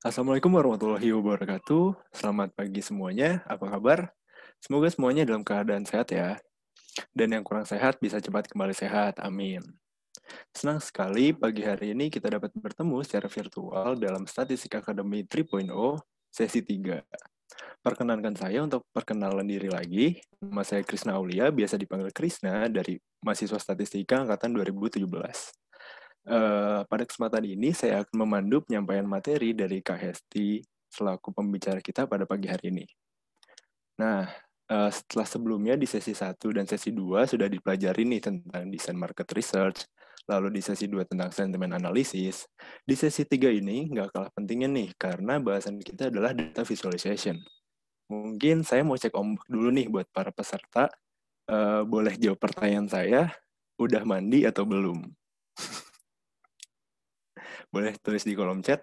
Assalamualaikum warahmatullahi wabarakatuh. Selamat pagi semuanya. Apa kabar? Semoga semuanya dalam keadaan sehat ya. Dan yang kurang sehat bisa cepat kembali sehat. Amin. Senang sekali pagi hari ini kita dapat bertemu secara virtual dalam Statistik Akademi 3.0 sesi 3. Perkenankan saya untuk perkenalan diri lagi. Nama saya Krisna Aulia, biasa dipanggil Krisna dari mahasiswa statistika angkatan 2017 uh, pada kesempatan ini saya akan memandu penyampaian materi dari Kak Hesti selaku pembicara kita pada pagi hari ini. Nah, eh, setelah sebelumnya di sesi 1 dan sesi 2 sudah dipelajari nih tentang desain market research, lalu di sesi 2 tentang sentiment analysis, Di sesi 3 ini nggak kalah pentingnya nih, karena bahasan kita adalah data visualization. Mungkin saya mau cek ombak dulu nih buat para peserta, uh, boleh jawab pertanyaan saya, udah mandi atau belum? Boleh tulis di kolom chat.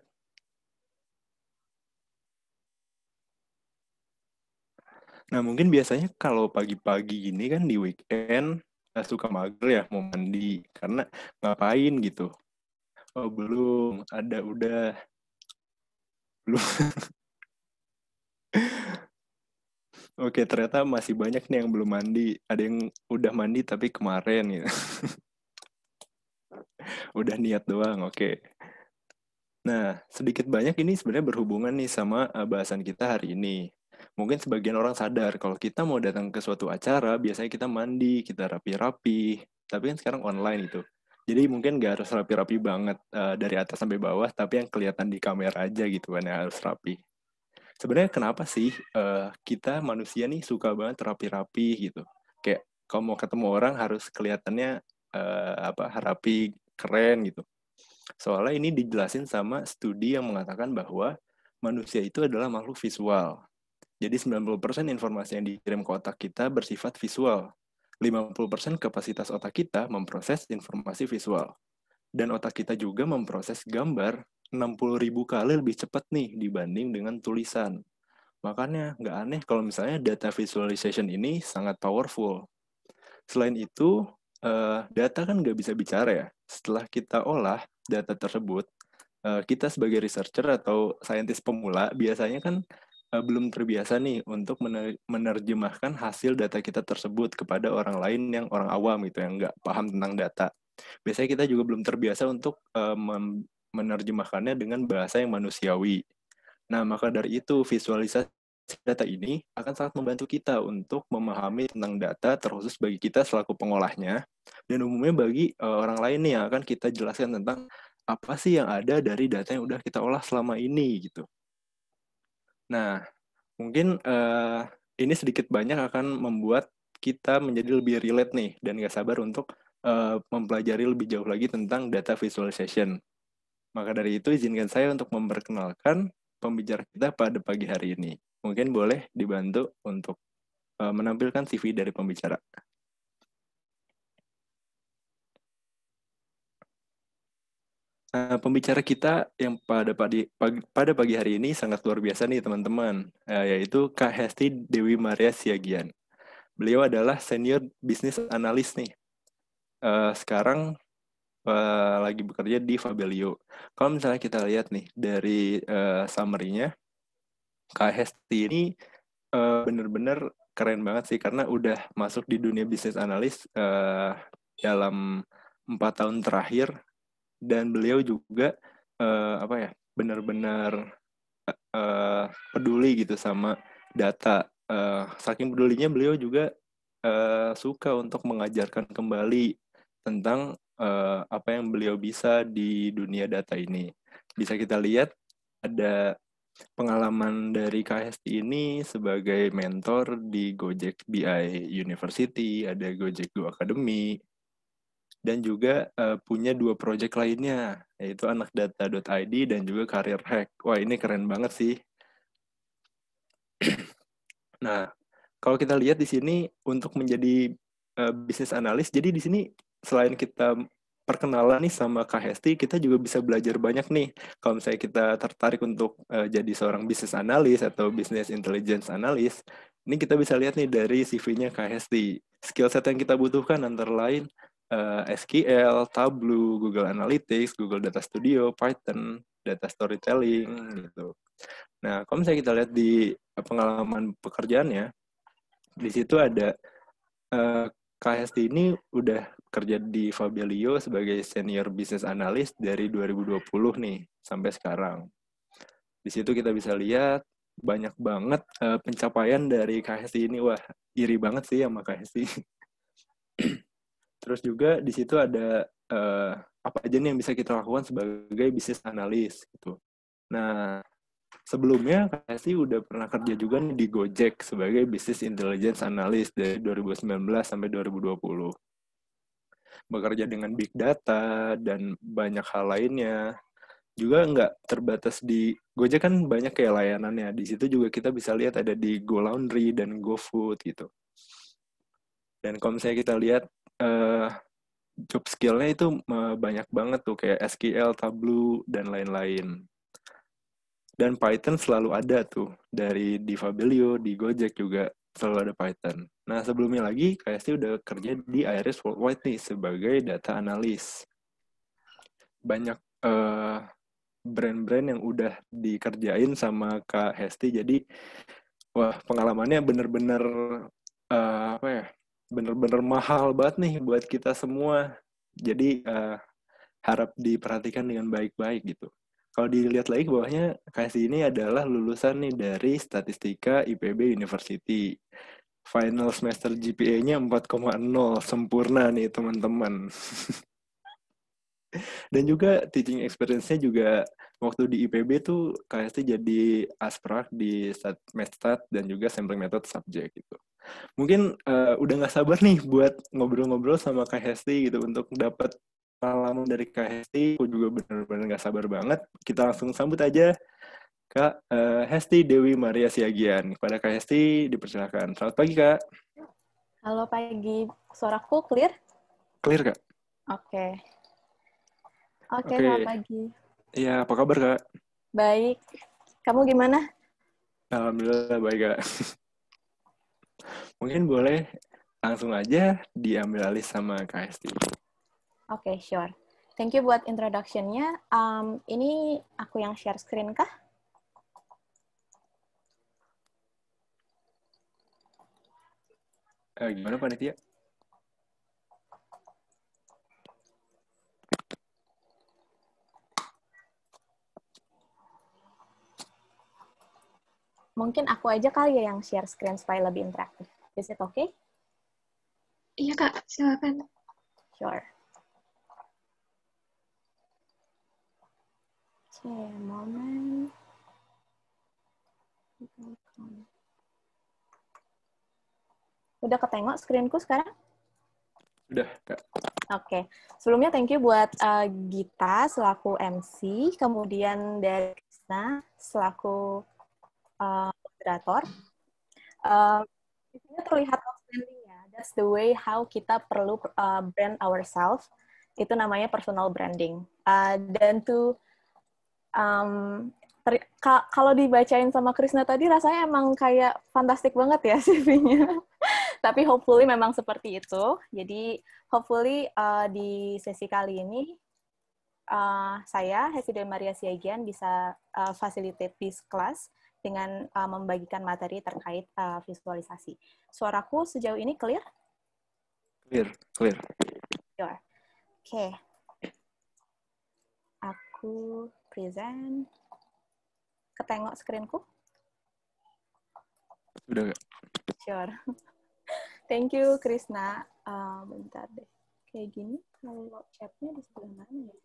Nah, mungkin biasanya kalau pagi-pagi gini kan di weekend eh, suka mager ya mau mandi karena ngapain gitu. Oh, belum, ada udah. Belum. Oke, ternyata masih banyak nih yang belum mandi. Ada yang udah mandi tapi kemarin gitu. udah niat doang, oke. Nah, sedikit banyak ini sebenarnya berhubungan nih sama eh, bahasan kita hari ini. Mungkin sebagian orang sadar kalau kita mau datang ke suatu acara, biasanya kita mandi, kita rapi-rapi, tapi kan sekarang online itu. Jadi mungkin nggak harus rapi-rapi banget uh, dari atas sampai bawah, tapi yang kelihatan di kamera aja gitu kan yang harus rapi. Sebenarnya kenapa sih uh, kita manusia nih suka banget rapi-rapi gitu? Kayak kalau mau ketemu orang harus kelihatannya uh, apa rapi, keren gitu Soalnya ini dijelasin sama studi yang mengatakan bahwa manusia itu adalah makhluk visual. Jadi 90% informasi yang dikirim ke otak kita bersifat visual. 50% kapasitas otak kita memproses informasi visual. Dan otak kita juga memproses gambar 60 ribu kali lebih cepat nih dibanding dengan tulisan. Makanya nggak aneh kalau misalnya data visualization ini sangat powerful. Selain itu, eh, data kan nggak bisa bicara ya. Setelah kita olah, data tersebut, eh, kita sebagai researcher atau saintis pemula biasanya kan eh, belum terbiasa nih untuk menerjemahkan hasil data kita tersebut kepada orang lain yang orang awam gitu yang nggak paham tentang data. Biasanya kita juga belum terbiasa untuk eh, menerjemahkannya dengan bahasa yang manusiawi. Nah, maka dari itu visualisasi data ini akan sangat membantu kita untuk memahami tentang data terkhusus bagi kita selaku pengolahnya dan umumnya bagi uh, orang lain nih yang akan kita jelaskan tentang apa sih yang ada dari data yang udah kita olah selama ini gitu. Nah, mungkin uh, ini sedikit banyak akan membuat kita menjadi lebih relate nih dan gak sabar untuk uh, mempelajari lebih jauh lagi tentang data visualization. Maka dari itu izinkan saya untuk memperkenalkan pembicara kita pada pagi hari ini mungkin boleh dibantu untuk uh, menampilkan CV dari pembicara. Uh, pembicara kita yang pada pagi, pagi, pada pagi hari ini sangat luar biasa nih teman-teman, uh, yaitu Kak Hesti Dewi Maria Siagian. Beliau adalah senior bisnis analis nih. Uh, sekarang uh, lagi bekerja di Fabelio. Kalau misalnya kita lihat nih dari uh, summary-nya, Kak Hesti ini uh, eh, benar bener keren banget sih karena udah masuk di dunia bisnis analis uh, dalam empat tahun terakhir dan beliau juga uh, apa ya benar-benar uh, peduli gitu sama data uh, saking pedulinya beliau juga uh, suka untuk mengajarkan kembali tentang uh, apa yang beliau bisa di dunia data ini bisa kita lihat ada pengalaman dari KST ini sebagai mentor di Gojek BI University, ada Gojek Go Academy, dan juga uh, punya dua proyek lainnya, yaitu anakdata.id dan juga Career Hack. Wah, ini keren banget sih. nah, kalau kita lihat di sini untuk menjadi uh, bisnis analis, jadi di sini selain kita perkenalan nih sama Kak Hesti, kita juga bisa belajar banyak nih. Kalau misalnya kita tertarik untuk uh, jadi seorang bisnis analis atau business intelligence analis, ini kita bisa lihat nih dari CV-nya Kak Hesti. Skill set yang kita butuhkan antara lain uh, eh, SQL, Tableau, Google Analytics, Google Data Studio, Python, data storytelling gitu. Nah, kalau misalnya kita lihat di eh, pengalaman pekerjaannya, di situ ada uh, Kak ini udah kerja di Fabelio sebagai senior business analyst dari 2020 nih sampai sekarang. Di situ kita bisa lihat banyak banget uh, pencapaian dari Kak ini. Wah, iri banget sih sama Kak Terus juga di situ ada uh, apa aja nih yang bisa kita lakukan sebagai bisnis analis gitu. Nah, sebelumnya kasih udah pernah kerja juga nih di Gojek sebagai bisnis Intelligence Analyst dari 2019 sampai 2020. Bekerja dengan big data dan banyak hal lainnya. Juga nggak terbatas di Gojek kan banyak kayak layanannya. Di situ juga kita bisa lihat ada di Go Laundry dan Go Food gitu. Dan kalau misalnya kita lihat uh, job skillnya itu eh, banyak banget tuh kayak SQL, Tableau dan lain-lain dan Python selalu ada tuh dari di Fabelio di Gojek juga selalu ada Python. Nah sebelumnya lagi KST udah kerja di Iris Worldwide nih sebagai data analis. Banyak uh, brand-brand yang udah dikerjain sama Kak Hesti jadi wah pengalamannya bener-bener uh, apa ya bener-bener mahal banget nih buat kita semua jadi uh, harap diperhatikan dengan baik-baik gitu kalau dilihat lagi ke bawahnya KSI ini adalah lulusan nih dari statistika IPB University final semester GPA-nya 4,0 sempurna nih teman-teman dan juga teaching experience-nya juga waktu di IPB tuh sih jadi asprak di stat, medstat dan juga sampling method subject gitu. Mungkin uh, udah nggak sabar nih buat ngobrol-ngobrol sama Hesti gitu untuk dapat pengalaman dari Kak Hesti, aku juga benar-benar nggak sabar banget. Kita langsung sambut aja Kak uh, Hesti Dewi Maria Siagian. Kepada Kak Hesti, dipersilakan. Selamat pagi, Kak. Halo pagi, suaraku clear? Clear, Kak. Oke. Okay. Oke, okay, okay. selamat pagi. Iya, apa kabar, Kak? Baik. Kamu gimana? Alhamdulillah, baik, Kak. Mungkin boleh langsung aja diambil alih sama Kak Hesti. Oke, okay, sure. Thank you buat introduction-nya. Um, ini aku yang share screen kah? Eh, gimana Pak Nitya? Mungkin aku aja kali ya yang share screen supaya lebih interaktif. Is it okay? Iya kak, silakan. Sure. Okay, a moment. Udah ketengok screenku sekarang? Udah, Kak. Oke. Okay. Sebelumnya thank you buat uh, Gita selaku MC, kemudian dari Krisna selaku uh, moderator. Uh, terlihat outstanding ya. That's the way how kita perlu uh, brand ourselves. Itu namanya personal branding. Uh, dan to um, ka, kalau dibacain sama Krisna tadi rasanya emang kayak fantastik banget ya CV-nya. Tapi hopefully memang seperti itu. Jadi hopefully uh, di sesi kali ini uh, saya Hesida Maria Siagian bisa uh, facilitate this class dengan uh, membagikan materi terkait uh, visualisasi. Suaraku sejauh ini clear? Clear, clear. Sure. Oke. Okay. Aku present. Ketengok screenku? Sudah, gak? Sure. Thank you, Krisna. Uh, bentar deh. Kayak gini, kalau chatnya di sebelah mana ya?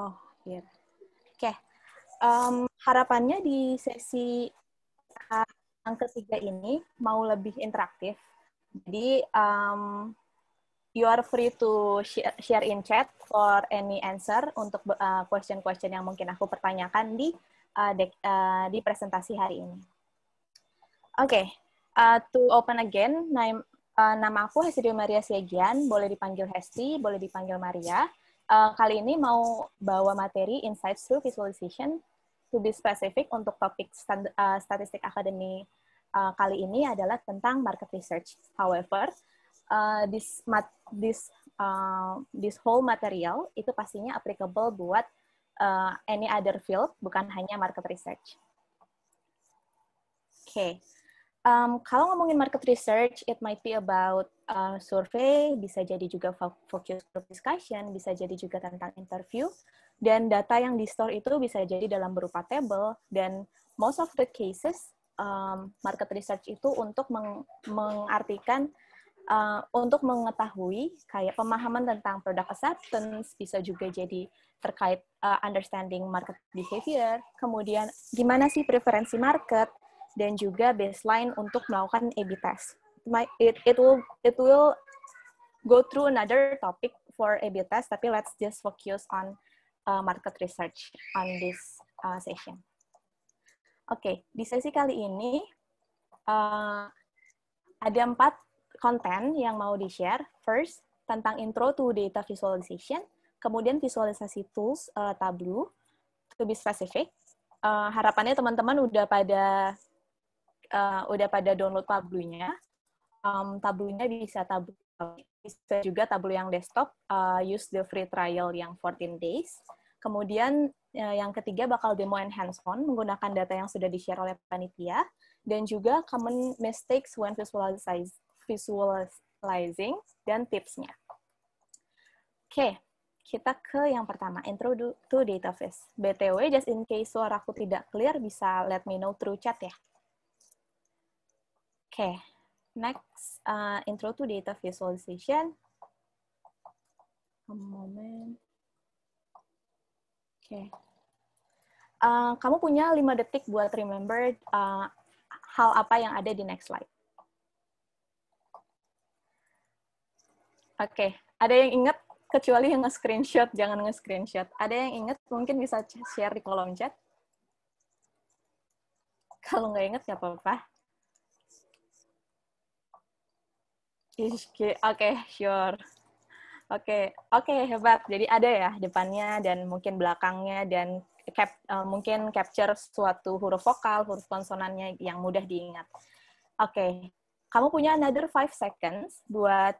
Oh, iya. Yeah. Oke. Okay. Um, harapannya di sesi yang ketiga ini mau lebih interaktif. Jadi, um, you are free to share, in chat for any answer untuk uh, question-question yang mungkin aku pertanyakan di uh, uh, di presentasi hari ini. Oke, okay. uh, to open again, name, uh, nama aku Hesidio Maria Siagian, boleh dipanggil Hesti, boleh dipanggil Maria. Uh, kali ini mau bawa materi Insights Through Visualization, to be specific untuk topik uh, statistik akademi uh, kali ini adalah tentang market research. However, this eh, mat, this uh, eh, this whole material itu pastinya applicable buat uh, any other field, bukan hanya market research. Oke, okay. um, kalau ngomongin market research, it might be about uh, survey, bisa jadi juga focus group discussion, bisa jadi juga tentang interview, dan data yang di store itu bisa jadi dalam berupa table, dan most of the cases um, market research itu untuk meng mengartikan uh, untuk mengetahui kayak pemahaman tentang product acceptance bisa juga jadi terkait uh, understanding market behavior, kemudian gimana sih preferensi market dan juga baseline untuk melakukan A/B test. My, it it will it will go through another topic for A/B test, tapi let's just focus on uh, market research on this uh, session. Oke, okay, di sesi kali ini uh, ada empat konten yang mau di-share, first, tentang intro to data visualization, kemudian visualisasi tools uh, Tableau, to be specific. Uh, harapannya teman-teman udah pada uh, udah pada download tablunya nya Um, tablunya bisa tablu bisa juga tablu yang desktop, uh, use the free trial yang 14 days. Kemudian uh, yang ketiga bakal demo and on menggunakan data yang sudah di-share oleh panitia dan juga common mistakes when visualize visualizing, dan tipsnya. Oke, kita ke yang pertama, intro to database. BTW, just in case suara aku tidak clear, bisa let me know through chat ya. Oke, next, uh, intro to data visualization. A moment. Oke. Okay. Uh, kamu punya 5 detik buat remember uh, hal apa yang ada di next slide. Oke, okay. ada yang ingat kecuali yang nge-screenshot, jangan nge-screenshot. Ada yang ingat mungkin bisa share di kolom chat. Kalau nggak ingat nggak apa-apa. Oke, okay, sure. Oke, okay. oke okay, hebat. Jadi ada ya depannya dan mungkin belakangnya dan cap, uh, mungkin capture suatu huruf vokal, huruf konsonannya yang mudah diingat. Oke, okay. kamu punya another five seconds buat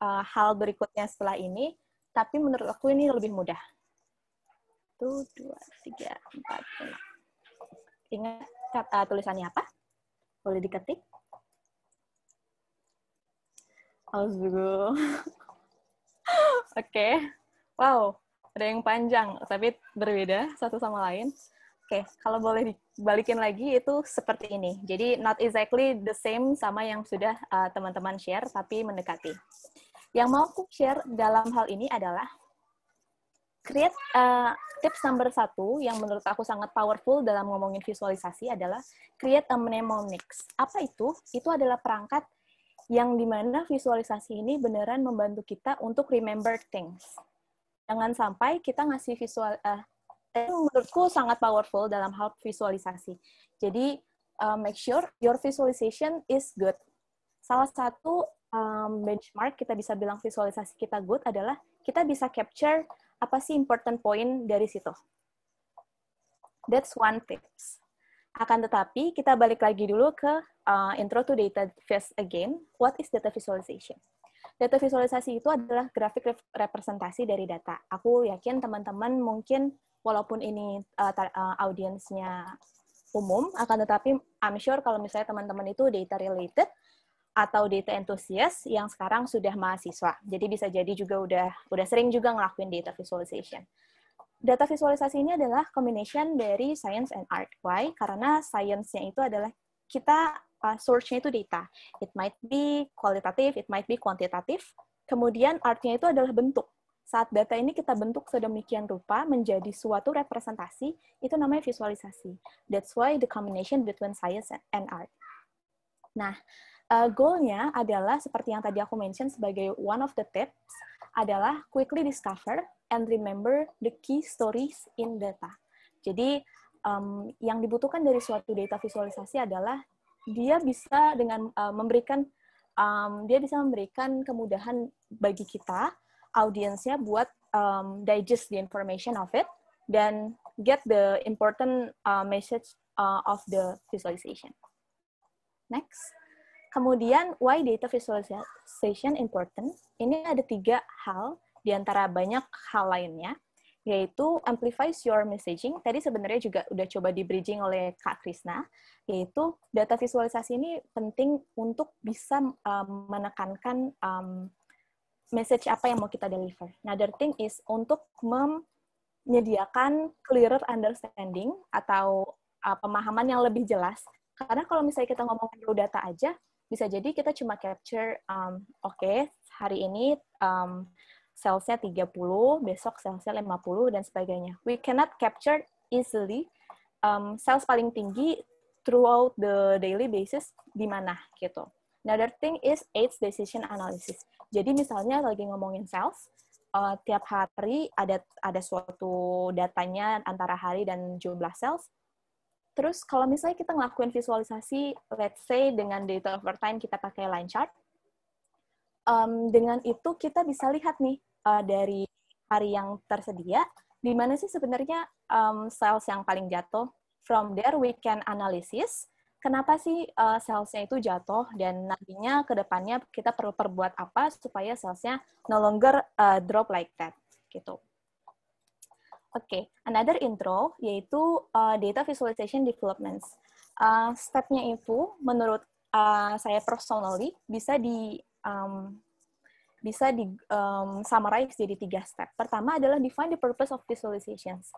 uh, hal berikutnya setelah ini, tapi menurut aku ini lebih mudah. Satu, dua, tiga, empat, lima. Ingat kata eh, tulisannya apa? Boleh diketik? Oke. Okay. Wow, ada yang panjang, tapi berbeda satu sama lain. Oke, okay, kalau boleh dibalikin lagi itu seperti ini. Jadi not exactly the same sama yang sudah eh, teman-teman uh, teman -teman share, tapi mendekati. Yang mau aku share dalam hal ini adalah create uh, tips number satu yang menurut aku sangat powerful dalam ngomongin visualisasi adalah create a mnemonics. Apa itu? Itu adalah perangkat yang dimana visualisasi ini beneran membantu kita untuk remember things. Jangan sampai kita ngasih visual, uh, menurutku sangat powerful dalam hal visualisasi. Jadi uh, make sure your visualization is good. Salah satu um, benchmark, kita bisa bilang visualisasi kita good adalah kita bisa capture apa sih important point dari situ. That's one tips. Akan tetapi, kita balik lagi dulu ke uh, intro to data vis again. What is data visualization? Data visualisasi itu adalah grafik representasi dari data. Aku yakin teman-teman mungkin walaupun ini uh, uh, audiensnya umum, akan tetapi I'm sure kalau misalnya teman-teman itu data related, atau data enthusiast yang sekarang sudah mahasiswa. Jadi bisa jadi juga udah udah sering juga ngelakuin data visualization. Data visualisasi ini adalah combination dari science and art. Why? Karena science-nya itu adalah kita uh, source-nya itu data. It might be kualitatif, it might be kuantitatif. Kemudian art-nya itu adalah bentuk. Saat data ini kita bentuk sedemikian rupa menjadi suatu representasi, itu namanya visualisasi. That's why the combination between science and art. Nah, Uh, goalnya adalah seperti yang tadi aku mention sebagai one of the tips adalah quickly discover and remember the key stories in data. Jadi um, yang dibutuhkan dari suatu data visualisasi adalah dia bisa dengan uh, memberikan um, dia bisa memberikan kemudahan bagi kita audiensnya buat um, digest the information of it dan get the important uh, message uh, of the visualization. Next. Kemudian, why data visualization important? Ini ada tiga hal di antara banyak hal lainnya, yaitu amplifies your messaging. Tadi sebenarnya juga udah coba di bridging oleh Kak Krisna, yaitu data visualisasi ini penting untuk bisa um, menekankan um, message apa yang mau kita deliver. Another thing is untuk menyediakan clearer understanding atau uh, pemahaman yang lebih jelas. Karena kalau misalnya kita ngomongin data aja, bisa jadi kita cuma capture, um, oke, okay, hari ini um, salesnya 30, besok salesnya 50, dan sebagainya. We cannot capture easily um, sales paling tinggi throughout the daily basis di mana gitu. Another thing is age decision analysis. Jadi misalnya lagi ngomongin sales, uh, tiap hari ada ada suatu datanya antara hari dan jumlah sales. Terus kalau misalnya kita ngelakuin visualisasi, let's say dengan data overtime kita pakai line chart, um, dengan itu kita bisa lihat nih uh, dari hari yang tersedia, di mana sih sebenarnya um, sales yang paling jatuh. From there we can analysis, kenapa sih uh, salesnya itu jatuh dan nantinya ke depannya kita perlu perbuat apa supaya salesnya no longer uh, drop like that gitu. Oke, okay. another intro yaitu uh, data visualization developments. Uh, Stepnya itu, menurut uh, saya personally, bisa di um, bisa di um, summarize jadi tiga step. Pertama adalah define the purpose of visualizations.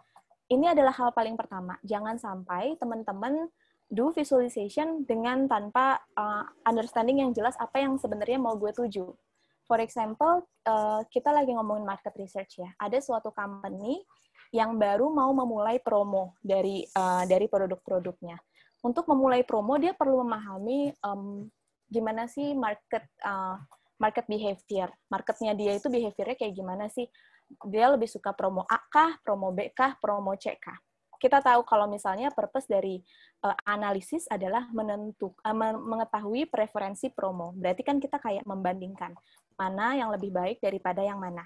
Ini adalah hal paling pertama. Jangan sampai teman-teman do visualization dengan tanpa uh, understanding yang jelas apa yang sebenarnya mau gue tuju. For example, uh, kita lagi ngomongin market research ya. Ada suatu company yang baru mau memulai promo dari uh, dari produk-produknya. Untuk memulai promo dia perlu memahami um, gimana sih market uh, market behavior, marketnya dia itu behaviornya kayak gimana sih? Dia lebih suka promo A kah, promo B kah, promo C kah? Kita tahu kalau misalnya purpose dari uh, analisis adalah menentuk uh, mengetahui preferensi promo. Berarti kan kita kayak membandingkan mana yang lebih baik daripada yang mana.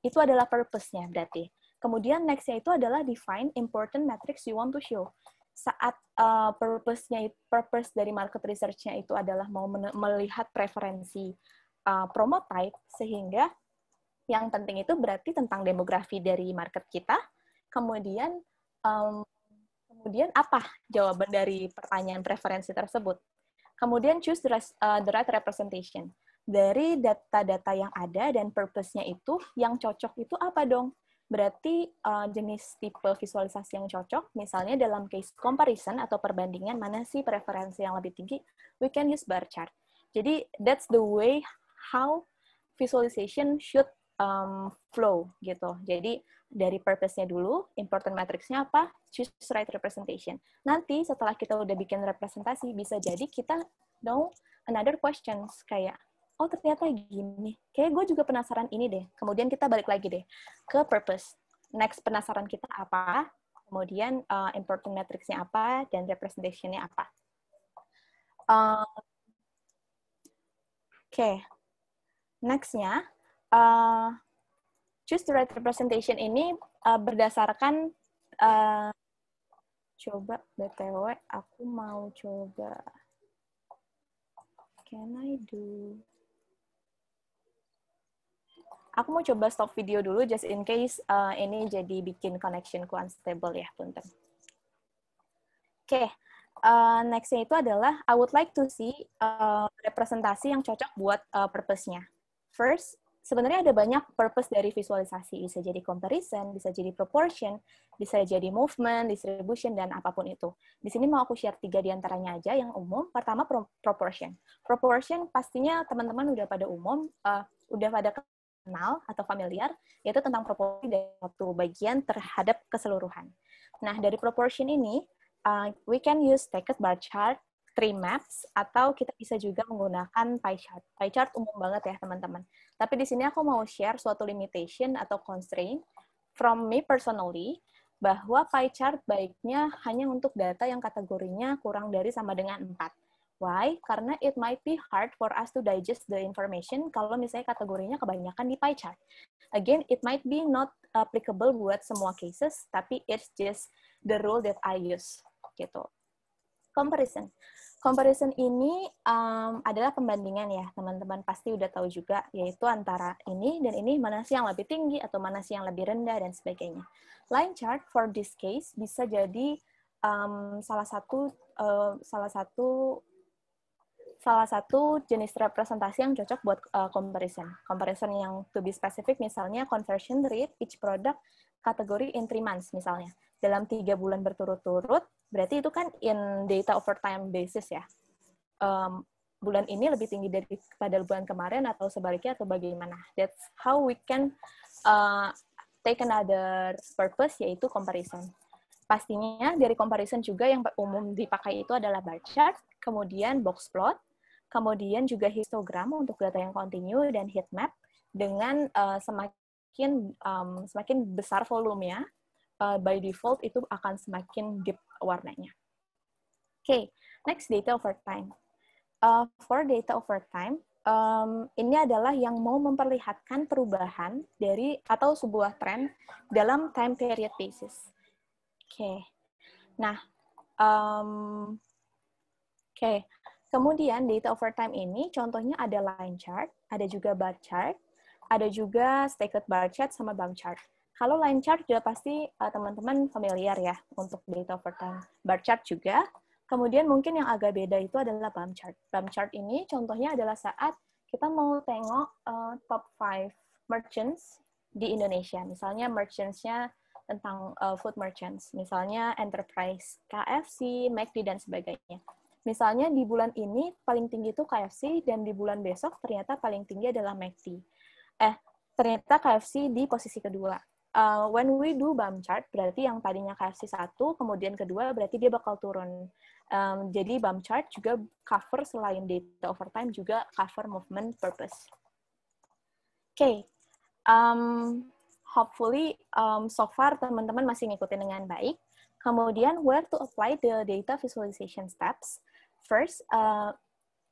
Itu adalah purpose-nya berarti. Kemudian nextnya itu adalah define important metrics you want to show. Saat uh, purpose-nya purpose dari market research-nya itu adalah mau melihat preferensi uh, eh, promo type sehingga yang penting itu berarti tentang demografi dari market kita. Kemudian um, kemudian apa jawaban dari pertanyaan preferensi tersebut? Kemudian choose the, uh, the right representation. Dari data-data yang ada dan purpose-nya itu yang cocok itu apa dong? Berarti uh, jenis tipe visualisasi yang cocok, misalnya dalam case comparison atau perbandingan mana sih preferensi yang lebih tinggi, we can use bar chart. Jadi that's the way how visualization should um, flow gitu. Jadi dari purpose-nya dulu, important matrix-nya apa, choose right representation. Nanti setelah kita udah bikin representasi, bisa jadi kita know another questions kayak oh ternyata gini, kayak gue juga penasaran ini deh. Kemudian kita balik lagi deh ke purpose. Next penasaran kita apa, kemudian uh, important matrixnya apa, dan representationnya apa. Uh, eh, Oke, okay. nextnya uh, choose the right representation ini uh, berdasarkan uh, coba btw aku mau coba can I do aku mau coba stop video dulu just in case uh, ini jadi bikin connection connectionku unstable ya, punten. Oke, okay. uh, eh, nextnya itu adalah I would like to see uh, representasi yang cocok buat uh, purpose-nya. First, sebenarnya ada banyak purpose dari visualisasi. Bisa jadi comparison, bisa jadi proportion, bisa jadi movement, distribution, dan apapun itu. Di sini mau aku share tiga diantaranya aja yang umum. Pertama, proportion. Proportion pastinya teman-teman udah pada umum, uh, udah pada kenal atau familiar, yaitu tentang proporsi dari waktu bagian terhadap keseluruhan. Nah, dari proportion ini, uh, we can use stacked bar chart, tree maps, atau kita bisa juga menggunakan pie chart. Pie chart umum banget ya, teman-teman. Tapi di sini aku mau share suatu limitation atau constraint from me personally, bahwa pie chart baiknya hanya untuk data yang kategorinya kurang dari sama dengan 4 Why? Karena it might be hard for us to digest the information kalau misalnya kategorinya kebanyakan di pie chart. Again, it might be not applicable buat semua cases, tapi it's just the rule that I use. Gitu. Comparison. Comparison ini um, adalah pembandingan ya, teman-teman pasti udah tahu juga, yaitu antara ini dan ini, mana sih yang lebih tinggi atau mana sih yang lebih rendah, dan sebagainya. Line chart for this case bisa jadi um, salah satu uh, salah satu salah satu jenis representasi yang cocok buat uh, comparison. Comparison yang to be specific misalnya conversion rate each product kategori in three months misalnya. Dalam tiga bulan berturut-turut, berarti itu kan in data over time basis ya. Um, bulan ini lebih tinggi daripada bulan kemarin atau sebaliknya atau bagaimana. That's how we can uh, take another purpose yaitu comparison. Pastinya dari comparison juga yang umum dipakai itu adalah bar chart, kemudian box plot, kemudian juga histogram untuk data yang kontinu dan heat map dengan uh, semakin um, semakin besar volumenya uh, by default itu akan semakin deep warnanya. Oke, okay, next data over time. Uh, for data over time, um, ini adalah yang mau memperlihatkan perubahan dari atau sebuah tren dalam time period basis. Oke, okay. nah, um, oke, okay. Kemudian data overtime ini contohnya ada line chart, ada juga bar chart, ada juga stacked bar chart sama bar chart. Kalau line chart juga pasti eh, teman-teman uh, familiar ya untuk data overtime. Bar chart juga. Kemudian mungkin yang agak beda itu adalah bump chart. Bump chart ini contohnya adalah saat kita mau tengok uh, top 5 merchants di Indonesia. Misalnya merchants-nya tentang uh, food merchants, misalnya enterprise KFC, McD dan sebagainya. Misalnya di bulan ini paling tinggi itu KFC dan di bulan besok ternyata paling tinggi adalah McD. Eh, ternyata KFC di posisi kedua. Uh, when we do bump chart, berarti yang tadinya KFC satu, kemudian kedua berarti dia bakal turun. Um, jadi bump chart juga cover selain data overtime juga cover movement purpose. Oke, okay. um, hopefully um, so far teman-teman masih ngikutin dengan baik. Kemudian, where to apply the data visualization steps. First, uh,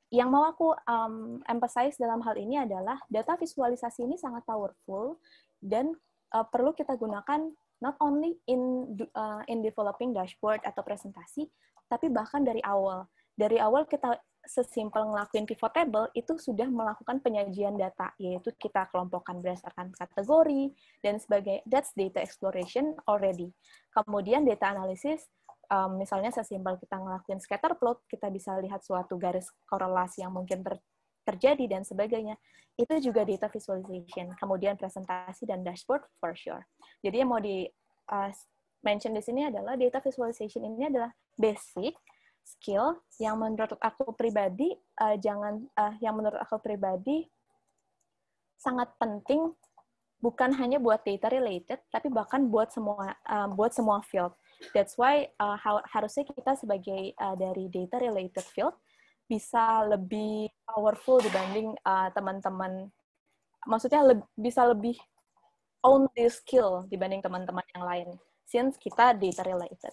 yang mau aku um, emphasize dalam hal ini adalah data visualisasi ini sangat powerful dan uh, perlu kita gunakan not only in uh, in developing dashboard atau presentasi, tapi bahkan dari awal. Dari awal kita sesimpel ngelakuin pivot table itu sudah melakukan penyajian data, yaitu kita kelompokkan berdasarkan kategori dan sebagai that's data exploration already. Kemudian data analysis um, misalnya sesimpel kita ngelakuin scatter plot, kita bisa lihat suatu garis korelasi yang mungkin ter terjadi dan sebagainya. Itu juga data visualization, kemudian presentasi dan dashboard for sure. Jadi yang mau di uh, mention di sini adalah data visualization ini adalah basic skill yang menurut aku pribadi uh, jangan uh, yang menurut aku pribadi sangat penting bukan hanya buat data related tapi bahkan buat semua uh, buat semua field That's why uh, how, harusnya kita sebagai uh, dari data related field bisa lebih powerful dibanding teman uh, teman-teman maksudnya le bisa lebih own the skill dibanding teman-teman yang lain since kita data related.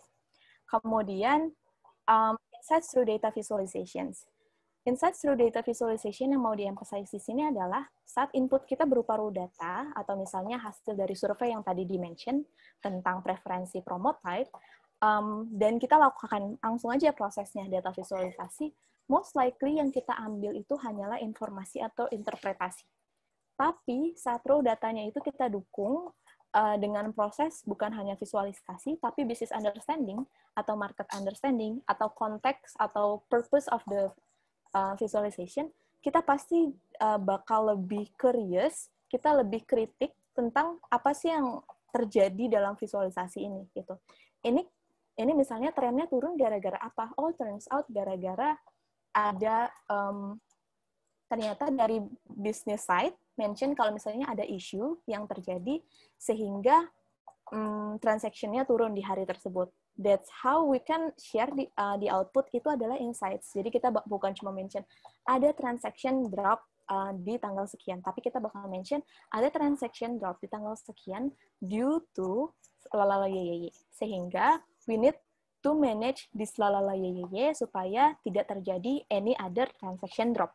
Kemudian um, insights through data visualizations. Insight through data visualization yang mau diemphasize di sini adalah saat input kita berupa raw data atau misalnya hasil dari survei yang tadi di-mention tentang preferensi promote type um, dan kita lakukan langsung aja prosesnya data visualisasi, most likely yang kita ambil itu hanyalah informasi atau interpretasi. Tapi saat raw datanya itu kita dukung uh, dengan proses bukan hanya visualisasi, tapi business understanding atau market understanding atau konteks atau purpose of the uh, visualization, kita pasti uh, bakal lebih curious, kita lebih kritik tentang apa sih yang terjadi dalam visualisasi ini gitu. Ini ini misalnya trennya turun gara-gara apa? all oh, turns out gara-gara ada um, ternyata dari business side mention kalau misalnya ada issue yang terjadi sehingga um, turun di hari tersebut that's how we can share di, uh, di output itu adalah insights. Jadi kita bukan cuma mention ada transaction drop uh, di tanggal sekian, tapi kita bakal mention ada transaction drop di tanggal sekian due to lalala ye. Sehingga we need to manage this lalala ye supaya tidak terjadi any other transaction drop.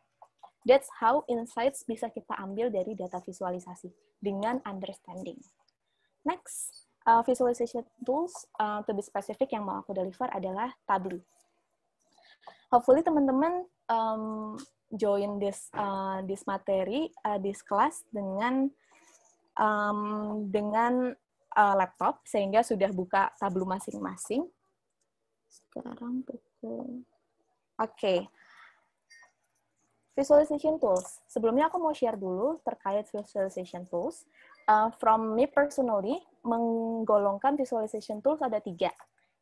That's how insights bisa kita ambil dari data visualisasi dengan understanding. Next, uh, visualization tools uh, to be specific yang mau aku deliver adalah Tableau. Hopefully teman-teman um, join this uh, this materi uh, this class dengan um, dengan uh, laptop sehingga sudah buka Tableau masing-masing. Sekarang pukul Oke. Okay. Visualization tools. Sebelumnya aku mau share dulu terkait visualization tools uh, from me personally, menggolongkan visualization tools ada tiga,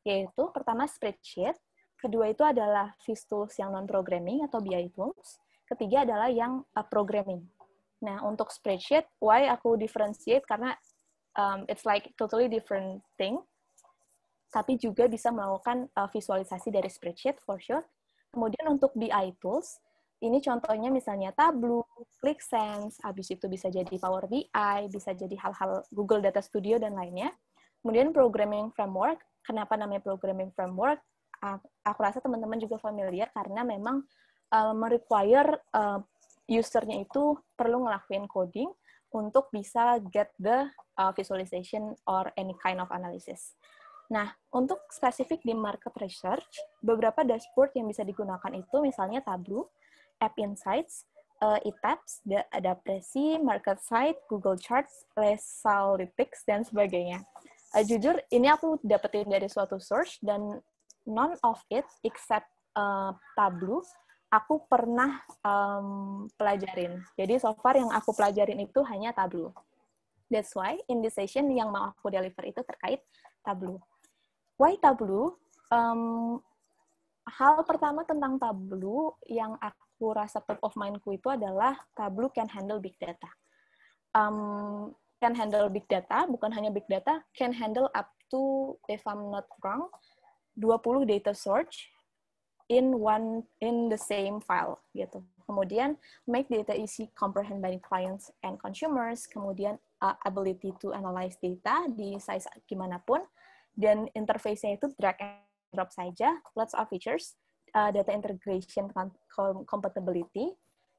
yaitu pertama spreadsheet, kedua itu adalah vis tools yang non-programming atau BI tools, ketiga adalah yang uh, programming. Nah, untuk spreadsheet, why aku differentiate? Karena um, it's like totally different thing, tapi juga bisa melakukan uh, visualisasi dari spreadsheet for sure. Kemudian untuk BI tools, ini contohnya misalnya Tableau, ClickSense, habis itu bisa jadi Power BI, bisa jadi hal-hal Google Data Studio dan lainnya. Kemudian programming framework, kenapa namanya programming framework? Aku rasa teman-teman juga familiar karena memang uh, merequire uh, usernya itu perlu ngelakuin coding untuk bisa get the uh, visualization or any kind of analysis. Nah, untuk spesifik di market research, beberapa dashboard yang bisa digunakan itu misalnya Tableau, App Insights, uh, eh, ETAPS, Adapresi, Market Site, Google Charts, Resalytics, dan sebagainya. Uh, jujur, ini aku dapetin dari suatu search dan none of it except uh, Tableau aku pernah um, pelajarin. Jadi so far yang aku pelajarin itu hanya Tableau. That's why in this session yang mau aku deliver itu terkait Tableau. Why Tableau? Um, hal pertama tentang Tableau yang aku aku rasa top of mindku itu adalah Tableau can handle big data. Um, can handle big data, bukan hanya big data, can handle up to, if I'm not wrong, 20 data search in one in the same file gitu. Kemudian make data easy comprehend by clients and consumers, kemudian uh, ability to analyze data di size gimana pun dan interface-nya itu drag and drop saja, lots of features uh, data integration compatibility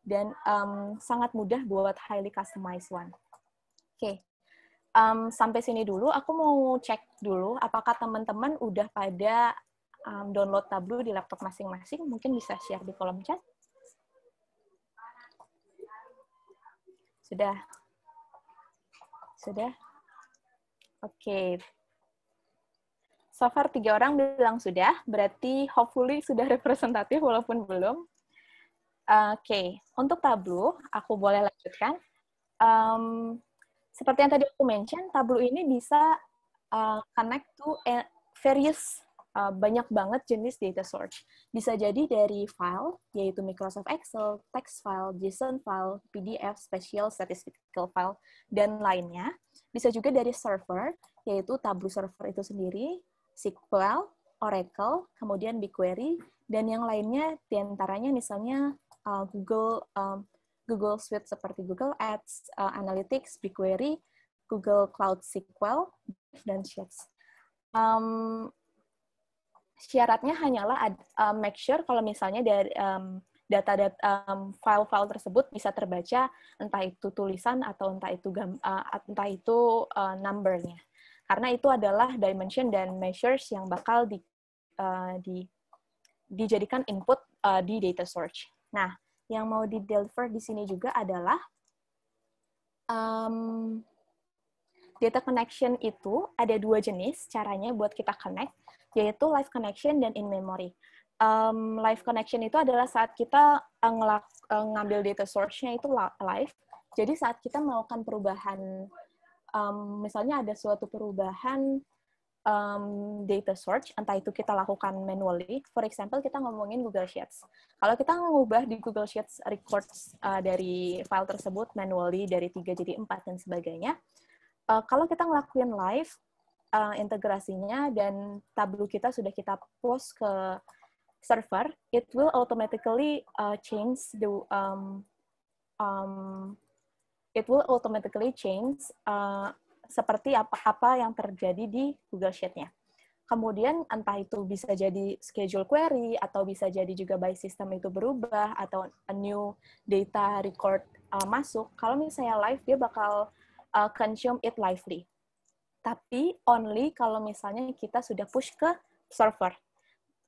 dan um, sangat mudah buat highly customized one. Oke, okay. um, sampai sini dulu. Aku mau cek dulu apakah teman-teman udah pada um, download tablo di laptop masing-masing. Mungkin bisa share di kolom chat. Sudah, sudah. Oke, okay. So far tiga orang bilang sudah, berarti hopefully sudah representatif walaupun belum. Oke, okay. untuk tablu, aku boleh lanjutkan. Um, seperti yang tadi aku mention, tablu ini bisa uh, connect to eh, various uh, banyak banget jenis data source. Bisa jadi dari file, yaitu Microsoft Excel, text file, JSON file, PDF, special statistical file, dan lainnya. Bisa juga dari server, yaitu tablu server itu sendiri, SQL, Oracle, kemudian BigQuery, dan yang lainnya diantaranya misalnya uh, Google um, Google Suite seperti Google Ads, uh, Analytics, BigQuery, Google Cloud SQL, dan Sheets. Um, syaratnya hanyalah ad, uh, make sure kalau misalnya dari um, data data um, file-file tersebut bisa terbaca entah itu tulisan atau entah itu gam, uh, entah itu uh, numbernya karena itu adalah dimension dan measures yang bakal di, uh, di dijadikan input uh, di data search. Nah, yang mau di deliver di sini juga adalah um, data connection itu ada dua jenis caranya buat kita connect, yaitu live connection dan in memory. Um, live connection itu adalah saat kita eh, ngambil data source-nya itu live. Jadi saat kita melakukan perubahan um, misalnya ada suatu perubahan um, data search, entah itu kita lakukan manually. For example, kita ngomongin Google Sheets. Kalau kita mengubah di Google Sheets records uh, dari file tersebut manually dari 3 jadi 4 dan sebagainya, uh, kalau kita ngelakuin live, uh, integrasinya dan tablu kita sudah kita post ke server, it will automatically uh, change the um, um, it will automatically change uh, seperti apa-apa yang terjadi di Google Sheet-nya. Kemudian entah itu bisa jadi schedule query atau bisa jadi juga by system itu berubah atau a new data record uh, masuk. Kalau misalnya live dia bakal uh, consume it lively. Tapi only kalau misalnya kita sudah push ke server.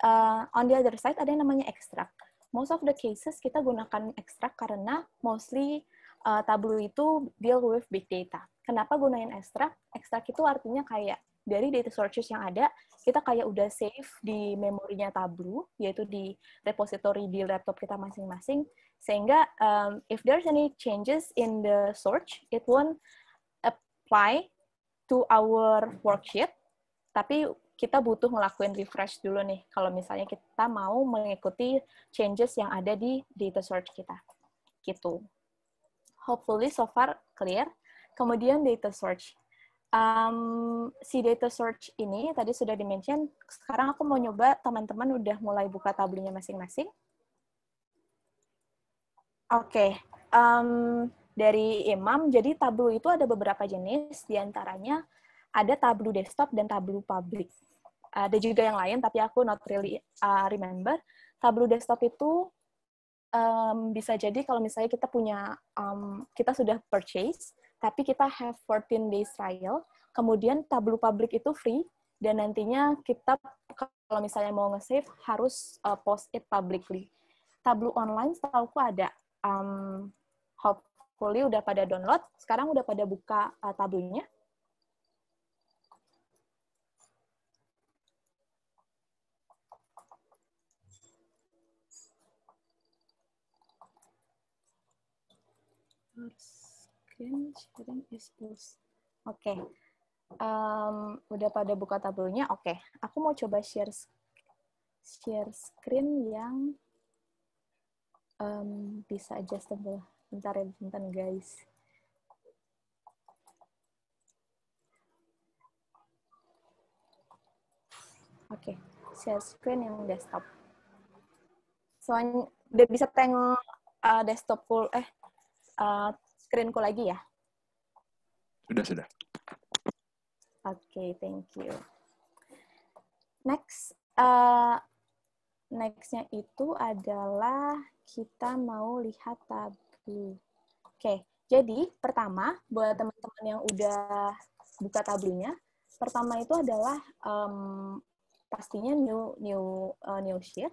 Uh, on the other side ada yang namanya extract. Most of the cases kita gunakan extract karena mostly uh, Tableau itu deal with big data. Kenapa gunain ekstrak? Ekstrak itu artinya kayak dari data sources yang ada, kita kayak udah save di memorinya Tableau, yaitu di repository di laptop kita masing-masing, sehingga um, if there's any changes in the search, it won't apply to our worksheet, tapi kita butuh ngelakuin refresh dulu nih, kalau misalnya kita mau mengikuti changes yang ada di data search kita. Gitu. Hopefully so far clear. Kemudian data search. Um, si data search ini tadi sudah dimention. Sekarang aku mau nyoba teman-teman udah mulai buka tabelnya masing-masing. Oke, okay. um, dari Imam, jadi tablu itu ada beberapa jenis, Di antaranya ada tablu desktop dan tablu publik. Ada juga yang lain, tapi aku not really uh, remember. Tablu desktop itu um, bisa jadi kalau misalnya kita punya um, kita sudah purchase tapi kita have 14 days trial kemudian tablo public itu free dan nantinya kita kalau misalnya mau nge-save harus uh, post it publicly tablo online setahu ada um, hopefully udah pada download sekarang udah pada buka uh, e, tablunya Your screen sharing is closed. Oke. Okay. Um, udah pada buka tabelnya? Oke. Okay. Aku mau coba share share screen yang um, bisa adjustable. Bentar ya, bentar guys. Oke, okay. share screen yang desktop. Soalnya udah bisa tengok uh, eh, desktop full eh uh, screenku lagi ya? Sudah, sudah. Oke, okay, thank you. Next, uh, nextnya itu adalah kita mau lihat tablu. Oke, okay, jadi pertama buat teman-teman yang udah buka tablunya, pertama itu adalah um, pastinya new new uh, new sheet.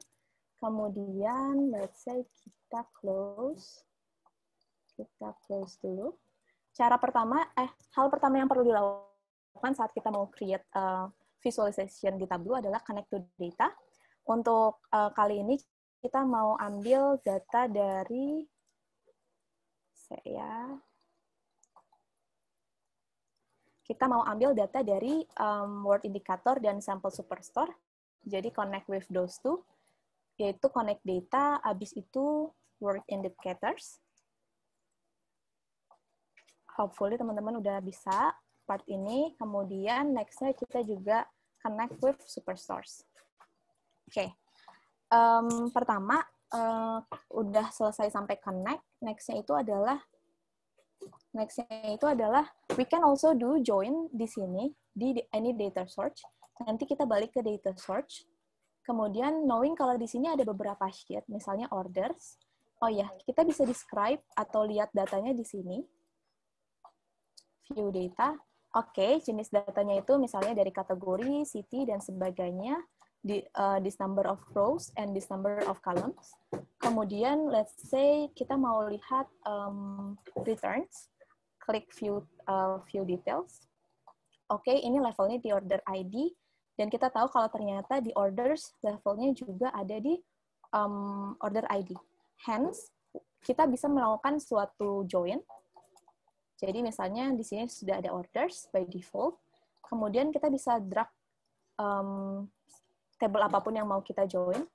Kemudian let's say kita close kita close dulu. Cara pertama, eh hal pertama yang perlu dilakukan saat kita mau create uh, visualization di Tableau adalah connect to data. Untuk uh, kali ini kita mau ambil data dari saya kita mau ambil data dari um, word indicator dan sample superstore. Jadi connect with those two, yaitu connect data, Abis itu word indicators hopefully teman-teman udah bisa part ini. Kemudian nextnya kita juga connect with superstores. Oke, okay. um, pertama uh, udah selesai sampai connect. Nextnya itu adalah nextnya itu adalah we can also do join di sini di any data search. Nanti kita balik ke data search. Kemudian knowing kalau di sini ada beberapa sheet, misalnya orders. Oh ya, kita bisa describe atau lihat datanya di sini View data, oke, okay, jenis datanya itu misalnya dari kategori, city, dan sebagainya, di, uh, this number of rows and this number of columns. Kemudian, let's say kita mau lihat um, returns, klik view, uh, view details. Oke, okay, ini levelnya di order ID, dan kita tahu kalau ternyata di orders levelnya juga ada di um, order ID. Hence, kita bisa melakukan suatu join jadi misalnya di sini sudah ada orders by default, kemudian kita bisa drag um, table apapun yang mau kita join.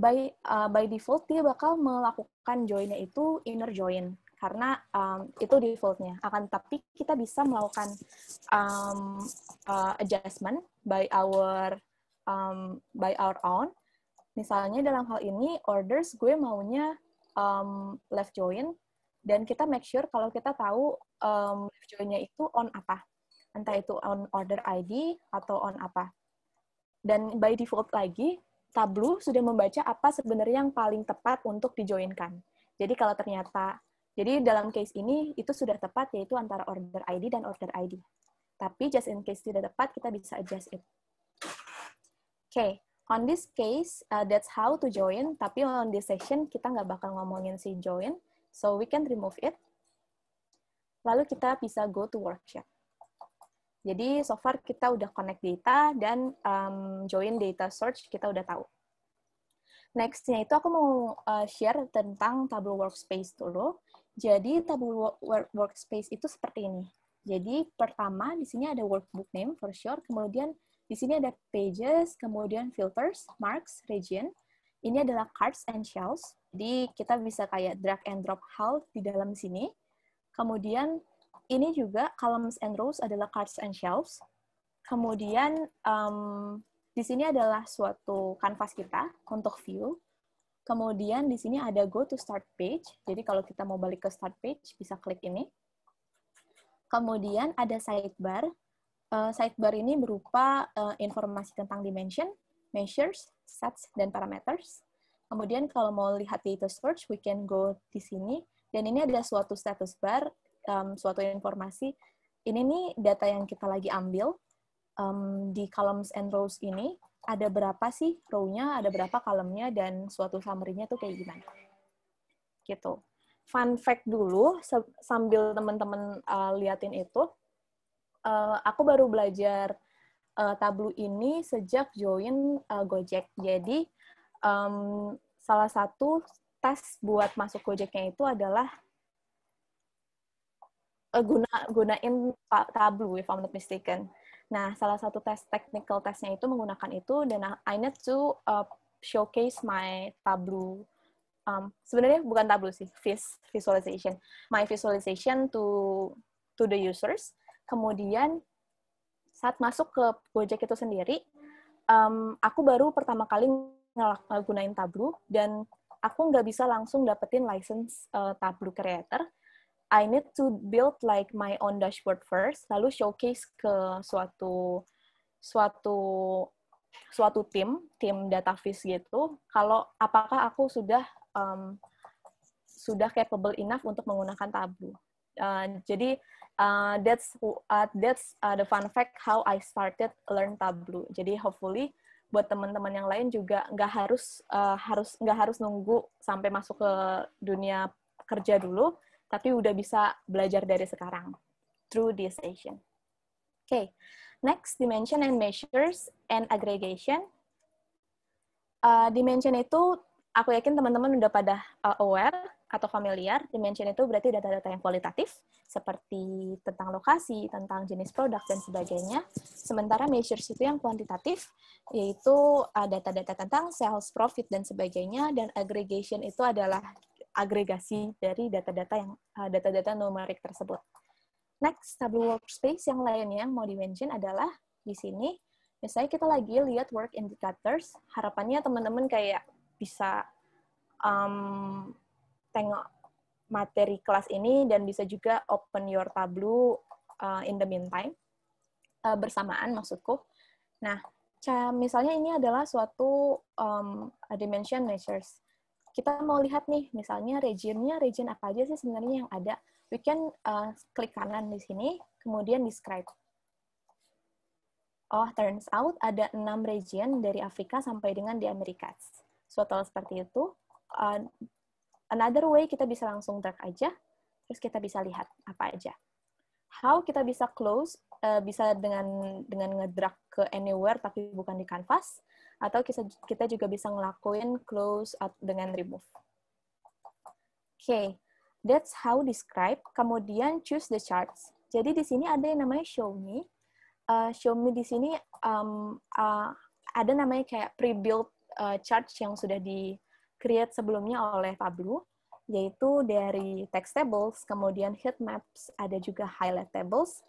By uh, by default dia bakal melakukan joinnya itu inner join karena um, itu defaultnya. Akan tapi kita bisa melakukan um, uh, adjustment by our um, by our own. Misalnya dalam hal ini orders gue maunya um, left join dan kita make sure kalau kita tahu um, joinnya itu on apa entah itu on order ID atau on apa dan by default lagi Tableau sudah membaca apa sebenarnya yang paling tepat untuk dijoinkan jadi kalau ternyata jadi dalam case ini itu sudah tepat yaitu antara order ID dan order ID tapi just in case tidak tepat kita bisa adjust it oke okay. On this case, uh, that's how to join. Tapi on this session kita nggak bakal ngomongin si join, So we can remove it. Lalu kita bisa go to workshop. Jadi so far kita udah connect data dan um, join data search kita udah tahu. Nextnya itu aku mau uh, share tentang Tableau Workspace dulu. Jadi Tableau Workspace itu seperti ini. Jadi pertama di sini ada workbook name for sure, kemudian di sini ada pages, kemudian filters, marks, region. Ini adalah cards and shells. Jadi kita bisa kayak drag and drop hal di dalam sini. Kemudian ini juga columns and rows adalah cards and shelves. Kemudian um, di sini adalah suatu kanvas kita untuk view. Kemudian di sini ada go to start page. Jadi kalau kita mau balik ke start page bisa klik ini. Kemudian ada sidebar. Uh, sidebar ini berupa uh, informasi tentang dimension, measures, sets, dan parameters. Kemudian kalau mau lihat data search, we can go di sini. Dan ini ada suatu status bar, um, suatu informasi. Ini nih data yang kita lagi ambil. Um, di columns and rows ini, ada berapa sih rownya? ada berapa kolomnya, dan suatu summary-nya tuh kayak gimana. Gitu. Fun fact dulu, sambil teman-teman uh, liatin itu, uh, aku baru belajar uh, Tableau ini sejak join uh, Gojek. Jadi, um, salah satu tes buat masuk Gojeknya itu adalah uh, guna gunain tablu if I'm not mistaken. Nah, salah satu tes technical testnya itu menggunakan itu dan nah, I need to uh, showcase my tablu. Um, sebenarnya bukan tablu sih, vis visualization. My visualization to to the users. Kemudian saat masuk ke Gojek itu sendiri, um, aku baru pertama kali ngelakuin Tableau dan aku nggak bisa langsung dapetin license uh, eh, Tableau Creator. I need to build like my own dashboard first, lalu showcase ke suatu suatu suatu tim, tim database gitu. Kalau apakah aku sudah um, sudah capable enough untuk menggunakan Tableau. Uh, jadi uh, that's uh, that's uh, the fun fact how I started learn Tableau. Jadi hopefully buat teman-teman yang lain juga nggak harus uh, harus nggak harus nunggu sampai masuk ke dunia kerja dulu, tapi udah bisa belajar dari sekarang through this station. Oke, okay. next dimension and measures and aggregation. Uh, dimension itu aku yakin teman-teman udah pada uh, aware atau familiar, dimension itu berarti data-data yang kualitatif, seperti tentang lokasi, tentang jenis produk, dan sebagainya. Sementara measures itu yang kuantitatif, yaitu eh, data-data tentang sales, profit, dan sebagainya, dan aggregation itu adalah agregasi dari data-data yang eh, data-data numerik tersebut. Next, Tableau Workspace yang lainnya yang mau dimention adalah di sini, misalnya kita lagi lihat work indicators, harapannya teman-teman kayak bisa um, tengok materi kelas ini dan bisa juga open your Tableau uh, in the meantime uh, bersamaan maksudku. Nah, misalnya ini adalah suatu um, dimension measures. Kita mau lihat nih, misalnya regionnya region apa aja sih sebenarnya yang ada. We can uh, klik kanan di sini, kemudian describe. Oh, turns out ada enam region dari Afrika sampai dengan di Amerika. Suatu hal seperti itu. Uh, another way kita bisa langsung drag aja, terus kita bisa lihat apa aja. How kita bisa close, uh, bisa dengan dengan ngedrag ke anywhere tapi bukan di canvas, atau kita, kita juga bisa ngelakuin close dengan remove. Oke, okay. that's how describe, kemudian choose the charts. Jadi di sini ada yang namanya show me. Uh, show me di sini um, uh, ada namanya kayak pre-built uh, chart yang sudah di create sebelumnya oleh Pablo, yaitu dari text tables, kemudian heat maps, ada juga highlight tables,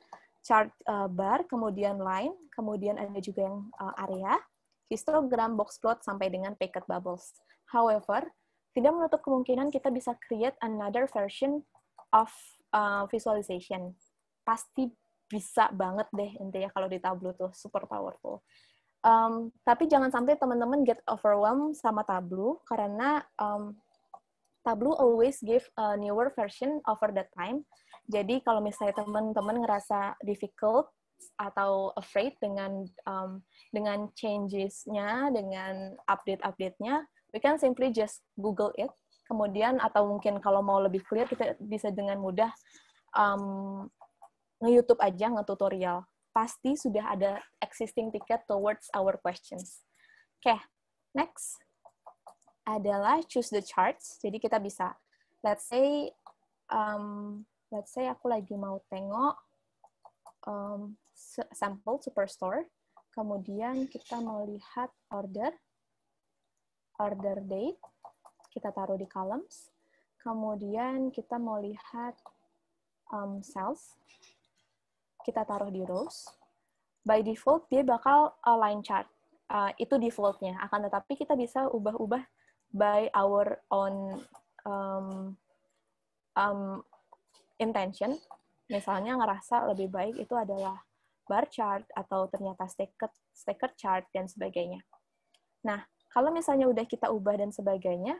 chart uh, bar, kemudian line, kemudian ada juga yang uh, area, histogram, box plot, sampai dengan packet bubbles. However, tidak menutup kemungkinan kita bisa create another version of uh, visualization. Pasti bisa banget deh intinya kalau di Tableau tuh super powerful. Um, tapi jangan sampai teman-teman get overwhelmed sama tablo karena um, Tableau always give a newer version over the time. Jadi kalau misalnya teman-teman ngerasa difficult atau afraid dengan um, dengan changesnya, dengan update-update-nya, we can simply just Google it. Kemudian atau mungkin kalau mau lebih clear kita bisa dengan mudah um, nge-YouTube aja nge-tutorial pasti sudah ada existing ticket towards our questions. Oke, okay, next adalah choose the charts. Jadi kita bisa, let's say, um, let's say aku lagi mau tengok um, sample superstore. Kemudian kita mau lihat order, order date. Kita taruh di columns. Kemudian kita mau lihat um, sales kita taruh di rows, by default dia bakal uh, line chart. Uh, itu defaultnya. Akan tetapi kita bisa ubah-ubah by our own um, um, intention. Misalnya ngerasa lebih baik itu adalah bar chart atau ternyata staker, stacker chart dan sebagainya. Nah, kalau misalnya udah kita ubah dan sebagainya,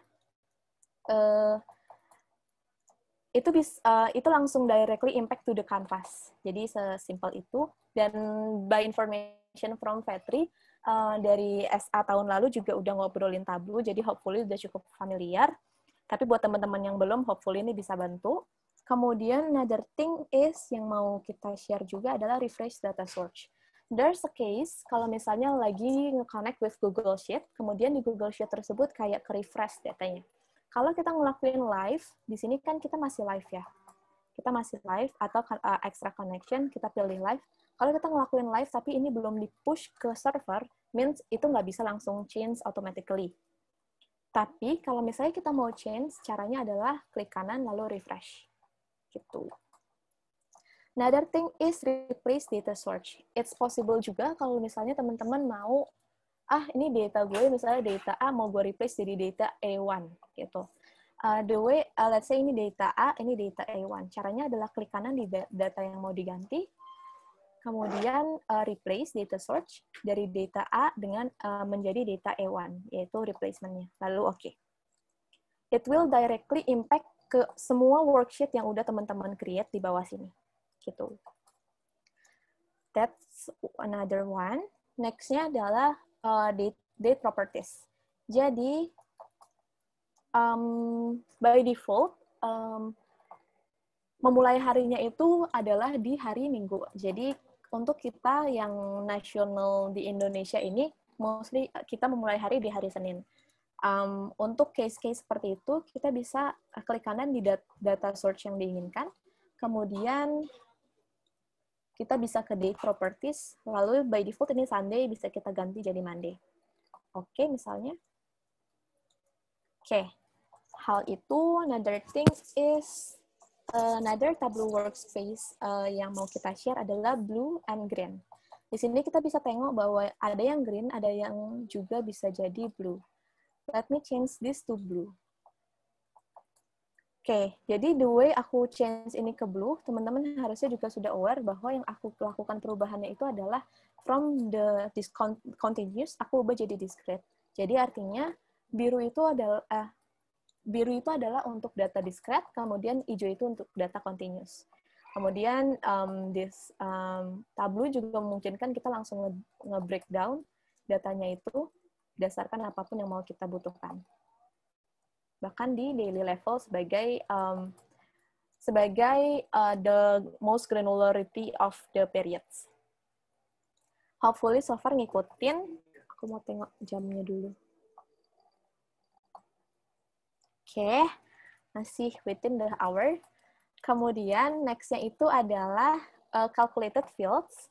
uh, itu bisa uh, eh, itu langsung directly impact to the canvas. Jadi sesimpel itu. Dan by information from Fetri uh, dari SA tahun lalu juga udah ngobrolin tabu jadi hopefully udah cukup familiar. Tapi buat teman-teman yang belum, hopefully ini bisa bantu. Kemudian another thing is yang mau kita share juga adalah refresh data search. There's a case kalau misalnya lagi nge-connect with Google Sheet, kemudian di Google Sheet tersebut kayak ke-refresh datanya kalau kita ngelakuin live, di sini kan kita masih live ya. Kita masih live atau uh, extra connection, kita pilih live. Kalau kita ngelakuin live tapi ini belum di-push ke server, means itu nggak bisa langsung change automatically. Tapi kalau misalnya kita mau change, caranya adalah klik kanan lalu refresh. Gitu. Another thing is replace data search. It's possible juga kalau misalnya teman-teman mau ah ini data gue misalnya data A mau gue replace jadi data A1 gitu. Uh, the way, uh, let's say ini data A, ini data A1. Caranya adalah klik kanan di data yang mau diganti, kemudian uh, replace data search dari data A dengan uh, menjadi data A1, yaitu replacementnya. Lalu oke. Okay. It will directly impact ke semua worksheet yang udah teman-teman create di bawah sini. Gitu. That's another one. Next-nya adalah uh, date, date properties. Jadi, um, by default, um, memulai harinya itu adalah di hari Minggu. Jadi, untuk kita yang nasional di Indonesia ini, mostly kita memulai hari di hari Senin. Um, untuk case-case seperti itu, kita bisa klik kanan di data search yang diinginkan, kemudian kita bisa ke date properties, lalu by default ini Sunday bisa kita ganti jadi Monday. Oke, okay, misalnya. Oke, okay. hal itu, another thing is, eh, another Tableau workspace uh, yang mau kita share adalah blue and green. Di sini kita bisa tengok bahwa ada yang green, ada yang juga bisa jadi blue. Let me change this to blue okay, jadi the way aku change ini ke blue, teman-teman harusnya juga sudah aware bahwa yang aku lakukan perubahannya itu adalah from the discontinuous aku ubah jadi discrete. Jadi artinya biru itu adalah eh, uh, biru itu adalah untuk data discrete, kemudian hijau itu untuk data continuous. Kemudian um, this um, juga memungkinkan kita langsung nge-breakdown datanya itu berdasarkan apapun yang mau kita butuhkan bahkan di daily level sebagai um, sebagai uh, the most granularity of the periods. Hopefully so far ngikutin. Aku mau tengok jamnya dulu. Oke, okay. masih within the hour. Kemudian nextnya itu adalah uh, calculated fields.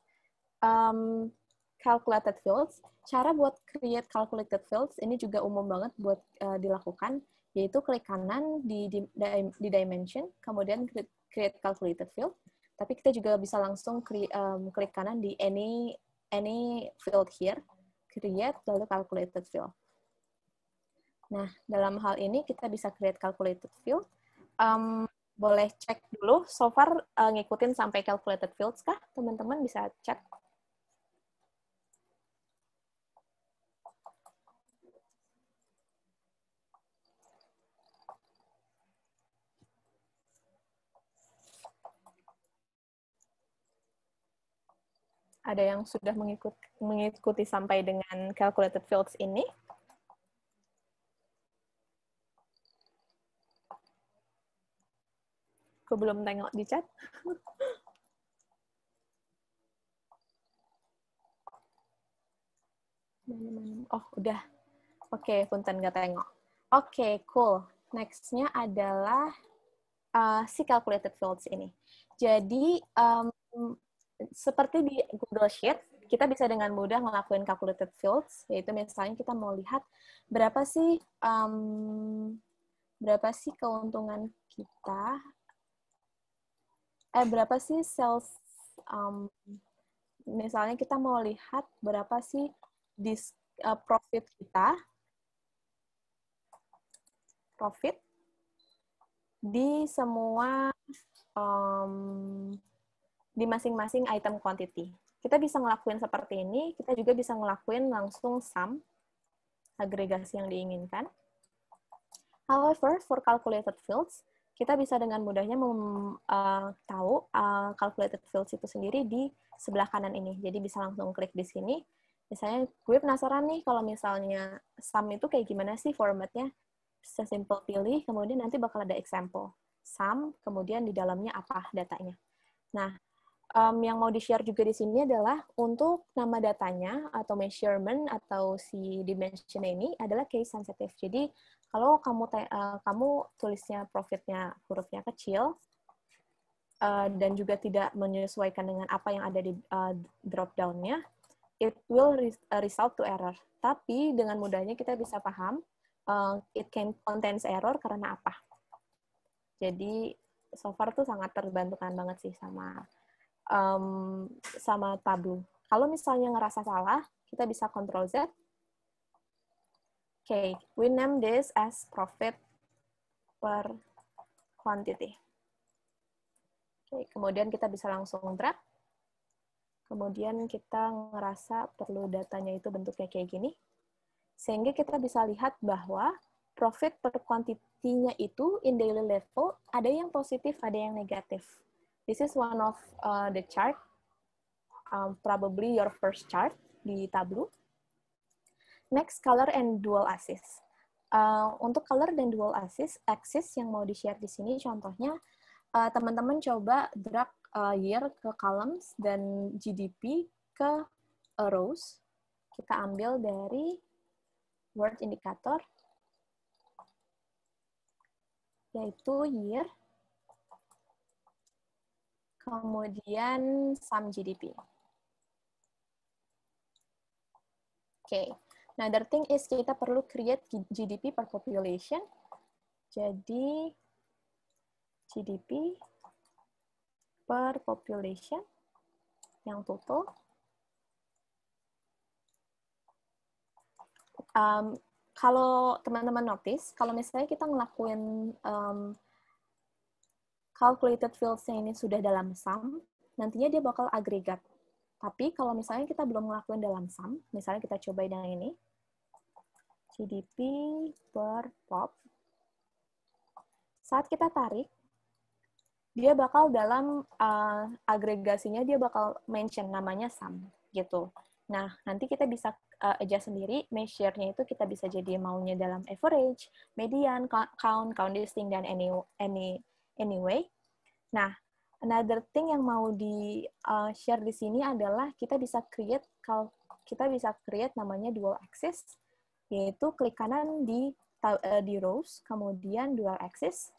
Um, calculated fields. Cara buat create calculated fields ini juga umum banget buat uh, dilakukan yaitu klik kanan di, di, di dimension, kemudian create calculated field. Tapi kita juga bisa langsung kri, um, klik kanan di any any field here, create lalu calculated field. Nah, dalam hal ini kita bisa create calculated field. Um, boleh cek dulu, so far uh, ngikutin sampai calculated fields kah? Teman-teman bisa cek ada yang sudah mengikut, mengikuti sampai dengan calculated fields ini? Aku belum tengok di chat. oh, udah. Oke, okay, punten nggak tengok. Oke, okay, cool. Next-nya adalah uh, si calculated fields ini. Jadi, um, seperti di Google Sheet, kita bisa dengan mudah ngelakuin calculated fields, yaitu misalnya kita mau lihat berapa sih um, berapa sih keuntungan kita, eh berapa sih sales, um, misalnya kita mau lihat berapa sih dis, uh, profit kita, profit di semua um, di masing-masing item quantity. Kita bisa ngelakuin seperti ini, kita juga bisa ngelakuin langsung sum, agregasi yang diinginkan. However, for calculated fields, kita bisa dengan mudahnya mem, uh, tahu uh, calculated fields itu sendiri di sebelah kanan ini. Jadi bisa langsung klik di sini. Misalnya gue penasaran nih kalau misalnya sum itu kayak gimana sih formatnya. Sesimpel pilih, kemudian nanti bakal ada example. Sum, kemudian di dalamnya apa datanya. Nah, um, yang mau di-share juga di sini adalah untuk nama datanya atau measurement atau si dimension ini adalah case sensitive. Jadi kalau kamu uh, kamu tulisnya profitnya hurufnya kecil uh, dan juga tidak menyesuaikan dengan apa yang ada di uh, drop down it will result to error. Tapi dengan mudahnya kita bisa paham uh, it can contains error karena apa. Jadi software tuh sangat terbantukan banget sih sama um, sama tabu. Kalau misalnya ngerasa salah, kita bisa kontrol Z. Okay, we name this as profit per quantity. Okay, kemudian kita bisa langsung drag. Kemudian kita ngerasa perlu datanya itu bentuknya kayak gini. Sehingga kita bisa lihat bahwa profit per quantity-nya itu in daily level ada yang positif, ada yang negatif. This is one of uh, the chart, um, probably your first chart di Tableau. Next, color and dual axis. Uh, untuk color dan dual axis, axis yang mau di-share di sini contohnya uh, teman-teman uh, coba drag uh, year ke columns dan GDP ke uh, rows. Kita ambil dari word indicator, yaitu year kemudian sum GDP. Oke, okay. another thing is kita perlu create GDP per population. Jadi GDP per population yang total. Um, kalau teman-teman notice, kalau misalnya kita ngelakuin um, calculated fields ini sudah dalam sum, nantinya dia bakal agregat. Tapi kalau misalnya kita belum melakukan dalam sum, misalnya kita coba yang ini, GDP per pop, saat kita tarik, dia bakal dalam uh, agregasinya dia bakal mention namanya sum gitu. Nah, nanti kita bisa uh, adjust sendiri measure-nya itu kita bisa jadi maunya dalam average, median, count, count, distinct, dan any any anyway. Nah, another thing yang mau di uh, share di sini adalah kita bisa create kalau kita bisa create namanya dual axis yaitu klik kanan di uh, di rows kemudian dual axis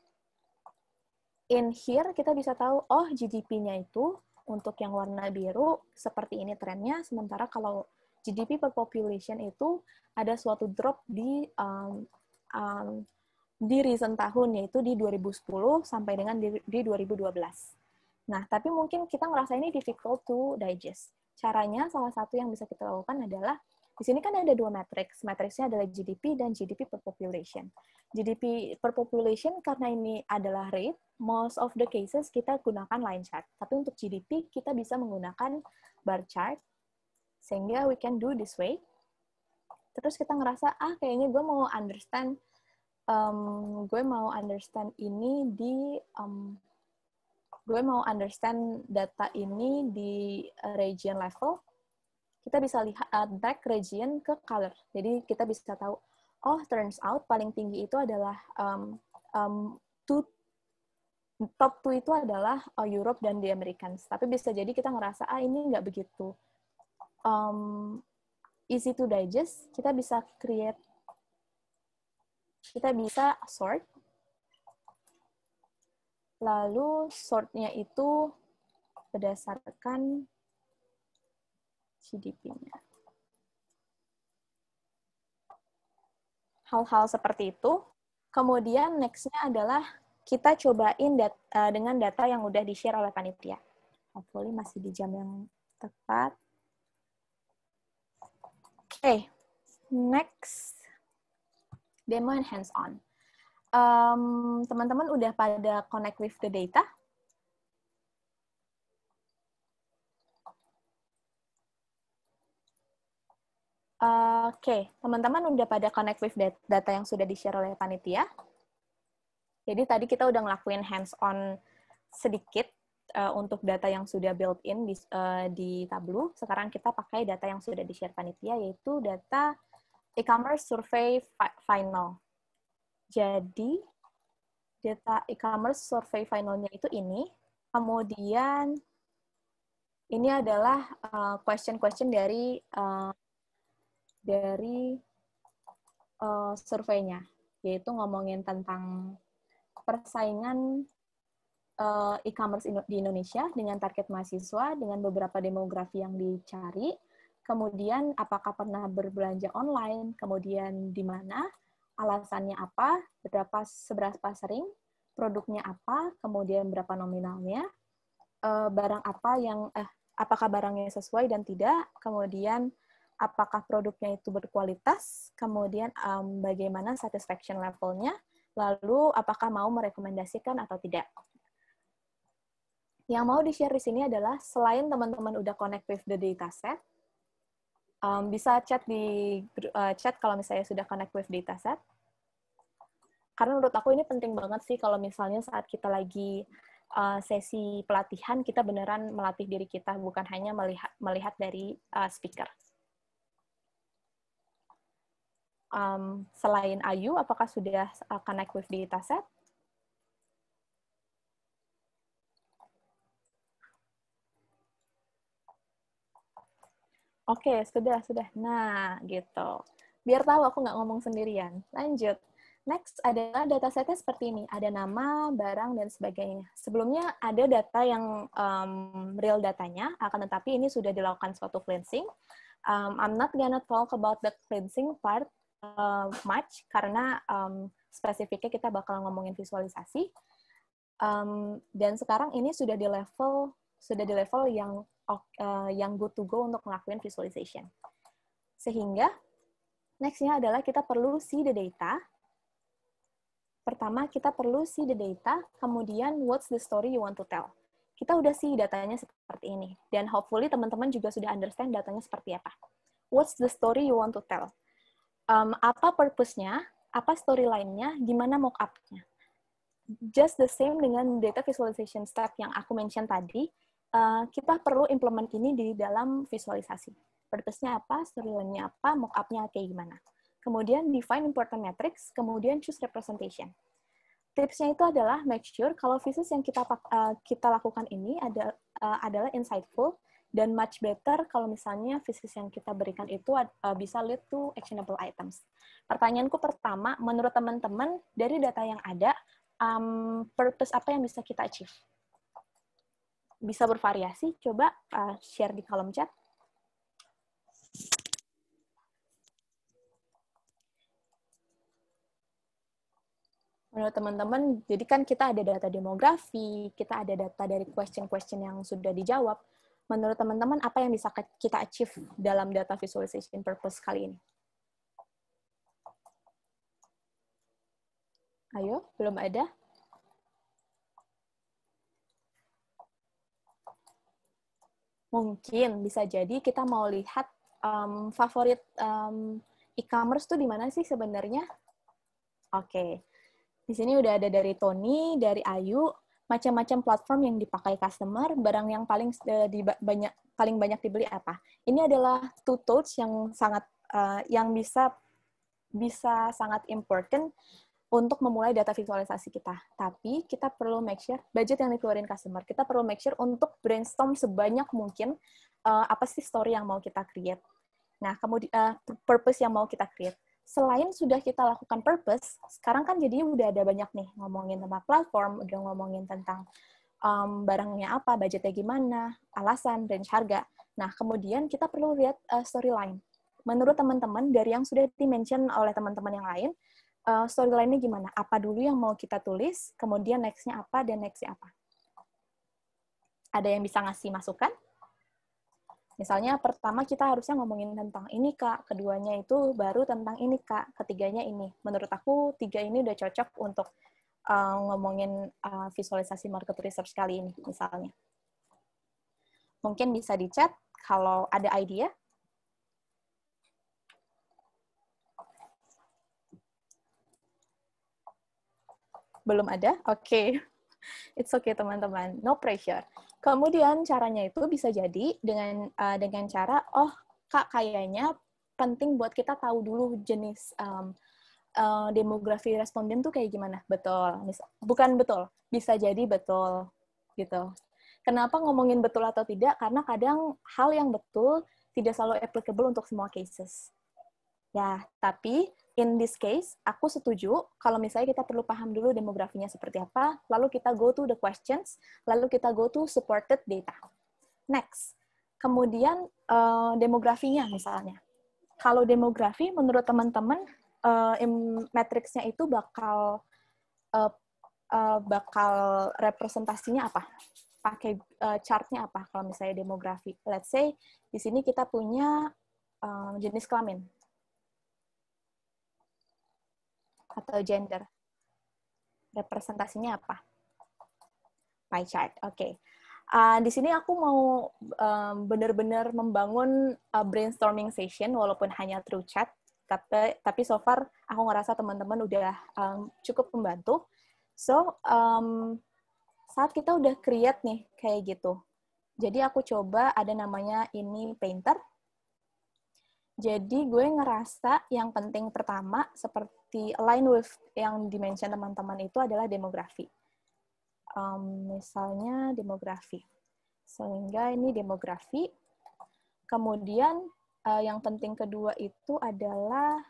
in here kita bisa tahu oh GDP-nya itu untuk yang warna biru seperti ini trennya sementara kalau GDP per population itu ada suatu drop di um, um, di recent tahun yaitu di 2010 sampai dengan di, di 2012. Nah, tapi mungkin kita ngerasa ini difficult to digest. Caranya salah satu yang bisa kita lakukan adalah di sini kan ada dua matriks. Matriksnya adalah GDP dan GDP per population. GDP per population karena ini adalah rate, most of the cases kita gunakan line chart. Tapi untuk GDP kita bisa menggunakan bar chart. Sehingga we can do this way. Terus kita ngerasa, ah kayaknya gue mau understand um, gue mau understand ini di um, gue mau understand data ini di region level kita bisa lihat eh, back region ke color jadi kita bisa tahu oh turns out paling tinggi itu adalah um, um, two, top two itu adalah uh, Europe dan the Americans tapi bisa jadi kita ngerasa ah ini nggak begitu um, easy to digest kita bisa create kita bisa sort. Lalu sortnya itu berdasarkan GDP-nya. Hal-hal seperti itu. Kemudian next-nya adalah kita cobain data, eh, dengan data yang udah di-share oleh panitia. Hopefully masih di jam yang tepat. Oke, okay. next demo and hands on. Um, teman-teman udah pada connect with the data? Oke, okay. teman-teman udah pada connect with data yang sudah di-share oleh panitia. Jadi tadi kita udah ngelakuin hands-on sedikit uh, untuk data yang sudah built-in di, uh, di Tableau. Sekarang kita pakai data yang sudah di-share panitia, yaitu data e-commerce survey final. Jadi data e-commerce survey finalnya itu ini, kemudian ini adalah eh, question-question uh, dari uh, dari uh, surveinya, yaitu ngomongin tentang persaingan uh, e-commerce di Indonesia dengan target mahasiswa dengan beberapa demografi yang dicari kemudian apakah pernah berbelanja online, kemudian di mana, alasannya apa, berapa seberapa sering, produknya apa, kemudian berapa nominalnya, eh, barang apa yang eh apakah barangnya sesuai dan tidak, kemudian apakah produknya itu berkualitas, kemudian um, bagaimana satisfaction levelnya, lalu apakah mau merekomendasikan atau tidak. Yang mau di-share di sini adalah selain teman-teman udah connect with the dataset, Um, bisa chat di uh, chat kalau misalnya sudah connect with dataset. Karena menurut aku ini penting banget sih kalau misalnya saat kita lagi uh, sesi pelatihan kita beneran melatih diri kita bukan hanya melihat melihat dari uh, speaker. Um, selain Ayu, apakah sudah connect with dataset? Oke, okay, sudah, sudah. Nah, gitu. Biar tahu aku nggak ngomong sendirian. Lanjut. Next adalah data setnya seperti ini, ada nama, barang, dan sebagainya. Sebelumnya ada data yang um, real datanya, akan tetapi ini sudah dilakukan suatu cleansing. Um, I'm not gonna talk about the cleansing part uh, much, karena um, spesifiknya kita bakal ngomongin visualisasi. Um, dan sekarang ini sudah di level sudah di level yang uh, yang good to go untuk ngelakuin visualization. Sehingga nextnya adalah kita perlu see the data. Pertama kita perlu see the data, kemudian what's the story you want to tell. Kita udah see datanya seperti ini dan hopefully teman-teman juga sudah understand datanya seperti apa. What's the story you want to tell? Um, apa purpose-nya? Apa storyline-nya? Gimana mock up-nya? Just the same dengan data visualization step yang aku mention tadi, Eh, kita perlu implement ini di dalam visualisasi. Purpose-nya apa, storyline-nya apa, mock-up-nya kayak gimana. Kemudian define important metrics, kemudian choose representation. Tipsnya itu adalah make sure kalau visus yang kita uh, kita lakukan ini ada, uh, adalah insightful dan much better kalau misalnya visus yang kita berikan itu uh, bisa lead to actionable items. Pertanyaanku pertama, menurut teman-teman dari data yang ada, um, purpose apa yang bisa kita achieve? bisa bervariasi, coba uh, share di kolom chat. menurut teman-teman, jadi kan kita ada data demografi, kita ada data dari question-question yang sudah dijawab. Menurut teman-teman, apa yang bisa kita achieve dalam data visualization purpose kali ini? Ayo, belum ada? mungkin bisa jadi kita mau lihat um, favorit um, e-commerce tuh di mana sih sebenarnya? Oke, okay. di sini udah ada dari Tony, dari Ayu, macam-macam platform yang dipakai customer, barang yang paling uh, di, banyak paling banyak dibeli apa? Ini adalah two touch yang sangat uh, yang bisa bisa sangat important untuk memulai data visualisasi kita. Tapi kita perlu make sure budget yang dikeluarin customer, kita perlu make sure untuk brainstorm sebanyak mungkin uh, apa sih story yang mau kita create. Nah, kemudian uh, eh, purpose yang mau kita create. Selain sudah kita lakukan purpose, sekarang kan jadi udah ada banyak nih ngomongin tentang platform, udah ngomongin tentang um, barangnya apa, budgetnya gimana, alasan, range harga. Nah, kemudian kita perlu lihat uh, storyline. Menurut teman-teman, dari yang sudah di mention oleh teman-teman yang lain, uh, storyline-nya gimana? Apa dulu yang mau kita tulis, kemudian next-nya apa, dan next-nya apa? Ada yang bisa ngasih masukan? Misalnya pertama kita harusnya ngomongin tentang ini kak, keduanya itu baru tentang ini kak, ketiganya ini. Menurut aku tiga ini udah cocok untuk uh, ngomongin uh, visualisasi market research kali ini misalnya. Mungkin bisa di chat kalau ada idea Belum ada? Oke. Okay. It's okay teman-teman, no pressure. Kemudian caranya itu bisa jadi dengan uh, dengan cara oh kak kayaknya penting buat kita tahu dulu jenis um, uh, demografi responden tuh kayak gimana. Betul. bukan betul, bisa jadi betul gitu. Kenapa ngomongin betul atau tidak? Karena kadang hal yang betul tidak selalu applicable untuk semua cases. Ya, tapi in this case, aku setuju kalau misalnya kita perlu paham dulu demografinya seperti apa, lalu kita go to the questions, lalu kita go to supported data. Next, kemudian uh, demografinya misalnya. Kalau demografi, menurut teman-teman, uh, matriksnya itu bakal uh, uh, bakal representasinya apa? Pakai uh, chartnya apa? Kalau misalnya demografi, let's say di sini kita punya uh, jenis kelamin atau gender? Representasinya apa? Pie chart. Oke. Okay. Uh, di sini aku mau um, benar-benar membangun uh, brainstorming session walaupun hanya through chat, tapi tapi so far aku ngerasa teman-teman udah um, cukup membantu. So um, saat kita udah create nih kayak gitu. Jadi aku coba ada namanya ini painter jadi gue ngerasa yang penting pertama seperti align with yang dimention teman-teman itu adalah demografi. Um, misalnya demografi. Sehingga ini demografi. Kemudian uh, yang penting kedua itu adalah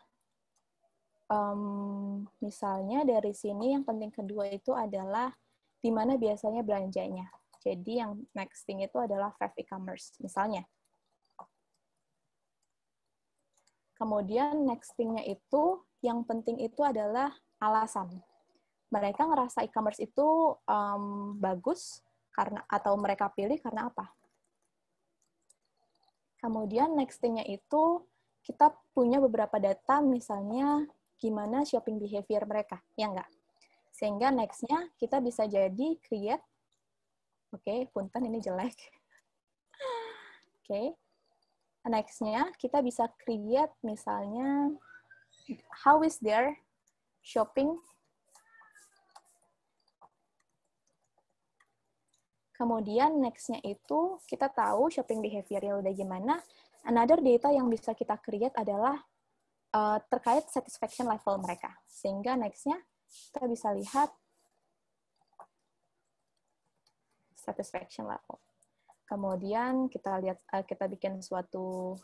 um, misalnya dari sini yang penting kedua itu adalah di mana biasanya belanjanya. Jadi yang next thing itu adalah fast e-commerce misalnya Kemudian next thing-nya itu yang penting itu adalah alasan. Mereka ngerasa e-commerce itu um, bagus karena atau mereka pilih karena apa? Kemudian next thing-nya itu kita punya beberapa data misalnya gimana shopping behavior mereka, ya enggak? Sehingga next-nya kita bisa jadi create Oke, okay, punten ini jelek. Oke. Okay nextnya kita bisa create misalnya how is their shopping Kemudian nextnya itu kita tahu shopping behaviornya udah gimana. Another data yang bisa kita create adalah uh, terkait satisfaction level mereka. Sehingga nextnya kita bisa lihat satisfaction level kemudian kita lihat uh, kita bikin suatu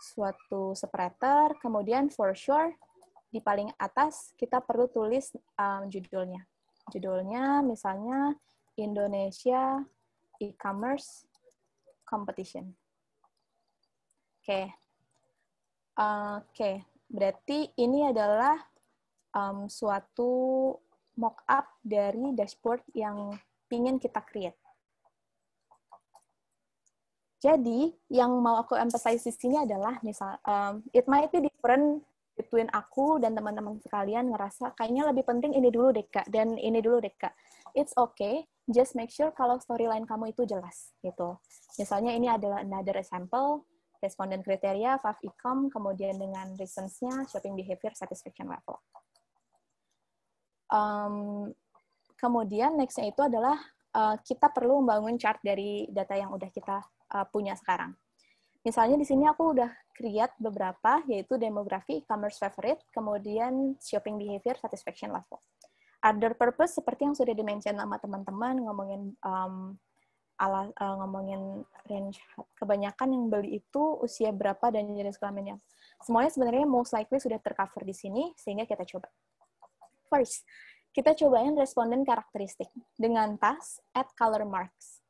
suatu separator, kemudian for sure di paling atas kita perlu tulis um, judulnya. Judulnya misalnya Indonesia E-commerce Competition. Oke. Okay. Oke, okay. berarti ini adalah um, suatu mock up dari dashboard yang ingin kita create. Jadi yang mau aku emphasize di sini adalah misal um, it might be different between aku dan teman-teman sekalian ngerasa kayaknya lebih penting ini dulu deh kak dan ini dulu deh kak. It's okay, just make sure kalau storyline kamu itu jelas gitu. Misalnya ini adalah another example respondent criteria, five ecom, kemudian dengan reasons-nya, shopping behavior, satisfaction level. Um, kemudian next-nya itu adalah uh, kita perlu membangun chart dari data yang udah kita uh, punya sekarang. Misalnya di sini aku udah create beberapa, yaitu demografi, commerce favorite, kemudian shopping behavior, satisfaction level. Other purpose seperti yang sudah dimention sama teman-teman, ngomongin um, ala, uh, ngomongin range, kebanyakan yang beli itu usia berapa dan jenis kelaminnya. Semuanya sebenarnya most likely sudah tercover di sini, sehingga kita coba. First, kita cobain responden karakteristik dengan tas at color marks.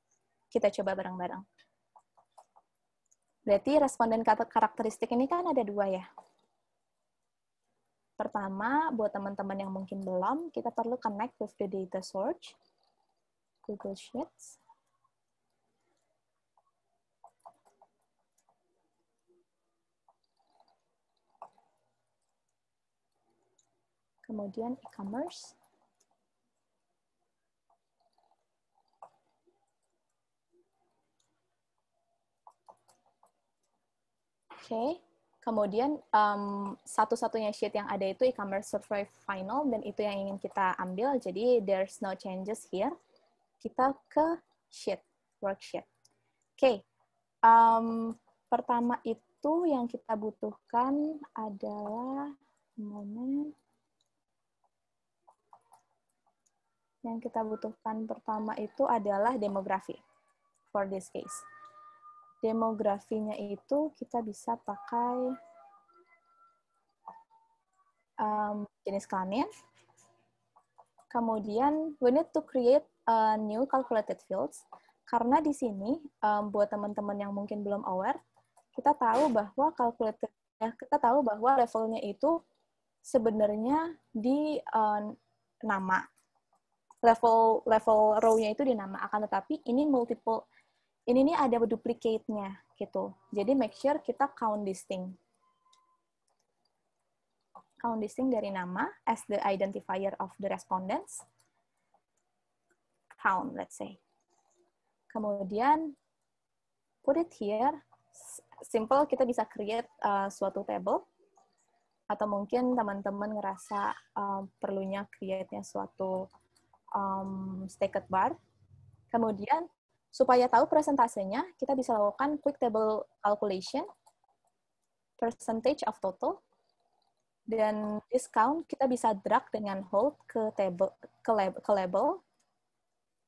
Kita coba bareng-bareng. Berarti responden karakteristik ini kan ada dua ya. Pertama, buat teman-teman yang mungkin belum, kita perlu connect with the data source, Google Sheets. Kemudian e-commerce. okay. kemudian um, satu-satunya sheet yang ada itu e-commerce survey final dan itu yang ingin kita ambil jadi there's no changes here kita ke sheet worksheet oke okay. um, pertama itu yang kita butuhkan adalah moment yang kita butuhkan pertama itu adalah demografi for this case demografinya itu kita bisa pakai um, jenis kelamin. Kemudian we need to create a new calculated fields karena di sini um, buat teman-teman yang mungkin belum aware, kita tahu bahwa calculated ya, kita tahu bahwa levelnya itu sebenarnya di uh, nama level level row-nya itu di nama akan tetapi ini multiple ini nih ada duplicate-nya gitu. Jadi make sure kita count this thing. Count this thing dari nama as the identifier of the respondents. Count, let's say. Kemudian put it here. Simple, kita bisa create uh, suatu table. Atau mungkin teman-teman ngerasa uh, perlunya create-nya suatu um, stacked bar. Kemudian Supaya tahu presentasenya, kita bisa lakukan quick table calculation, percentage of total, dan discount kita bisa drag dengan hold ke table ke, lab, ke label.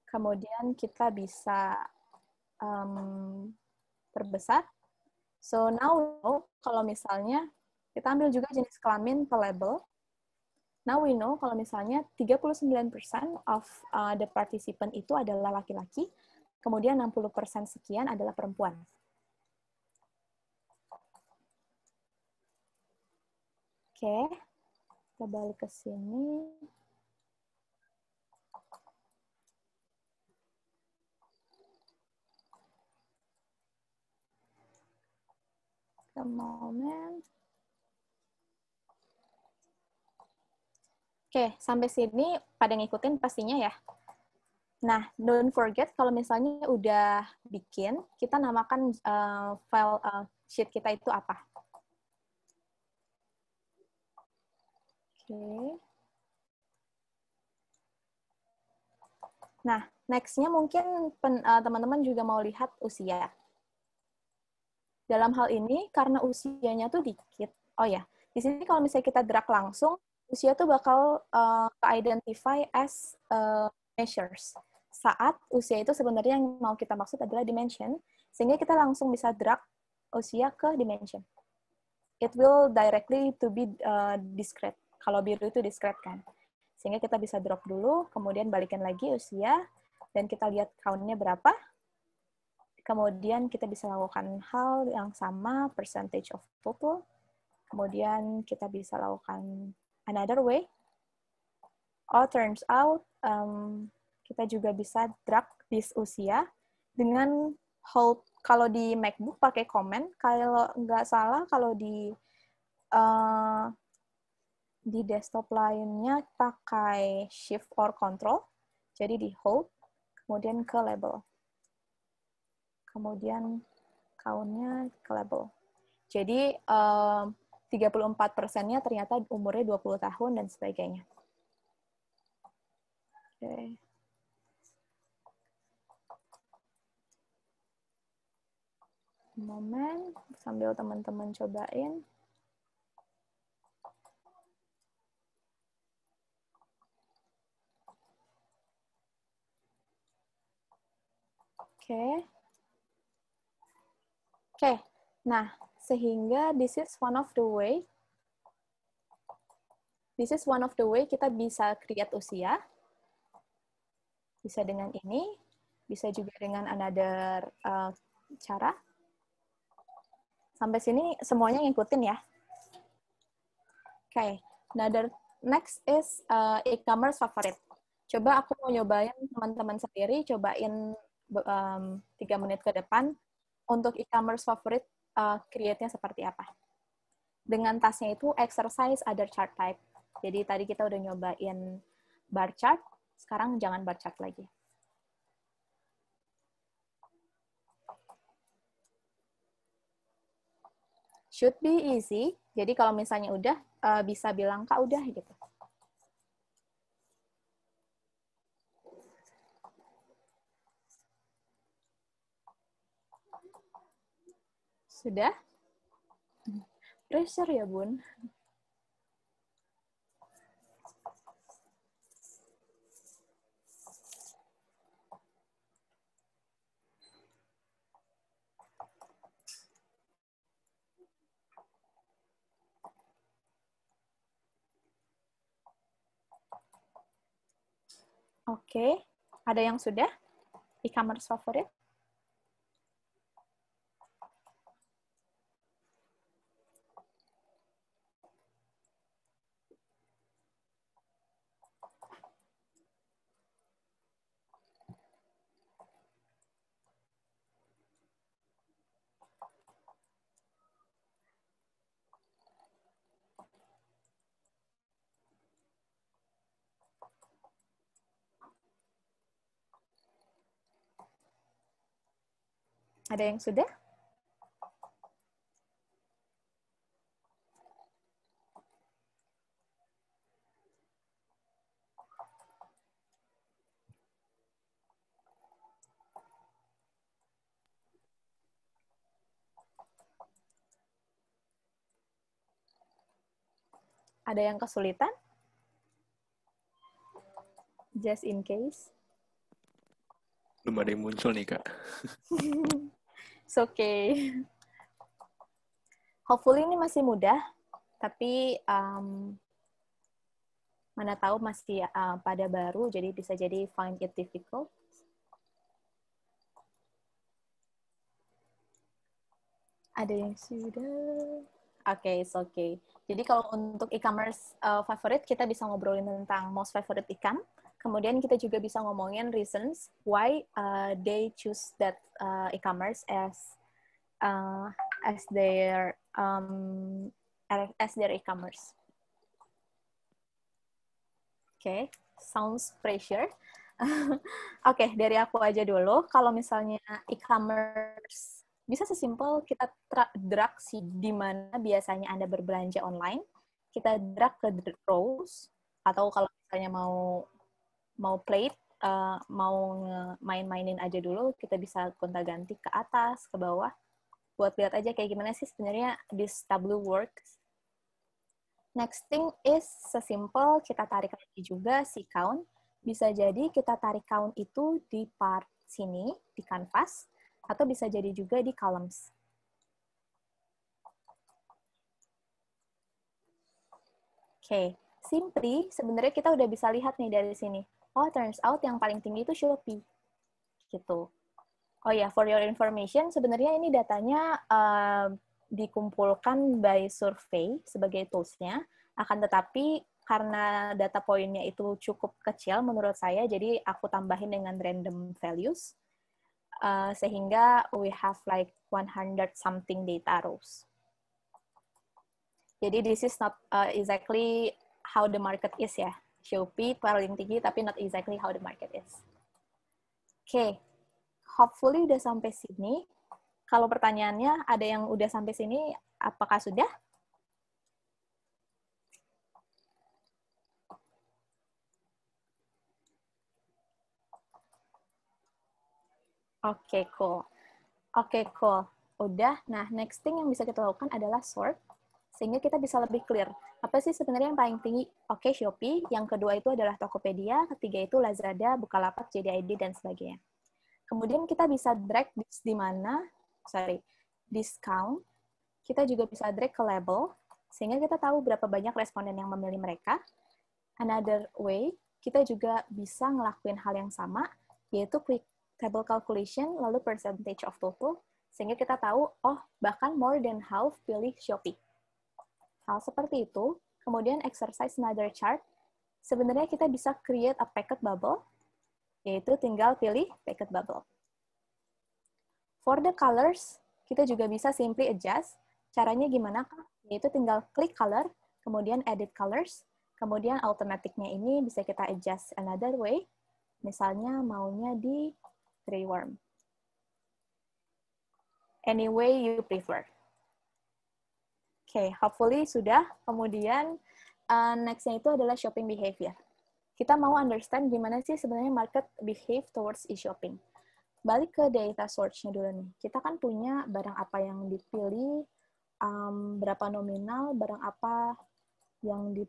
Kemudian kita bisa um, perbesar. So now know kalau misalnya kita ambil juga jenis kelamin ke label. Now we know kalau misalnya 39% of uh, the participant itu adalah laki-laki kemudian 60% sekian adalah perempuan. Oke, kita balik ke sini. moment. Oke, sampai sini pada ngikutin pastinya ya. Nah, don't forget kalau misalnya udah bikin, kita namakan uh, file uh, sheet kita itu apa. Oke. Okay. Nah, next-nya mungkin eh, teman-teman uh, juga mau lihat usia. Dalam hal ini, karena usianya tuh dikit. Oh ya, di sini kalau misalnya kita drag langsung, usia tuh bakal uh, identify as uh, measures. Saat usia itu sebenarnya yang mau kita maksud adalah dimension, sehingga kita langsung bisa drag usia ke dimension. It will directly to be uh, discrete. Kalau biru itu discrete kan. Sehingga kita bisa drop dulu, kemudian balikan lagi usia, dan kita lihat count berapa. Kemudian kita bisa lakukan hal yang sama, percentage of total. Kemudian kita bisa lakukan another way, Oh, turns out um, kita juga bisa drag this usia dengan hold. kalau di MacBook pakai comment, kalau nggak salah kalau di uh, di desktop lainnya pakai shift or control, jadi di hold, kemudian ke label. Kemudian tahunnya ke label. Jadi eh, uh, 34 persennya ternyata umurnya 20 tahun dan sebagainya. Okay. Momen sambil teman-teman cobain. Oke. Okay. Oke. Okay. Nah, sehingga this is one of the way this is one of the way kita bisa create usia bisa dengan ini, bisa juga dengan another uh, cara. Sampai sini semuanya ngikutin ya. Oke, okay. Nah, another next is uh, e-commerce favorite. Coba aku mau nyobain teman-teman sendiri, cobain um, tiga 3 menit ke depan untuk e-commerce favorite uh, create-nya seperti apa. Dengan tasnya itu exercise other chart type. Jadi tadi kita udah nyobain bar chart, sekarang jangan bar lagi. Should be easy. Jadi kalau misalnya udah, eh, bisa bilang, Kak, udah gitu. Sudah? Pressure ya, Bun. Oke, okay. ada yang sudah? E-commerce favorit? Ada yang sudah? Ada yang kesulitan? Just in case. Belum ada yang muncul nih, Kak. It's okay. Hopefully ini masih mudah, tapi um, mana tahu masih uh, pada baru, jadi bisa jadi find it difficult. Ada yang sudah. Oke, okay, it's okay. Jadi kalau untuk e-commerce uh, favorit, kita bisa ngobrolin tentang most favorite ikan. Kemudian kita juga bisa ngomongin reasons why uh, they choose that uh, e-commerce as uh, as their um, as their e-commerce. Oke, okay. sounds pressure. Oke, okay, dari aku aja dulu. Kalau misalnya e-commerce bisa sesimpel kita drag si di mana biasanya Anda berbelanja online, kita drag ke rows atau kalau misalnya mau mau play, uh, eh, mau main-mainin aja dulu kita bisa gonta-ganti ke atas ke bawah buat lihat aja kayak gimana sih sebenarnya this tableau works next thing is sesimpel kita tarik lagi juga si count bisa jadi kita tarik count itu di part sini di canvas atau bisa jadi juga di columns Oke, okay. simply sebenarnya kita udah bisa lihat nih dari sini oh turns out yang paling tinggi itu Shopee gitu oh ya yeah, for your information sebenarnya ini datanya uh, dikumpulkan by survey sebagai toolsnya akan tetapi karena data poinnya itu cukup kecil menurut saya jadi aku tambahin dengan random values uh, sehingga we have like 100 something data rows jadi this is not uh, exactly how the market is ya Shopee paling tinggi tapi not exactly how the market is. Oke, okay. hopefully udah sampai sini. Kalau pertanyaannya ada yang udah sampai sini, apakah sudah? Oke, okay, cool. Oke, okay, cool. Udah. Nah, next thing yang bisa kita lakukan adalah sort sehingga kita bisa lebih clear. Apa sih sebenarnya yang paling tinggi? Oke, Shopee. Yang kedua itu adalah Tokopedia, ketiga itu Lazada, Bukalapak, JDID, dan sebagainya. Kemudian kita bisa drag di mana, sorry, discount. Kita juga bisa drag ke label, sehingga kita tahu berapa banyak responden yang memilih mereka. Another way, kita juga bisa ngelakuin hal yang sama, yaitu quick table calculation, lalu percentage of total, sehingga kita tahu, oh, bahkan more than half pilih Shopee Hal seperti itu, kemudian exercise another chart, sebenarnya kita bisa create a packet bubble, yaitu tinggal pilih packet bubble. For the colors, kita juga bisa simply adjust. Caranya gimana? Yaitu tinggal klik color, kemudian edit colors, kemudian automaticnya ini bisa kita adjust another way. Misalnya maunya di three worm. Any way you prefer okay, hopefully sudah. Kemudian uh, nextnya itu adalah shopping behavior. Kita mau understand gimana sih sebenarnya market behave towards e-shopping. Balik ke data source nya dulu nih. Kita kan punya barang apa yang dipilih, um, berapa nominal, barang apa yang di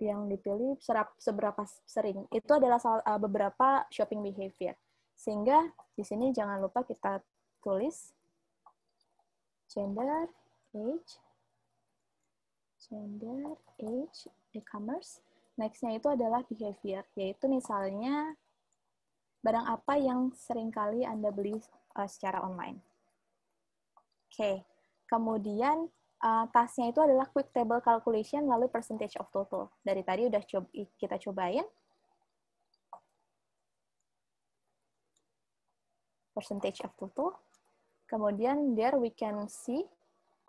yang dipilih serap, seberapa sering. Itu adalah soal, uh, eh, beberapa shopping behavior. Sehingga di sini jangan lupa kita tulis gender, age, gender, age, e-commerce. Nextnya itu adalah behavior, yaitu misalnya barang apa yang seringkali Anda beli uh, secara online. Oke, okay. kemudian uh, tasnya itu adalah quick table calculation lalu percentage of total. Dari tadi udah co kita cobain. Percentage of total. Kemudian there we can see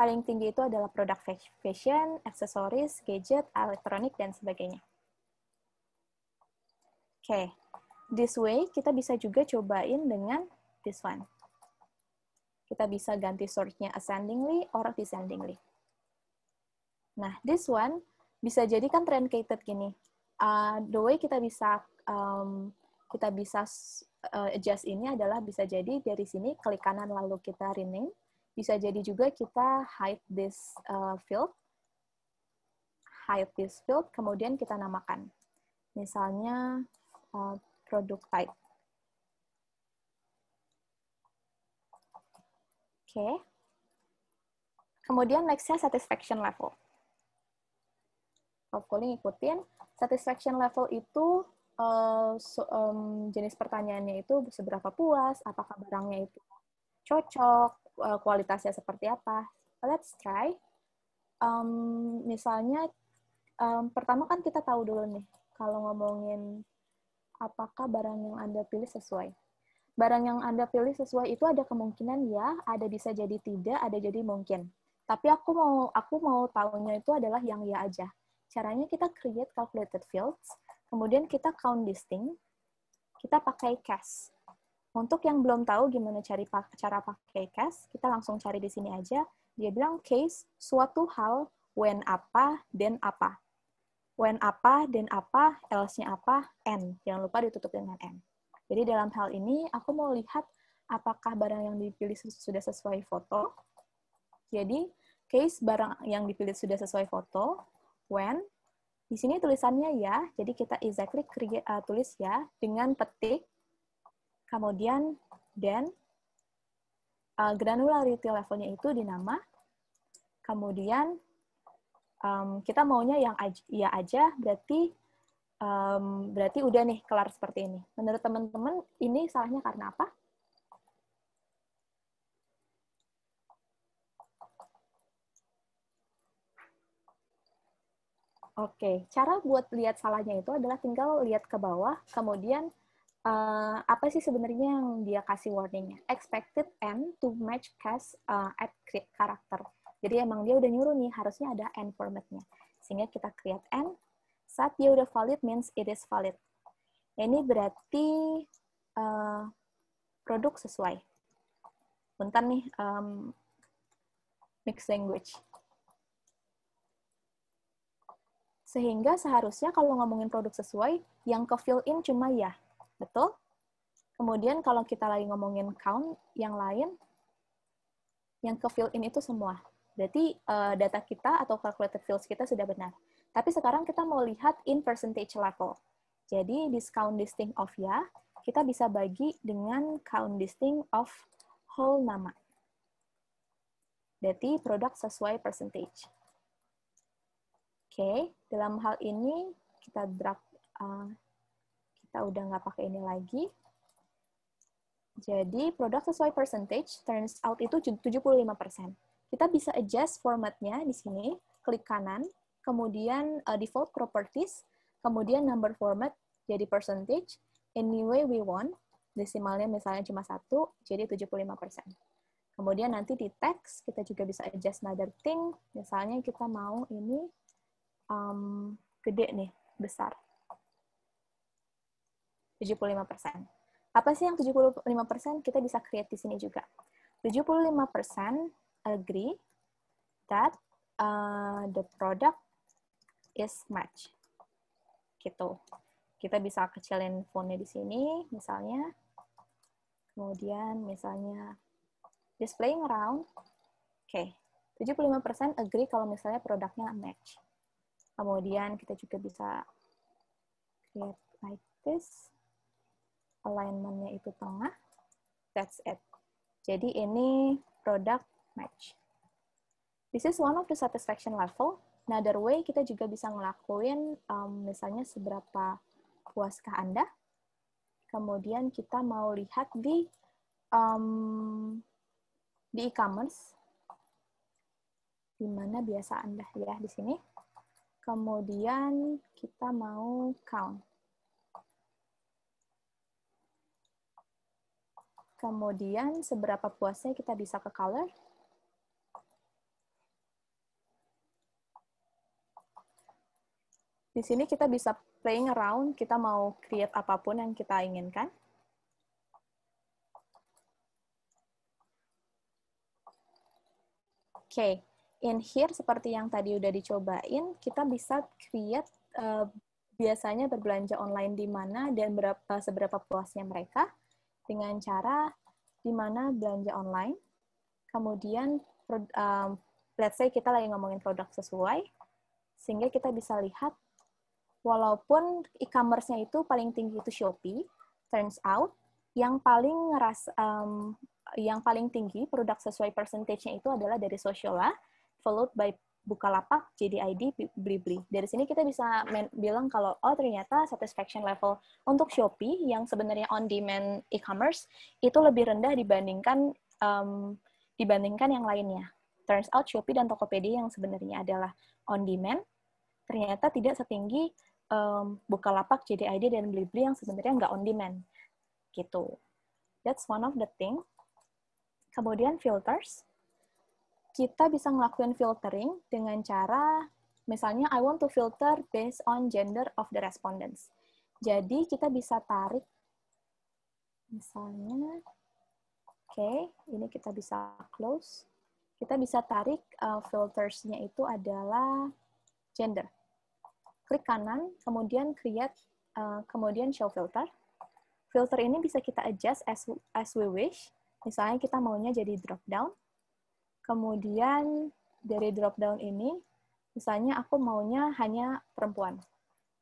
Paling tinggi itu adalah produk fashion, aksesoris, gadget, elektronik, dan sebagainya. Oke, okay. this way kita bisa juga cobain dengan this one. Kita bisa ganti sortnya nya ascendingly or descendingly. Nah, this one bisa jadi kan truncated gini. Uh, the way kita bisa um, kita bisa uh, adjust ini adalah bisa jadi dari sini klik kanan lalu kita rename bisa jadi juga kita hide this uh, field, hide this field, kemudian kita namakan. Misalnya uh, product type. Oke. Okay. Kemudian next-nya satisfaction level. Hopefully ngikutin. Satisfaction level itu uh, so, um, jenis pertanyaannya itu seberapa puas, apakah barangnya itu cocok, Eh, kualitasnya seperti apa. Let's try. Um, misalnya, um, pertama kan kita tahu dulu nih, kalau ngomongin apakah barang yang Anda pilih sesuai. Barang yang Anda pilih sesuai itu ada kemungkinan ya, ada bisa jadi tidak, ada jadi mungkin. Tapi aku mau aku mau tahunya itu adalah yang ya aja. Caranya kita create calculated fields, kemudian kita count distinct, kita pakai cash. Untuk yang belum tahu gimana cari cara pakai case, kita langsung cari di sini aja. Dia bilang case suatu hal when apa dan apa. When apa dan apa, else-nya apa, n. Jangan lupa ditutup dengan n. Jadi dalam hal ini aku mau lihat apakah barang yang dipilih sudah sesuai foto. Jadi case barang yang dipilih sudah sesuai foto, when di sini tulisannya ya, jadi kita exactly create, uh, tulis ya dengan petik Kemudian dan uh, eh, granularity levelnya itu dinama. Kemudian um, kita maunya yang ya aja berarti um, berarti udah nih kelar seperti ini. Menurut teman-teman ini salahnya karena apa? Oke, cara buat lihat salahnya itu adalah tinggal lihat ke bawah, kemudian uh, apa sih sebenarnya yang dia kasih warningnya? Expected n to match cast uh, at create character. Jadi emang dia udah nyuruh nih harusnya ada n formatnya. Sehingga kita create n. Saat dia udah valid means it is valid. Ini berarti uh, produk sesuai. Bentar nih um, mix language. Sehingga seharusnya kalau ngomongin produk sesuai, yang ke fill in cuma ya, Betul? Kemudian kalau kita lagi ngomongin count, yang lain, yang ke fill in itu semua. Berarti uh, data kita atau calculated fields kita sudah benar. Tapi sekarang kita mau lihat in percentage level. Jadi discount distinct of ya, kita bisa bagi dengan count distinct of whole nama. Berarti produk sesuai percentage. Oke, okay. dalam hal ini kita drag uh, eh, kita udah nggak pakai ini lagi. Jadi, produk sesuai percentage, turns out itu 75%. Kita bisa adjust formatnya di sini, klik kanan, kemudian uh, default properties, kemudian number format jadi percentage, any way we want, desimalnya misalnya cuma satu, jadi 75%. Kemudian nanti di text kita juga bisa adjust another thing, misalnya kita mau ini um, gede nih, besar. 75%. Apa sih yang 75% kita bisa create di sini juga? 75% agree that uh, the product is match. Gitu. Kita bisa kecilin fontnya di sini, misalnya. Kemudian misalnya displaying around. Oke, okay. 75% agree kalau misalnya produknya match. Kemudian kita juga bisa create like this alignmentnya itu tengah, that's it. Jadi ini product match. This is one of the satisfaction level. Another way kita juga bisa ngelakuin um, misalnya seberapa puaskah Anda. Kemudian kita mau lihat di um, di e-commerce di mana biasa Anda ya di sini. Kemudian kita mau count. Kemudian seberapa puasnya kita bisa ke color? Di sini kita bisa playing around, kita mau create apapun yang kita inginkan. Oke, okay. in here seperti yang tadi udah dicobain, kita bisa create uh, biasanya berbelanja online di mana dan berapa seberapa puasnya mereka dengan cara di mana belanja online, kemudian um, let's say kita lagi ngomongin produk sesuai, sehingga kita bisa lihat walaupun e-commerce-nya itu paling tinggi itu Shopee, turns out yang paling ngeras um, yang paling tinggi produk sesuai percentage-nya itu adalah dari Sociola, followed by Bukalapak, JDID, Blibli. Dari sini kita bisa bilang kalau oh ternyata satisfaction level untuk Shopee yang sebenarnya on demand e-commerce itu lebih rendah dibandingkan um, dibandingkan yang lainnya. Turns out Shopee dan Tokopedia yang sebenarnya adalah on demand ternyata tidak setinggi um, Bukalapak, JDID dan Blibli yang sebenarnya nggak on demand. Gitu. That's one of the thing. Kemudian filters kita bisa melakukan filtering dengan cara misalnya I want to filter based on gender of the respondents. Jadi kita bisa tarik misalnya oke, okay, ini kita bisa close. Kita bisa tarik uh, filtersnya itu adalah gender. Klik kanan, kemudian create uh, kemudian show filter. Filter ini bisa kita adjust as as we wish. Misalnya kita maunya jadi drop down Kemudian dari drop down ini, misalnya aku maunya hanya perempuan.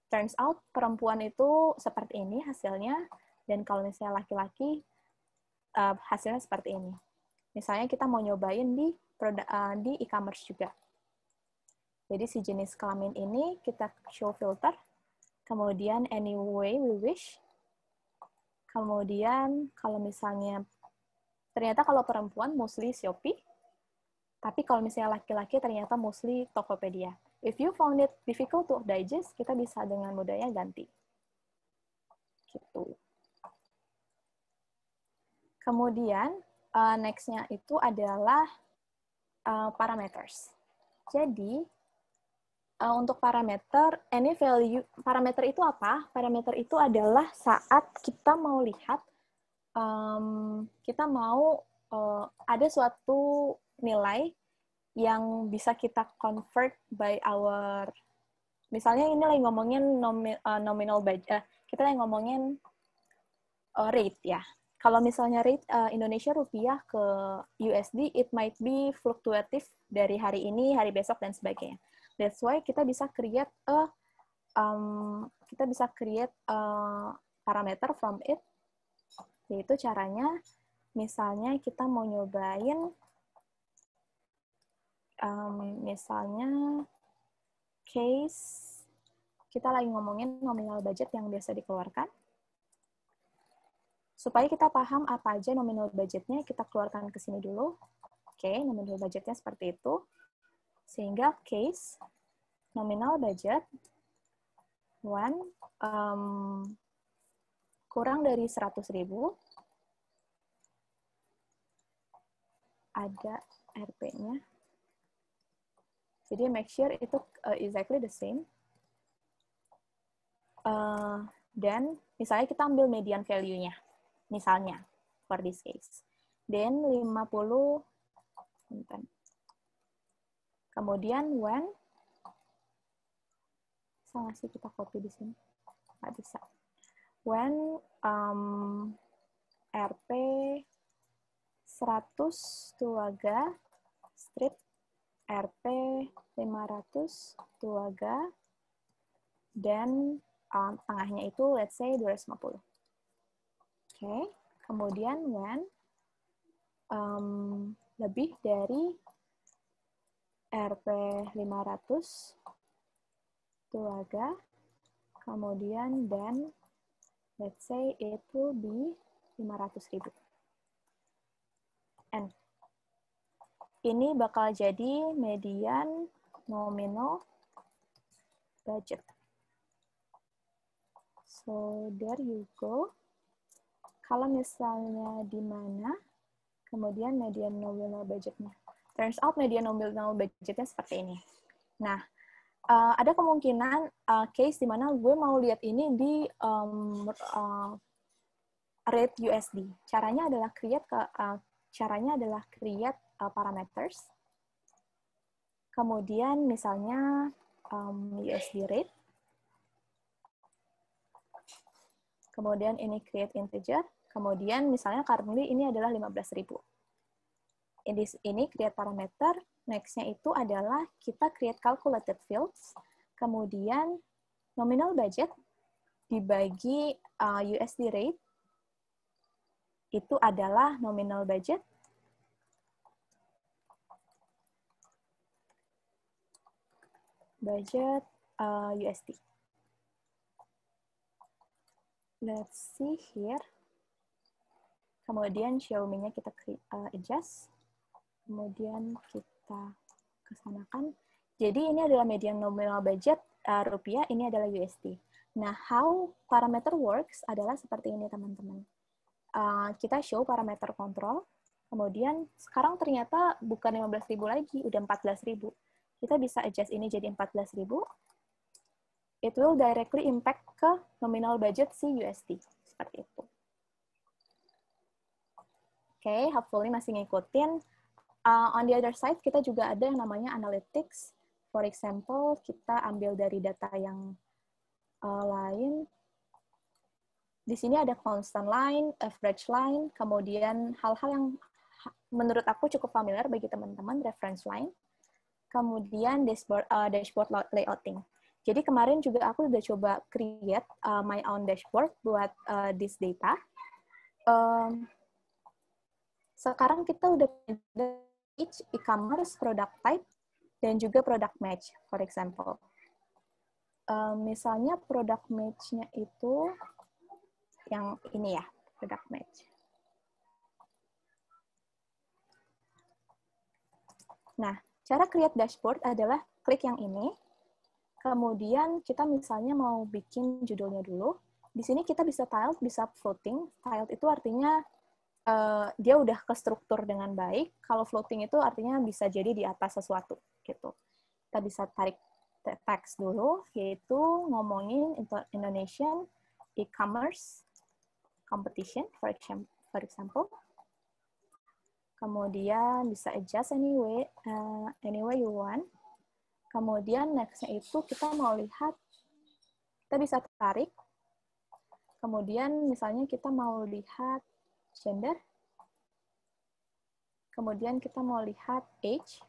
Turns out perempuan itu seperti ini hasilnya, dan kalau misalnya laki-laki uh, hasilnya seperti ini. Misalnya kita mau nyobain di produk uh, eh, di e-commerce juga. Jadi si jenis kelamin ini kita show filter, kemudian anyway we wish. Kemudian kalau misalnya ternyata kalau perempuan mostly Shopee, tapi kalau misalnya laki-laki ternyata mostly Tokopedia. If you found it difficult to digest, kita bisa dengan mudahnya ganti. Gitu. Kemudian, uh, next-nya itu adalah uh, parameters. Jadi, uh, untuk parameter, any value, parameter itu apa? Parameter itu adalah saat kita mau lihat, um, kita mau uh, ada suatu nilai yang bisa kita convert by our misalnya ini lagi ngomongin nomi, uh, nominal budget uh, kita lagi ngomongin uh, rate ya kalau misalnya rate uh, Indonesia rupiah ke USD it might be fluktuatif dari hari ini hari besok dan sebagainya that's why kita bisa create a um, kita bisa create a parameter from it yaitu caranya misalnya kita mau nyobain um, misalnya case kita lagi ngomongin nominal budget yang biasa dikeluarkan. Supaya kita paham apa aja nominal budgetnya, kita keluarkan ke sini dulu. Oke, nominal budgetnya seperti itu. Sehingga case nominal budget one um, kurang dari 100.000 ada RP-nya jadi make sure itu uh, exactly the same. Uh, misalnya kita ambil median value-nya. Misalnya, for this case. Then 50, bentar. Kemudian when, sama sih kita copy di sini? Nggak bisa. When um, RP 100 tuaga strip RP 500 Tuaga dan um, tengahnya itu let's say 250. Oke, okay. kemudian when um, lebih dari RP 500 Tuaga kemudian dan let's say it will be 500.000. N ini bakal jadi median nominal budget. So, there you go. Kalau misalnya di mana, kemudian median nominal budgetnya. Turns out median nominal budgetnya seperti ini. Nah, uh, ada kemungkinan uh, case di mana gue mau lihat ini di um, uh, rate USD. Caranya adalah create ke uh, caranya adalah create uh, parameters. Kemudian misalnya um, USD rate. Kemudian ini create integer. Kemudian misalnya currently ini adalah 15.000. Ini, ini create parameter. Next-nya itu adalah kita create calculated fields. Kemudian nominal budget dibagi uh, USD rate itu adalah nominal budget budget uh, USD. Let's see here. Kemudian Xiaomi-nya kita uh, adjust. Kemudian kita kesanakan. Jadi ini adalah median nominal budget uh, rupiah, ini adalah USD. Nah, how parameter works adalah seperti ini teman-teman. Uh, kita show parameter control. kemudian sekarang ternyata bukan 15.000 lagi, udah 14.000 kita bisa adjust ini jadi 14.000. It will directly impact ke nominal budget si USD. Seperti itu. Oke, okay, hopefully masih ngikutin. Uh, on the other side, kita juga ada yang namanya analytics. For example, kita ambil dari data yang uh, lain. Di sini ada constant line, average line, kemudian hal-hal yang menurut aku cukup familiar bagi teman-teman, reference line kemudian dashboard, uh, dashboard layouting. Jadi kemarin juga aku udah coba create uh, my own dashboard buat uh, this data. Um, sekarang kita udah punya each e-commerce product type dan juga product match, for example. Um, misalnya product match-nya itu yang ini ya, product match. Nah, Cara create dashboard adalah klik yang ini, kemudian kita misalnya mau bikin judulnya dulu. Di sini kita bisa tiled, bisa floating. Tiled itu artinya uh, dia udah ke struktur dengan baik. Kalau floating itu artinya bisa jadi di atas sesuatu gitu. Kita bisa tarik teks dulu, yaitu ngomongin Indonesian e-commerce competition, for example. For example. Kemudian bisa adjust anyway, uh, anyway you want. Kemudian nextnya itu kita mau lihat, kita bisa tarik. Kemudian misalnya kita mau lihat gender. Kemudian kita mau lihat age.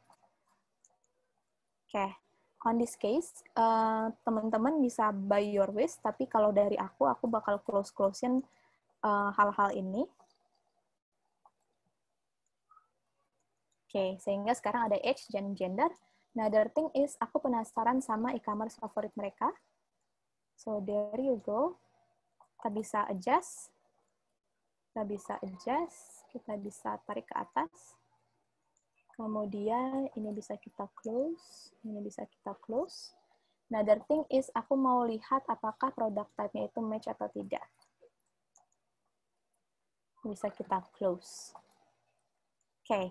Oke, okay. on this case, uh, teman-teman uh, teman -teman bisa by your wish, tapi kalau dari aku, aku bakal close-closein uh, hal-hal ini. okay, sehingga sekarang ada age dan gender. Another nah, thing is aku penasaran sama e-commerce favorit mereka. So there you go. Kita bisa adjust. Kita bisa adjust. Kita bisa tarik ke atas. Kemudian ini bisa kita close. Ini bisa kita close. Another nah, thing is aku mau lihat apakah product type-nya itu match atau tidak. Bisa kita close. Oke. Okay.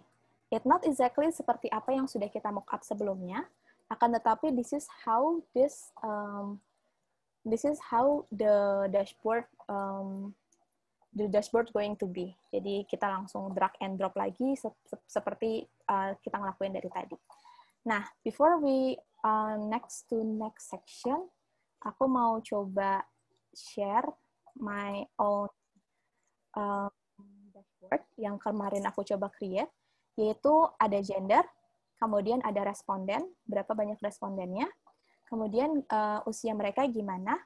It not exactly seperti apa yang sudah kita mock up sebelumnya, akan tetapi this is how this um, this is how the dashboard um, the dashboard going to be. Jadi kita langsung drag and drop lagi se se seperti uh, kita ngelakuin dari tadi. Nah, before we uh, next to next section, aku mau coba share my own uh, dashboard yang kemarin aku coba create yaitu ada gender, kemudian ada responden, berapa banyak respondennya, kemudian uh, usia mereka gimana,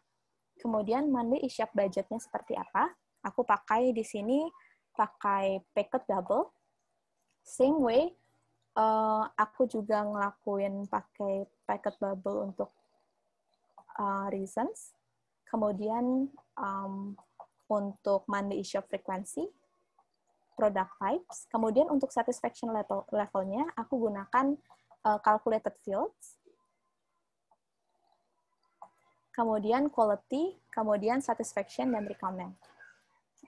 kemudian monthly isyap budgetnya seperti apa. Aku pakai di sini pakai packet double. Same way, uh, aku juga ngelakuin pakai packet bubble untuk uh, reasons. Kemudian um, untuk mandi isyap frekuensi, product types. Kemudian untuk satisfaction level levelnya, aku gunakan uh, calculated fields. Kemudian quality, kemudian satisfaction, dan recommend.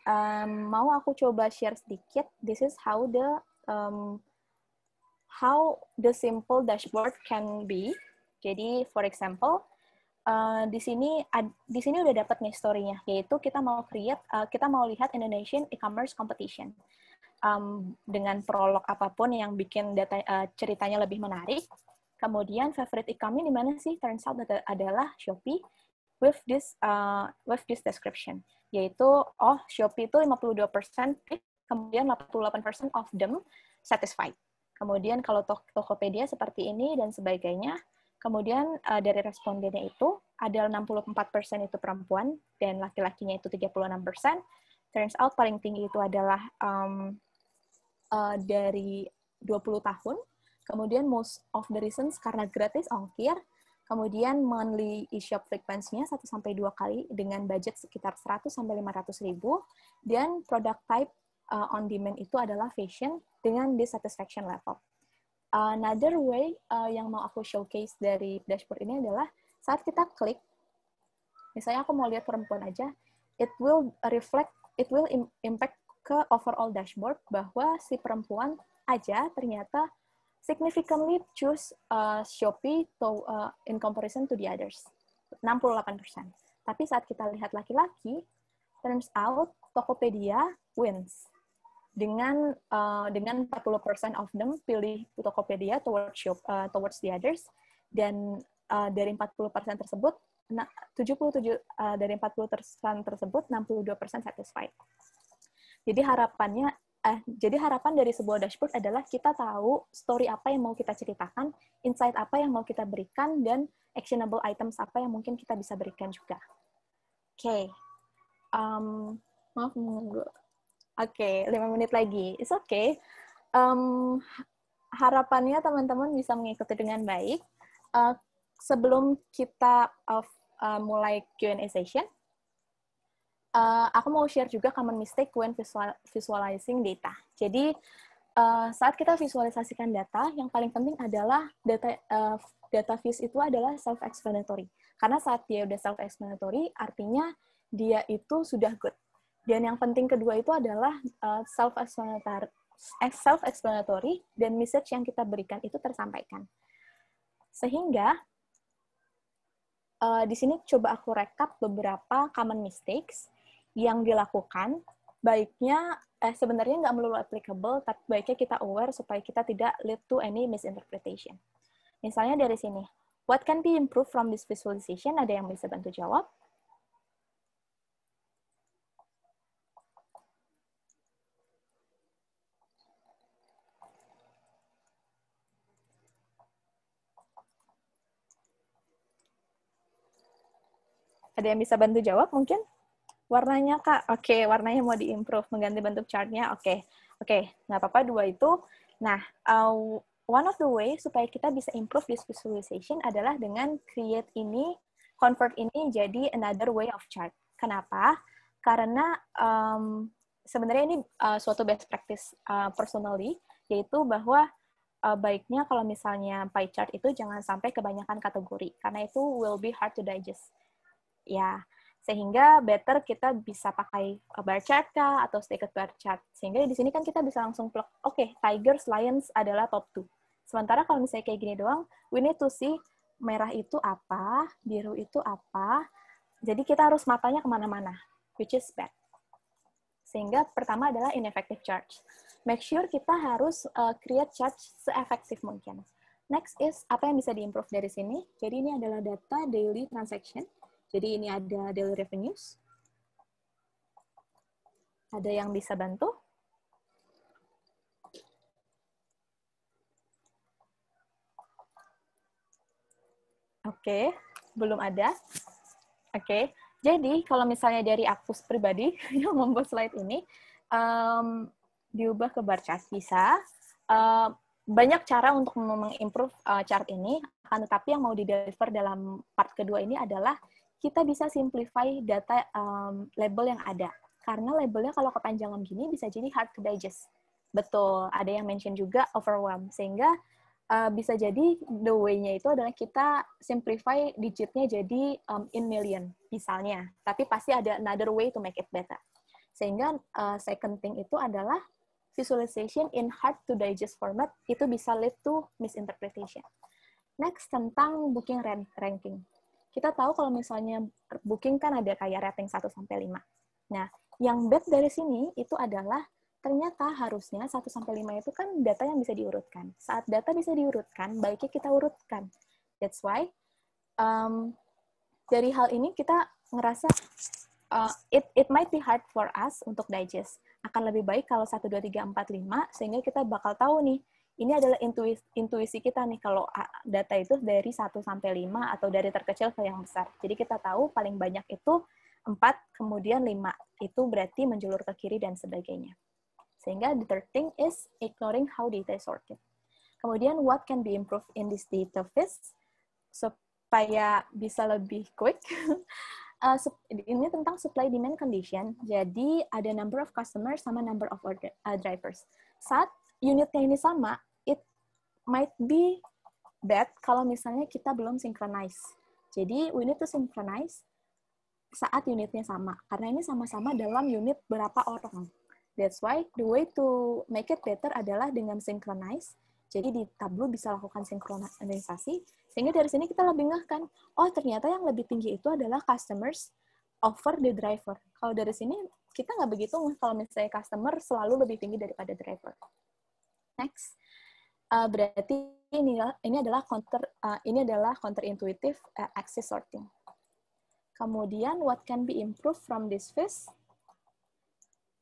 Um, mau aku coba share sedikit, this is how the um, how the simple dashboard can be. Jadi, for example, Uh, di sini ad, di sini udah dapat nih story-nya yaitu kita mau create uh, kita mau lihat Indonesian e-commerce competition um, dengan prolog apapun yang bikin data uh, ceritanya lebih menarik kemudian favorite e-commerce di mana sih turns out adalah Shopee with this uh, with this description yaitu oh Shopee itu 52% kemudian 88% of them satisfied kemudian kalau Tokopedia seperti ini dan sebagainya Kemudian uh, dari respondennya itu ada 64% itu perempuan dan laki-lakinya itu 36%. Turns out paling tinggi itu adalah um, uh, dari 20 tahun. Kemudian most of the reasons karena gratis ongkir. Kemudian monthly e-shop frekuensinya 1 sampai dua kali dengan budget sekitar 100 sampai 500 ribu dan product type uh, on demand itu adalah fashion dengan dissatisfaction level. Eh, another way uh, yang mau aku showcase dari dashboard ini adalah saat kita klik, misalnya aku mau lihat perempuan aja, it will reflect, it will impact ke overall dashboard bahwa si perempuan aja ternyata significantly choose uh, Shopee to, uh, in comparison to the others. 68%. Tapi saat kita lihat laki-laki, turns out Tokopedia wins dengan uh, dengan 40% of them pilih Tokopedia towards uh, towards the others dan uh, dari 40% tersebut nah, 77 uh, dari 40% tersebut 62% satisfied. Jadi harapannya eh jadi harapan dari sebuah dashboard adalah kita tahu story apa yang mau kita ceritakan, insight apa yang mau kita berikan dan actionable items apa yang mungkin kita bisa berikan juga. Oke. Okay. Um, maaf mengganggu Oke, okay, lima menit lagi. It's okay. Um, harapannya teman-teman bisa mengikuti dengan baik. Uh, sebelum kita of, uh, mulai Q&A session, uh, aku mau share juga common mistake when visual, visualizing data. Jadi uh, saat kita visualisasikan data, yang paling penting adalah data uh, data vis itu adalah self explanatory. Karena saat dia udah self explanatory, artinya dia itu sudah good. Dan yang penting kedua itu adalah uh, eh, self explanatory eh, self dan message yang kita berikan itu tersampaikan. Sehingga uh, di sini coba aku rekap beberapa common mistakes yang dilakukan. Baiknya eh, sebenarnya nggak melulu applicable, tapi baiknya kita aware supaya kita tidak lead to any misinterpretation. Misalnya dari sini, what can be improved from this visualization? Ada yang bisa bantu jawab? Ada yang bisa bantu jawab mungkin? Warnanya, Kak. Oke, okay, warnanya mau diimprove, mengganti bentuk chartnya. Oke, okay. oke, okay, nggak apa-apa dua itu. Nah, uh, one of the way supaya kita bisa improve this visualization adalah dengan create ini, convert ini jadi another way of chart. Kenapa? Karena um, sebenarnya ini uh, suatu best practice uh, personally, yaitu bahwa uh, baiknya kalau misalnya pie chart itu jangan sampai kebanyakan kategori, karena itu will be hard to digest ya sehingga better kita bisa pakai eh, bar chart kah atau stated bar chart. Sehingga di sini kan kita bisa langsung plug, oke, okay, Tigers, Lions adalah top 2. Sementara kalau misalnya kayak gini doang, we need to see merah itu apa, biru itu apa. Jadi kita harus matanya kemana-mana, which is bad. Sehingga pertama adalah ineffective charge. Make sure kita harus uh, create charge seefektif mungkin. Next is apa yang bisa diimprove dari sini. Jadi ini adalah data daily transaction jadi ini ada daily revenues. Ada yang bisa bantu? Oke, okay. belum ada. Oke, okay. jadi kalau misalnya dari aku pribadi yang membuat slide ini, um, diubah ke bar chart bisa. Uh, banyak cara untuk mengimprove uh, chart ini, akan tetapi yang mau di deliver dalam part kedua ini adalah kita bisa simplify data um, label yang ada. Karena labelnya kalau kepanjangan gini bisa jadi hard to digest. Betul, ada yang mention juga overwhelm. Sehingga uh, bisa jadi the way-nya itu adalah kita simplify digitnya jadi um, in million, misalnya. Tapi pasti ada another way to make it better. Sehingga uh, second thing itu adalah visualization in hard to digest format itu bisa lead to misinterpretation. Next, tentang booking rank ranking kita tahu kalau misalnya booking kan ada kayak rating 1 sampai 5. Nah, yang bad dari sini itu adalah ternyata harusnya 1 sampai 5 itu kan data yang bisa diurutkan. Saat data bisa diurutkan, baiknya kita urutkan. That's why um, dari hal ini kita ngerasa uh, it it might be hard for us untuk digest. Akan lebih baik kalau 1 2 3 4 5 sehingga kita bakal tahu nih ini adalah intuisi, intuisi kita nih kalau data itu dari 1 sampai 5 atau dari terkecil ke yang besar. Jadi kita tahu paling banyak itu 4, kemudian 5. Itu berarti menjulur ke kiri dan sebagainya. Sehingga the third thing is ignoring how data is sorted. Kemudian what can be improved in this data fist supaya bisa lebih quick. uh, ini tentang supply demand condition. Jadi ada number of customers sama number of order, uh, drivers. Saat unitnya ini sama, it might be bad kalau misalnya kita belum synchronize. Jadi we need to synchronize saat unitnya sama. Karena ini sama-sama dalam unit berapa orang. That's why the way to make it better adalah dengan synchronize. Jadi di tablo bisa lakukan sinkronisasi. Sehingga dari sini kita lebih ngahkan, oh ternyata yang lebih tinggi itu adalah customers over the driver. Kalau dari sini kita nggak begitu kalau misalnya customer selalu lebih tinggi daripada driver next uh, berarti ini ini adalah counter uh, ini adalah counterintuitive uh, axis sorting. Kemudian what can be improved from this phase?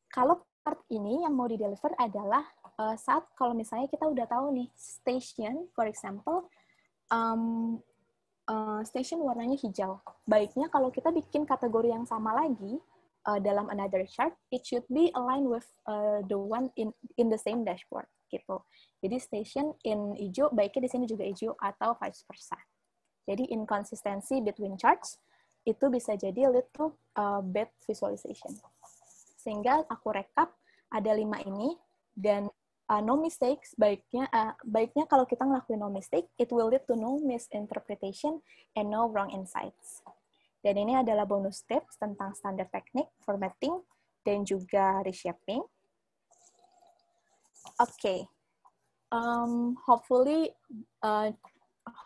Kalau part ini yang mau di deliver adalah uh, saat kalau misalnya kita udah tahu nih station, for example, um, uh, station warnanya hijau. Baiknya kalau kita bikin kategori yang sama lagi uh, dalam another chart, it should be aligned with uh, the one in in the same dashboard gitu. Jadi station in hijau, baiknya di sini juga hijau atau vice versa. Jadi inconsistency between charts itu bisa jadi lead to uh, bad visualization. Sehingga aku rekap ada lima ini dan uh, no mistakes baiknya uh, baiknya kalau kita ngelakuin no mistake it will lead to no misinterpretation and no wrong insights. Dan ini adalah bonus tips tentang standar teknik, formatting, dan juga reshaping okay. um, hopefully uh,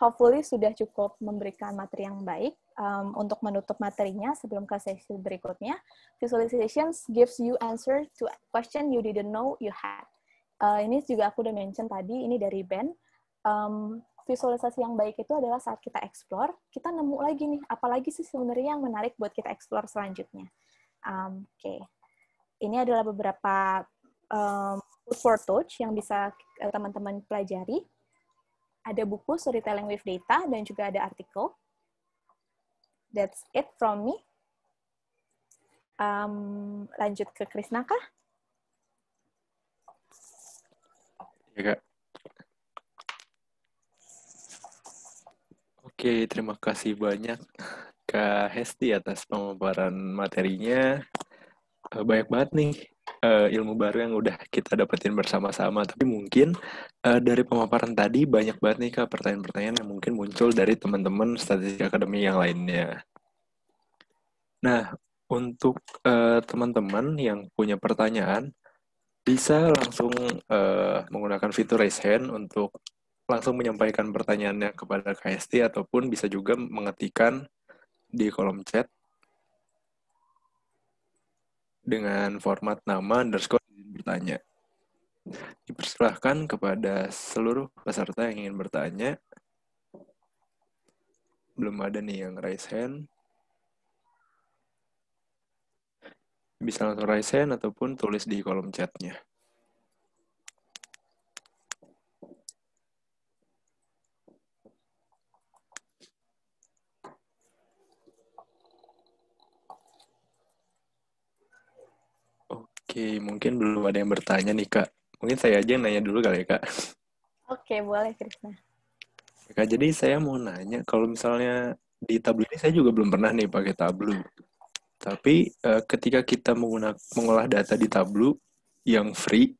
hopefully sudah cukup memberikan materi yang baik. Um, untuk menutup materinya sebelum ke sesi berikutnya, visualizations gives you answer to question you didn't know you had. Uh, ini juga aku udah mention tadi, ini dari Ben. Um, visualisasi yang baik itu adalah saat kita explore, kita nemu lagi nih, apalagi sih sebenarnya yang menarik buat kita explore selanjutnya. Um, Oke, okay. ini adalah beberapa um, Food for Touch yang bisa eh, teman-teman pelajari. Ada buku Storytelling with Data dan juga ada artikel. That's it from me. Um, lanjut ke Krisna kah? Ya, Kak. Oke, terima kasih banyak Kak Hesti atas pemaparan materinya. Eh, banyak banget nih uh, ilmu baru yang udah kita dapetin bersama-sama. Tapi mungkin uh, dari pemaparan tadi banyak banget nih kak pertanyaan-pertanyaan yang mungkin muncul dari teman-teman statistik akademi yang lainnya. Nah, untuk teman eh, teman-teman yang punya pertanyaan bisa langsung uh, menggunakan fitur raise hand untuk langsung menyampaikan pertanyaannya kepada KST ataupun bisa juga mengetikkan di kolom chat dengan format nama underscore bertanya. Dipersilahkan kepada seluruh peserta yang ingin bertanya. Belum ada nih yang raise hand. Bisa langsung raise hand ataupun tulis di kolom chatnya. Oke, mungkin belum ada yang bertanya nih, Kak. Mungkin saya aja yang nanya dulu kali ya, Kak. Oke, boleh, Krisna. Kak, jadi saya mau nanya, kalau misalnya di tablu ini saya juga belum pernah nih pakai tablu. Tapi uh, ketika kita menggunakan mengolah data di tablu yang free,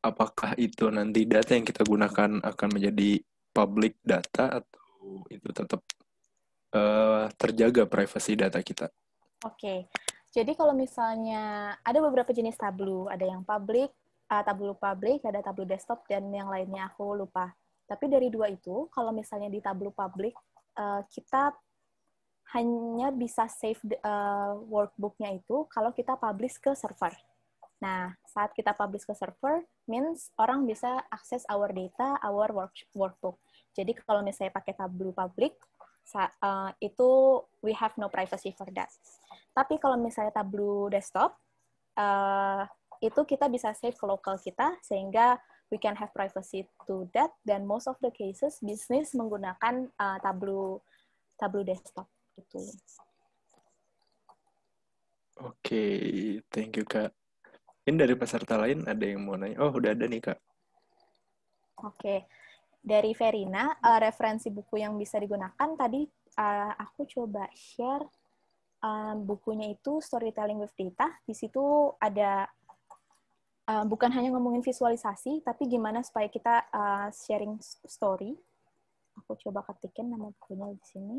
apakah itu nanti data yang kita gunakan akan menjadi public data atau itu tetap uh, terjaga privasi data kita? Oke. Okay. Jadi kalau misalnya ada beberapa jenis tablu, ada yang publik, uh, eh, tablu public, ada tablu desktop, dan yang lainnya aku lupa. Tapi dari dua itu, kalau misalnya di tablu publik uh, eh, kita hanya bisa save the, uh, workbooknya itu kalau kita publish ke server. Nah, saat kita publish ke server, means orang bisa akses our data, our work, workbook. Jadi kalau misalnya pakai tablu publik uh, itu we have no privacy for that. Tapi kalau misalnya Tableau desktop, uh, itu kita bisa save ke lokal kita sehingga we can have privacy to that dan most of the cases bisnis menggunakan uh, Tableau Tableau desktop itu. Oke, okay, thank you Kak. Ini dari peserta lain ada yang mau nanya. Oh, udah ada nih Kak. Oke. Okay. Dari Verina, uh, referensi buku yang bisa digunakan tadi uh, aku coba share um, bukunya itu Storytelling with Data. Di situ ada um, bukan hanya ngomongin visualisasi, tapi gimana supaya kita uh, sharing story. Aku coba ketikin nama bukunya di sini.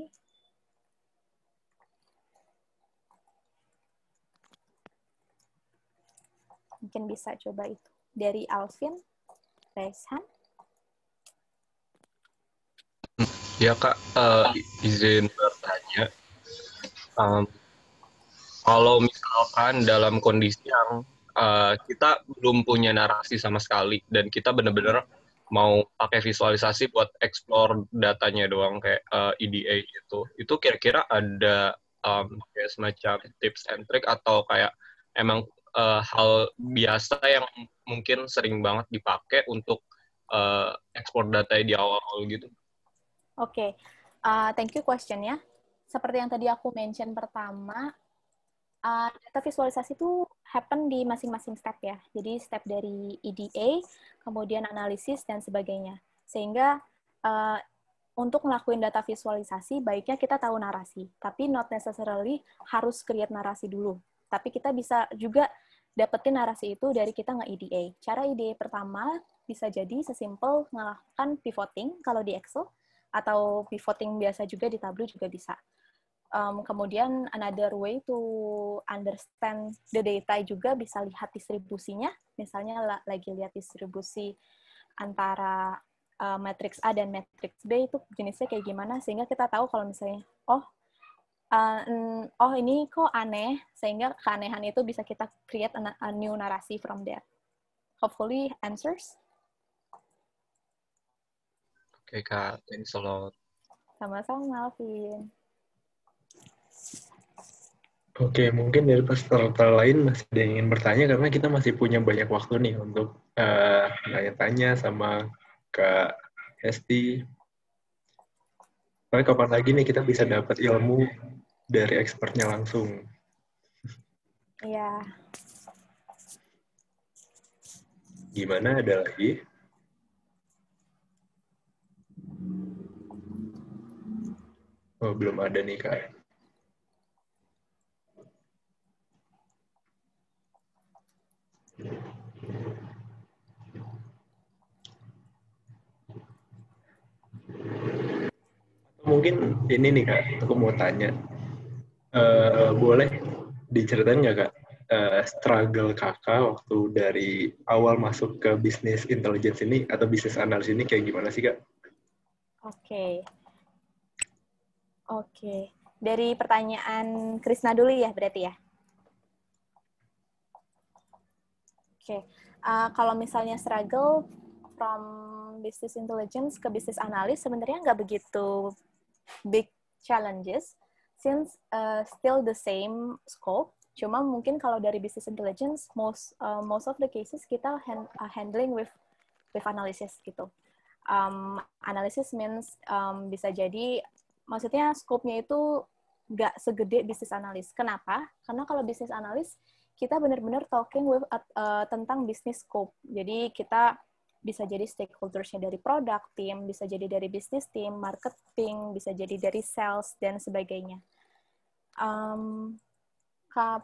Mungkin bisa coba itu. Dari Alvin Raisan. Ya kak, uh, izin um, kalau misalkan dalam kondisi yang uh, kita belum punya narasi sama sekali dan kita benar-benar mau pakai visualisasi buat explore datanya doang kayak uh, eh, EDA itu, Itu kira-kira ada um, kayak semacam tips and trick atau kayak emang uh, hal biasa yang mungkin sering banget dipakai untuk uh, ekspor data di awal-awal gitu. Oke, okay. uh, thank you questionnya seperti yang tadi aku mention pertama, uh, data visualisasi itu happen di masing-masing step ya. Jadi step dari EDA, kemudian analisis dan sebagainya. Sehingga uh, untuk melakukan data visualisasi baiknya kita tahu narasi, tapi not necessarily harus create narasi dulu. Tapi kita bisa juga dapetin narasi itu dari kita nge-EDA. Cara EDA pertama bisa jadi sesimpel melakukan pivoting kalau di Excel atau pivoting biasa juga di Tableau juga bisa um, kemudian another way to understand the data juga bisa lihat distribusinya misalnya lagi lihat distribusi antara uh, matriks A dan matriks B itu jenisnya kayak gimana sehingga kita tahu kalau misalnya oh uh, oh ini kok aneh sehingga keanehan itu bisa kita create a, a new narasi from there hopefully answers oke okay, kak thanks a lot sama-sama Alvin Oke, mungkin dari peserta lain masih ada yang ingin bertanya karena kita masih punya banyak waktu nih untuk eh, tanya tanya uh, sama Kak Hesti. Tapi kapan lagi nih kita bisa dapat ilmu dari expertnya langsung. Iya. Gimana ada lagi? Oh, belum ada nih, Kak. mungkin ini nih kak aku mau tanya uh, boleh diceritain nggak kak uh, struggle kakak waktu dari awal masuk ke bisnis intelligence ini atau bisnis analis ini kayak gimana sih kak? Oke, okay. oke. Okay. Dari pertanyaan Krisna dulu ya berarti ya. Oke, okay. uh, eh, kalau misalnya struggle from business intelligence ke bisnis analis sebenarnya nggak begitu big challenges since uh, still the same scope. Cuma mungkin kalau dari business intelligence most uh, most of the cases kita hand, uh, handling with with analysis gitu. Um, analysis means um, bisa jadi maksudnya scope-nya itu nggak segede bisnis analis. Kenapa? Karena kalau bisnis analis kita benar-benar talking with uh, tentang business scope. Jadi kita bisa jadi stakeholdersnya dari produk tim, bisa jadi dari bisnis tim, marketing, bisa jadi dari sales dan sebagainya. Um,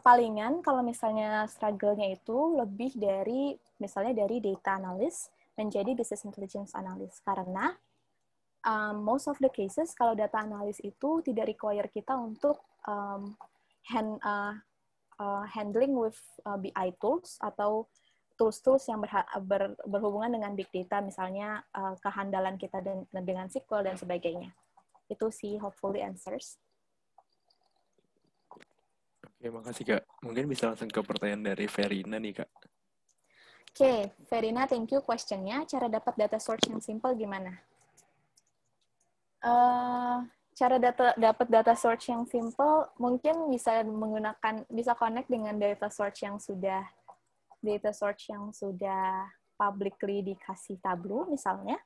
palingan kalau misalnya struggle-nya itu lebih dari misalnya dari data analis menjadi business intelligence analis karena um, most of the cases kalau data analis itu tidak require kita untuk um, hand, uh, uh, handling with uh, eh, BI tools atau tools-tools yang berha, ber, berhubungan dengan big data, misalnya uh, kehandalan kita den, dengan SQL dan sebagainya. Itu sih hopefully answers. Oke, makasih Kak. Mungkin bisa langsung ke pertanyaan dari Verina nih Kak. Oke, okay, Verina, thank you questionnya. Cara dapat data source yang simple gimana? Uh, cara data dapat data source yang simple mungkin bisa menggunakan bisa connect dengan data source yang sudah data source yang sudah publicly dikasih tablo misalnya,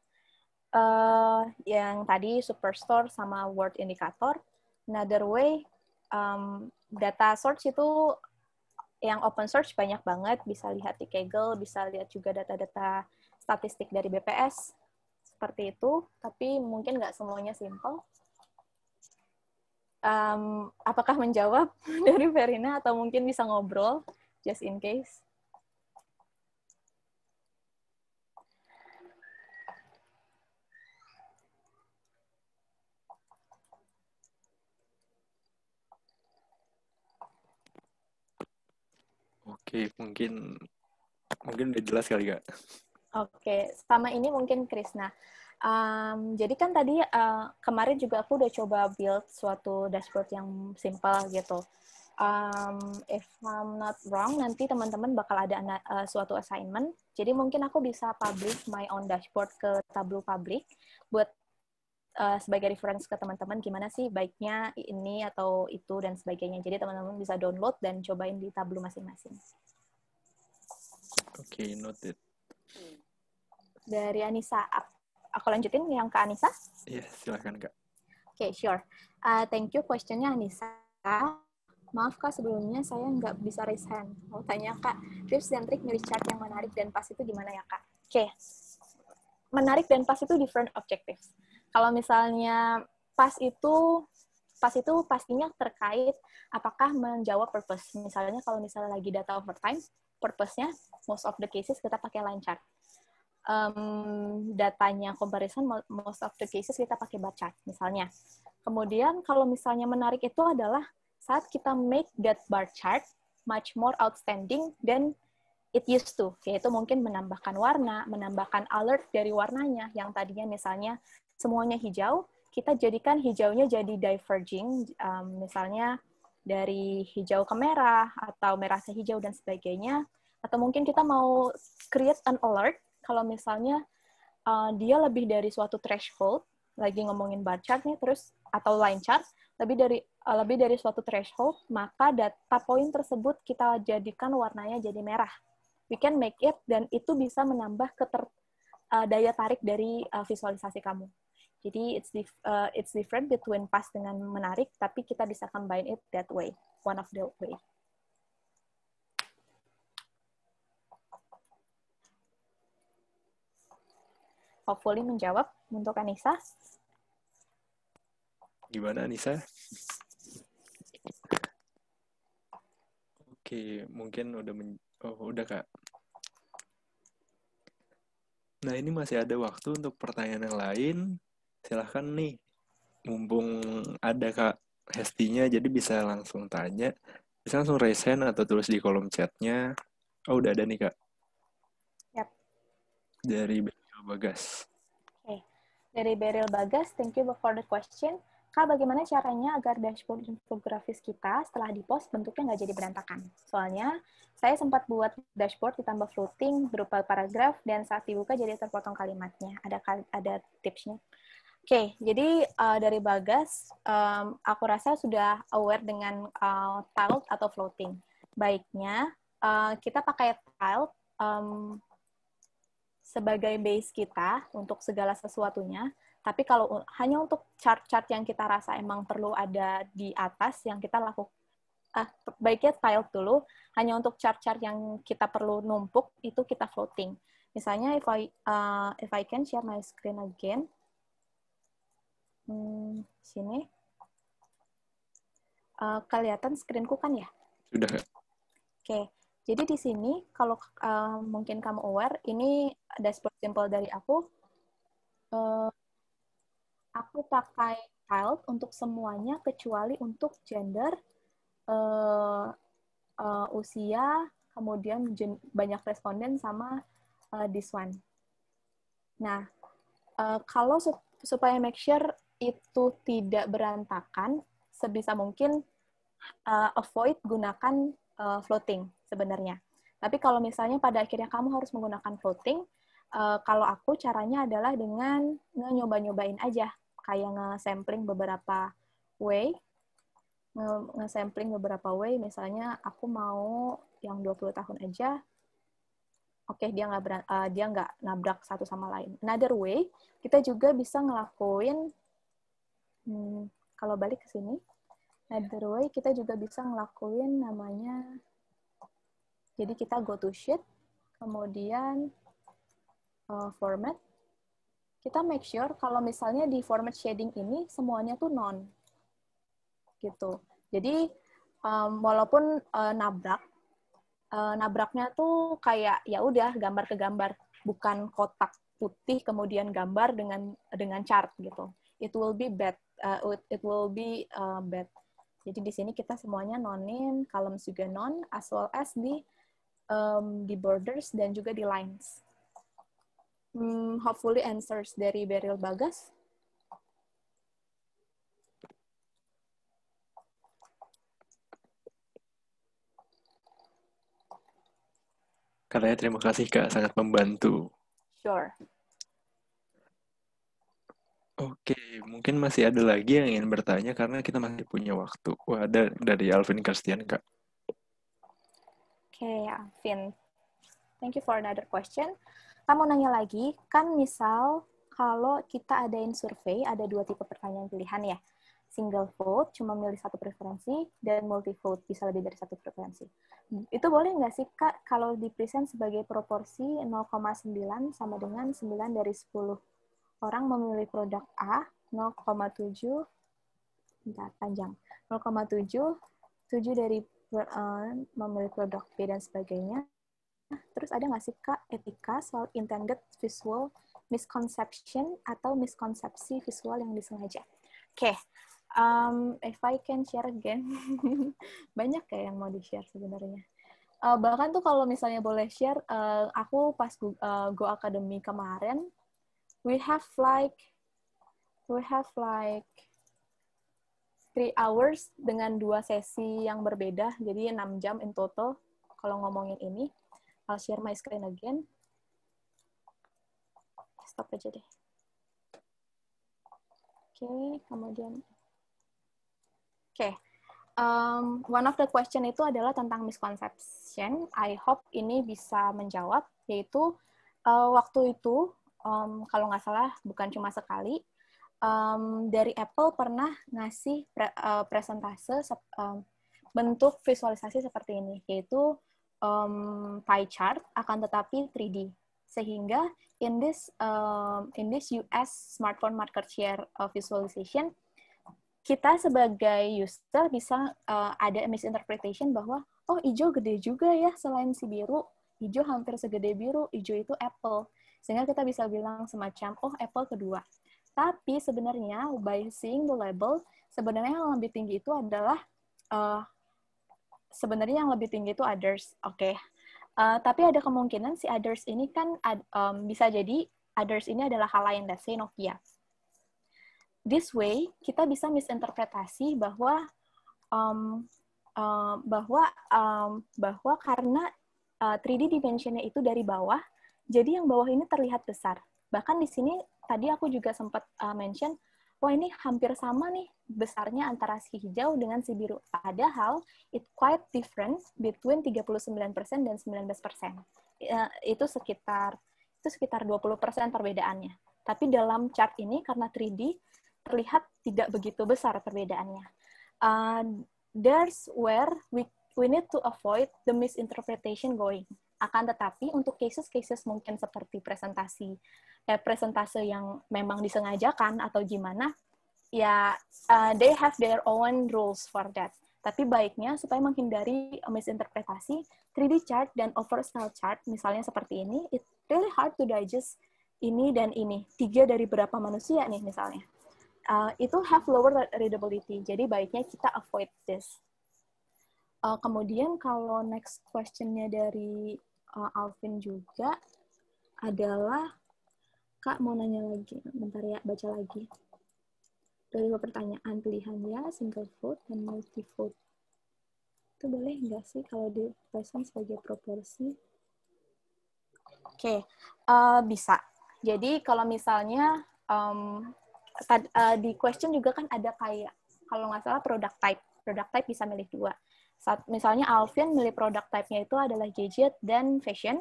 uh, yang tadi Superstore sama Word Indicator, another way um, data source itu yang open source banyak banget, bisa lihat di Kaggle, bisa lihat juga data-data statistik dari BPS, seperti itu, tapi mungkin nggak semuanya simple. Um, apakah menjawab dari Verina atau mungkin bisa ngobrol, just in case? Oke, mungkin mungkin udah jelas kali gak? Oke, sama ini mungkin Krisna. Um, jadi kan tadi uh, kemarin juga aku udah coba build suatu dashboard yang simple gitu. Um, if I'm not wrong, nanti teman-teman bakal ada uh, suatu assignment. Jadi mungkin aku bisa publish my own dashboard ke Tableau Public buat uh, sebagai reference ke teman-teman gimana sih baiknya ini atau itu dan sebagainya. Jadi teman-teman bisa download dan cobain di tablo masing-masing. Oke, okay, noted. Dari Anissa, aku lanjutin yang ke Anissa? Iya, yeah, silakan Kak. Oke, okay, sure. Uh, thank you questionnya Anissa. Maaf Kak, sebelumnya saya nggak bisa raise hand. Mau tanya Kak, tips dan trik milih chart yang menarik dan pas itu gimana ya Kak? Oke, okay. menarik dan pas itu different objectives kalau misalnya pas itu pas itu pastinya terkait apakah menjawab purpose. Misalnya kalau misalnya lagi data overtime, purpose-nya most of the cases kita pakai line chart. Um, datanya comparison most of the cases kita pakai bar chart misalnya. Kemudian kalau misalnya menarik itu adalah saat kita make that bar chart much more outstanding than it used to, yaitu mungkin menambahkan warna, menambahkan alert dari warnanya yang tadinya misalnya semuanya hijau, kita jadikan hijaunya jadi diverging, um, misalnya dari hijau ke merah atau merah ke hijau dan sebagainya atau mungkin kita mau create an alert kalau misalnya uh, dia lebih dari suatu threshold lagi ngomongin bar chart nih terus atau line chart lebih dari uh, lebih dari suatu threshold maka data point tersebut kita jadikan warnanya jadi merah we can make it dan itu bisa menambah keter uh, daya tarik dari uh, visualisasi kamu jadi it's dif uh, it's different between pas dengan menarik, tapi kita bisa combine it that way, one of the way. Hopefully menjawab untuk Anissa. Gimana Anissa? Oke, mungkin udah men oh, udah Kak. Nah, ini masih ada waktu untuk pertanyaan yang lain silahkan nih mumpung ada kak Hestinya jadi bisa langsung tanya bisa langsung raise hand atau tulis di kolom chatnya oh udah ada nih kak yep. dari Beril Bagas okay. dari Beril Bagas thank you for the question Kak, bagaimana caranya agar dashboard infografis kita setelah dipost bentuknya nggak jadi berantakan? Soalnya, saya sempat buat dashboard ditambah floating berupa paragraf dan saat dibuka jadi terpotong kalimatnya. Ada ada tipsnya? Oke, okay, jadi uh, dari Bagas, um, aku rasa sudah aware dengan uh, eh, tiled atau floating. Baiknya uh, kita pakai tiled um, sebagai base kita untuk segala sesuatunya. Tapi kalau hanya untuk chart-chart yang kita rasa emang perlu ada di atas yang kita lakukan, uh, baiknya tiled dulu. Hanya untuk chart-chart yang kita perlu numpuk itu kita floating. Misalnya, if I uh, if I can share my screen again. Hmm, sini. Uh, kelihatan screenku kan ya? Sudah. Ya. Oke. Okay. Jadi di sini kalau uh, mungkin kamu aware, ini dashboard simple dari aku. Uh, aku pakai child untuk semuanya kecuali untuk gender, uh, uh, usia, kemudian gen banyak responden sama uh, this one. Nah, uh, kalau su supaya make sure itu tidak berantakan, sebisa mungkin uh, avoid gunakan uh, floating sebenarnya. Tapi kalau misalnya pada akhirnya kamu harus menggunakan floating, uh, kalau aku caranya adalah dengan nyoba-nyobain aja, kayak nge-sampling beberapa way, nge-sampling beberapa way, misalnya aku mau yang 20 tahun aja, oke okay, dia nggak uh, dia nggak nabrak satu sama lain. Another way, kita juga bisa ngelakuin hmm, kalau balik ke sini, either way kita juga bisa ngelakuin namanya, jadi kita go to sheet, kemudian uh, format, kita make sure kalau misalnya di format shading ini semuanya tuh non, gitu. Jadi um, walaupun uh, nabrak, uh, nabraknya tuh kayak ya udah gambar ke gambar, bukan kotak putih kemudian gambar dengan dengan chart gitu. It will be bad uh, it will be uh, bad. Jadi di sini kita semuanya nonin, columns juga non, as well as di um, di borders dan juga di lines. Hmm, hopefully answers dari Beril Bagas. Katanya terima kasih Kak, sangat membantu. Sure. Oke, mungkin masih ada lagi yang ingin bertanya karena kita masih punya waktu. Wah, ada dari Alvin Christian, Kak. Oke, okay, Alvin. Thank you for another question. Kamu nanya lagi, kan misal kalau kita adain survei, ada dua tipe pertanyaan pilihan ya. Single vote, cuma milih satu preferensi, dan multi vote, bisa lebih dari satu preferensi. Itu boleh nggak sih, Kak, kalau di present sebagai proporsi 0,9 sama dengan 9 dari 10 orang memilih produk A 0,7 bentar panjang 0,7 7 dari uh, memilih produk B dan sebagainya terus ada nggak sih kak etika soal intended visual misconception atau miskonsepsi visual yang disengaja oke okay. um, if I can share again banyak ya yang mau di share sebenarnya uh, bahkan tuh kalau misalnya boleh share uh, aku pas go, uh, go academy kemarin we have like we have like three hours dengan dua sesi yang berbeda, jadi enam jam in total kalau ngomongin ini. I'll share my screen again. Stop aja deh. Oke, okay, kemudian. Oke, okay. um, one of the question itu adalah tentang misconception. I hope ini bisa menjawab, yaitu uh, waktu itu um, kalau nggak salah bukan cuma sekali um, dari Apple pernah ngasih pre, uh, presentase um, bentuk visualisasi seperti ini yaitu um, pie chart akan tetapi 3D sehingga in this um, in this US smartphone market share uh, visualization kita sebagai user bisa uh, ada misinterpretation bahwa oh hijau gede juga ya selain si biru hijau hampir segede biru hijau itu apple sehingga kita bisa bilang semacam, oh Apple kedua. Tapi sebenarnya by seeing the label, sebenarnya yang lebih tinggi itu adalah uh, sebenarnya yang lebih tinggi itu others, oke. Okay. Uh, eh, tapi ada kemungkinan si others ini kan ad, um, bisa jadi others ini adalah hal lain, let's say Nokia. This way kita bisa misinterpretasi bahwa um, uh, bahwa um, bahwa karena uh, 3D dimensionnya itu dari bawah, jadi yang bawah ini terlihat besar. Bahkan di sini tadi aku juga sempat uh, mention, wah ini hampir sama nih besarnya antara si hijau dengan si biru. Padahal it quite different between 39% dan 19%. Uh, itu sekitar itu sekitar 20% perbedaannya. Tapi dalam chart ini karena 3D terlihat tidak begitu besar perbedaannya. Uh, there's where we we need to avoid the misinterpretation going akan tetapi untuk cases-cases mungkin seperti presentasi presentasi eh, presentase yang memang disengajakan atau gimana ya uh, they have their own rules for that tapi baiknya supaya menghindari misinterpretasi 3D chart dan overscale chart misalnya seperti ini it's really hard to digest ini dan ini tiga dari berapa manusia nih misalnya uh, itu have lower readability jadi baiknya kita avoid this uh, kemudian kalau next questionnya dari uh, Alvin juga adalah Kak mau nanya lagi, bentar ya baca lagi. Dari pertanyaan pertanyaan ya single food dan multi food Itu boleh nggak sih kalau di present sebagai proporsi? Oke, okay. uh, eh, bisa. Jadi kalau misalnya um, tad, uh, di question juga kan ada kayak kalau nggak salah product type. Product type bisa milih dua. Saat, misalnya Alvin milih produk type-nya itu adalah gadget dan fashion,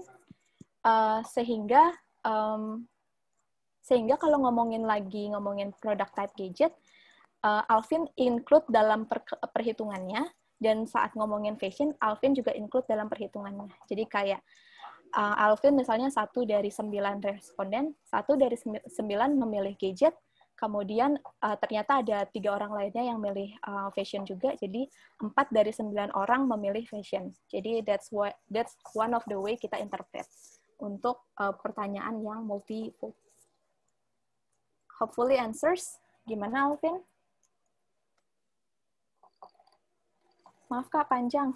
uh, sehingga um, sehingga kalau ngomongin lagi ngomongin produk type gadget, uh, Alvin include dalam per, perhitungannya dan saat ngomongin fashion, Alvin juga include dalam perhitungannya. Jadi kayak uh, Alvin misalnya satu dari sembilan responden, satu dari sembilan memilih gadget, Kemudian uh, ternyata ada tiga orang lainnya yang milih uh, fashion juga. Jadi empat dari sembilan orang memilih fashion. Jadi that's what that's one of the way kita interpret untuk uh, pertanyaan yang multi Hopefully answers. Gimana Alvin? Maaf kak panjang.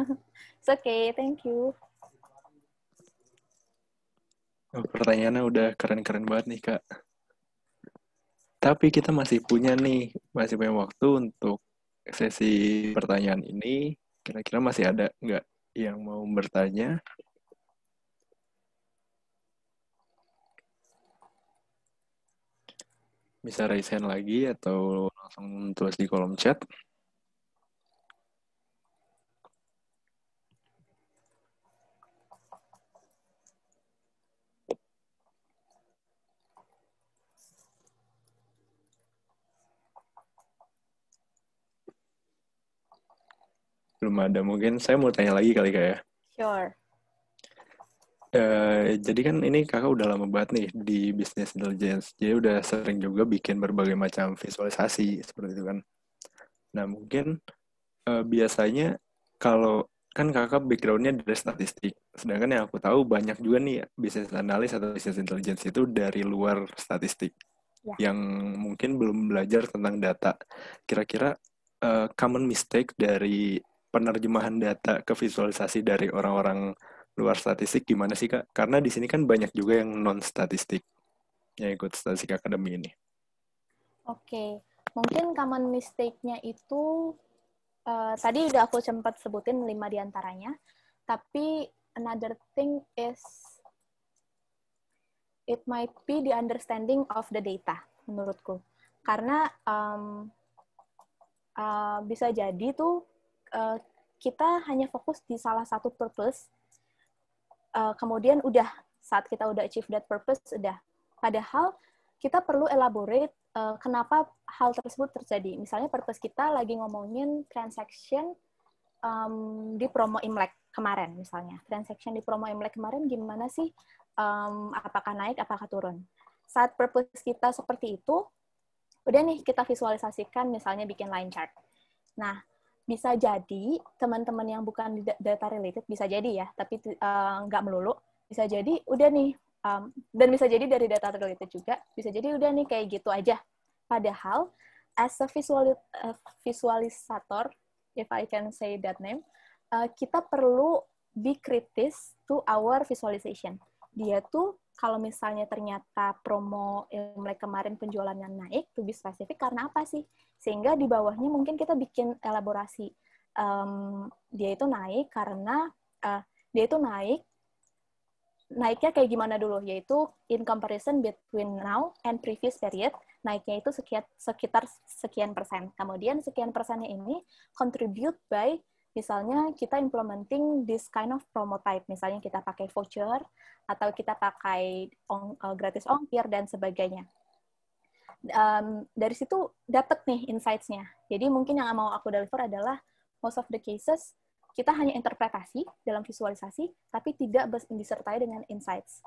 It's okay, thank you. Oh, pertanyaannya udah keren-keren banget nih kak. Tapi kita masih punya nih, masih punya waktu untuk sesi pertanyaan ini. Kira-kira masih ada nggak yang mau bertanya? Bisa raise hand lagi atau langsung tulis di kolom chat. belum ada. Mungkin saya mau tanya lagi kali kak ya. Sure. Uh, jadi kan ini kakak udah lama banget nih di bisnis intelligence. Jadi udah sering juga bikin berbagai macam visualisasi seperti itu kan. Nah mungkin uh, biasanya kalau kan kakak backgroundnya dari statistik. Sedangkan yang aku tahu banyak juga nih bisnis analis atau bisnis intelligence itu dari luar statistik. Yeah. Yang mungkin belum belajar tentang data. Kira-kira uh, common mistake dari penerjemahan data ke visualisasi dari orang-orang luar statistik gimana sih kak? Karena di sini kan banyak juga yang non statistik yang ikut statistik akademi ini. Oke, okay. mungkin common mistake-nya itu uh, tadi udah aku sempat sebutin lima diantaranya, tapi another thing is it might be the understanding of the data menurutku, karena um, uh, bisa jadi tuh Eh, kita hanya fokus di salah satu purpose, uh, kemudian udah saat kita udah achieve that purpose udah. Padahal kita perlu elaborate uh, kenapa hal tersebut terjadi. Misalnya purpose kita lagi ngomongin transaction um, di promo Imlek kemarin misalnya. Transaction di promo Imlek kemarin gimana sih? Um, apakah naik, apakah turun? Saat purpose kita seperti itu, udah nih kita visualisasikan misalnya bikin line chart. Nah, bisa jadi teman-teman yang bukan data related bisa jadi ya, tapi eh, nggak uh, melulu. Bisa jadi udah nih, um, dan bisa jadi dari data related juga. Bisa jadi udah nih kayak gitu aja. Padahal as a visual uh, eh, visualisator, if I can say that name, uh, kita perlu be kritis to our visualization. Dia tuh kalau misalnya ternyata promo yang mulai kemarin penjualannya naik, tuh bisa spesifik karena apa sih? sehingga di bawahnya mungkin kita bikin elaborasi um, dia itu naik karena uh, dia itu naik naiknya kayak gimana dulu yaitu in comparison between now and previous period naiknya itu sekian sekitar sekian persen kemudian sekian persennya ini contribute by misalnya kita implementing this kind of promo type misalnya kita pakai voucher atau kita pakai on, uh, eh, gratis ongkir dan sebagainya um, dari situ dapat nih insights-nya. Jadi mungkin yang mau aku deliver adalah most of the cases kita hanya interpretasi dalam visualisasi, tapi tidak disertai dengan insights.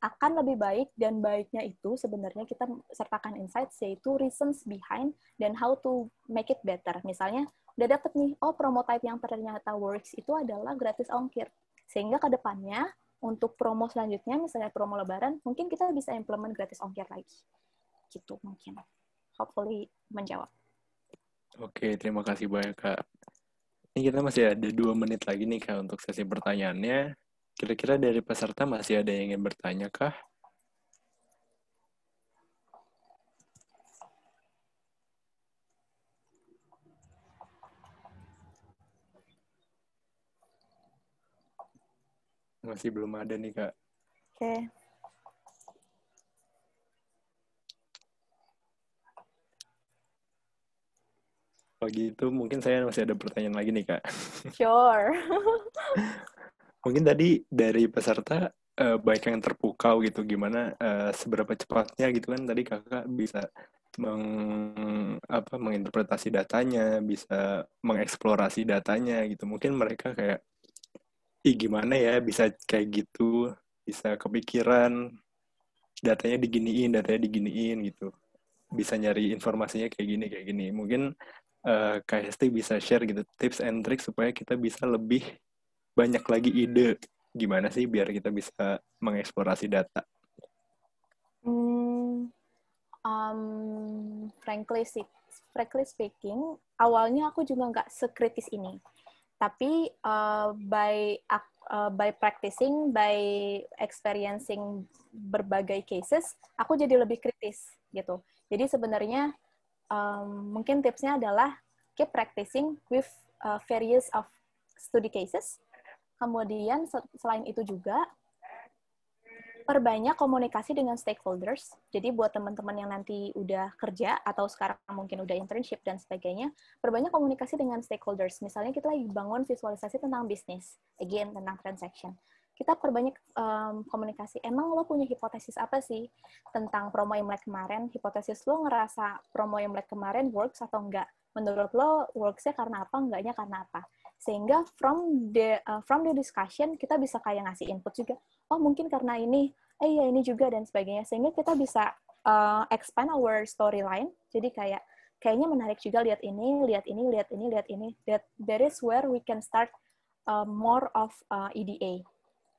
Akan lebih baik dan baiknya itu sebenarnya kita sertakan insights, yaitu reasons behind dan how to make it better. Misalnya, udah dapat nih, oh promo type yang ternyata works itu adalah gratis ongkir. Sehingga ke depannya, untuk promo selanjutnya, misalnya promo lebaran, mungkin kita bisa implement gratis ongkir lagi gitu mungkin hopefully menjawab oke okay, terima kasih banyak kak ini kita masih ada dua menit lagi nih kak untuk sesi pertanyaannya kira-kira dari peserta masih ada yang ingin bertanya kak? Masih belum ada nih, Kak. Oke, okay. Kalau gitu mungkin saya masih ada pertanyaan lagi nih Kak. Sure. mungkin tadi dari peserta uh, baik yang terpukau gitu gimana uh, seberapa cepatnya gitu kan tadi Kakak bisa meng apa menginterpretasi datanya, bisa mengeksplorasi datanya gitu. Mungkin mereka kayak Ih, gimana ya bisa kayak gitu, bisa kepikiran datanya diginiin, datanya diginiin gitu. Bisa nyari informasinya kayak gini, kayak gini. Mungkin Eh, Kak KST bisa share gitu tips and tricks supaya kita bisa lebih banyak lagi ide gimana sih biar kita bisa mengeksplorasi data? Hmm, um, frankly, frankly speaking, awalnya aku juga nggak sekritis ini. Tapi uh, by uh, by practicing, by experiencing berbagai cases, aku jadi lebih kritis gitu. Jadi sebenarnya um, mungkin tipsnya adalah keep practicing with uh, various of study cases. Kemudian selain itu juga perbanyak komunikasi dengan stakeholders. Jadi buat teman-teman yang nanti udah kerja atau sekarang mungkin udah internship dan sebagainya, perbanyak komunikasi dengan stakeholders. Misalnya kita lagi bangun visualisasi tentang bisnis, again tentang transaction kita perbanyak um, komunikasi. Emang lo punya hipotesis apa sih tentang promo Imlek kemarin? Hipotesis lo ngerasa promo Imlek kemarin works atau enggak? Menurut lo worksnya karena apa, enggaknya karena apa? Sehingga from the uh, from the discussion kita bisa kayak ngasih input juga. Oh mungkin karena ini, eh ya ini juga dan sebagainya. Sehingga kita bisa uh, expand our storyline. Jadi kayak kayaknya menarik juga lihat ini, lihat ini, lihat ini, lihat ini. That that is where we can start uh, more of uh, EDA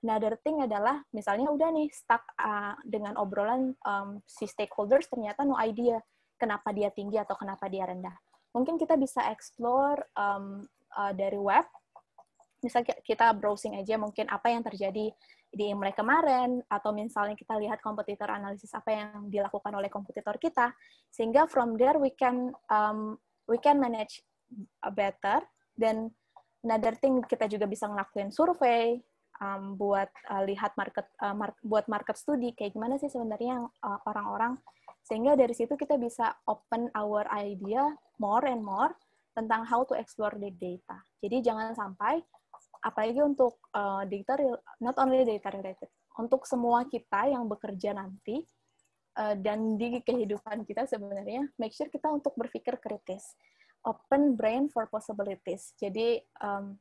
Another thing adalah misalnya udah nih stuck uh, dengan obrolan um, si stakeholders ternyata no idea kenapa dia tinggi atau kenapa dia rendah. Mungkin kita bisa explore um, uh, dari web. misalnya kita browsing aja mungkin apa yang terjadi di Imlek kemarin, atau misalnya kita lihat kompetitor analisis apa yang dilakukan oleh kompetitor kita, sehingga from there we can um, we can manage eh, better. Dan another thing kita juga bisa ngelakuin survei, um, buat uh, lihat market uh, mar buat market studi kayak gimana sih sebenarnya yang uh, orang-orang sehingga dari situ kita bisa open our idea more and more tentang how to explore the data. Jadi jangan sampai apalagi untuk uh, data not only data related untuk semua kita yang bekerja nanti uh, dan di kehidupan kita sebenarnya make sure kita untuk berpikir kritis open brain for possibilities jadi um,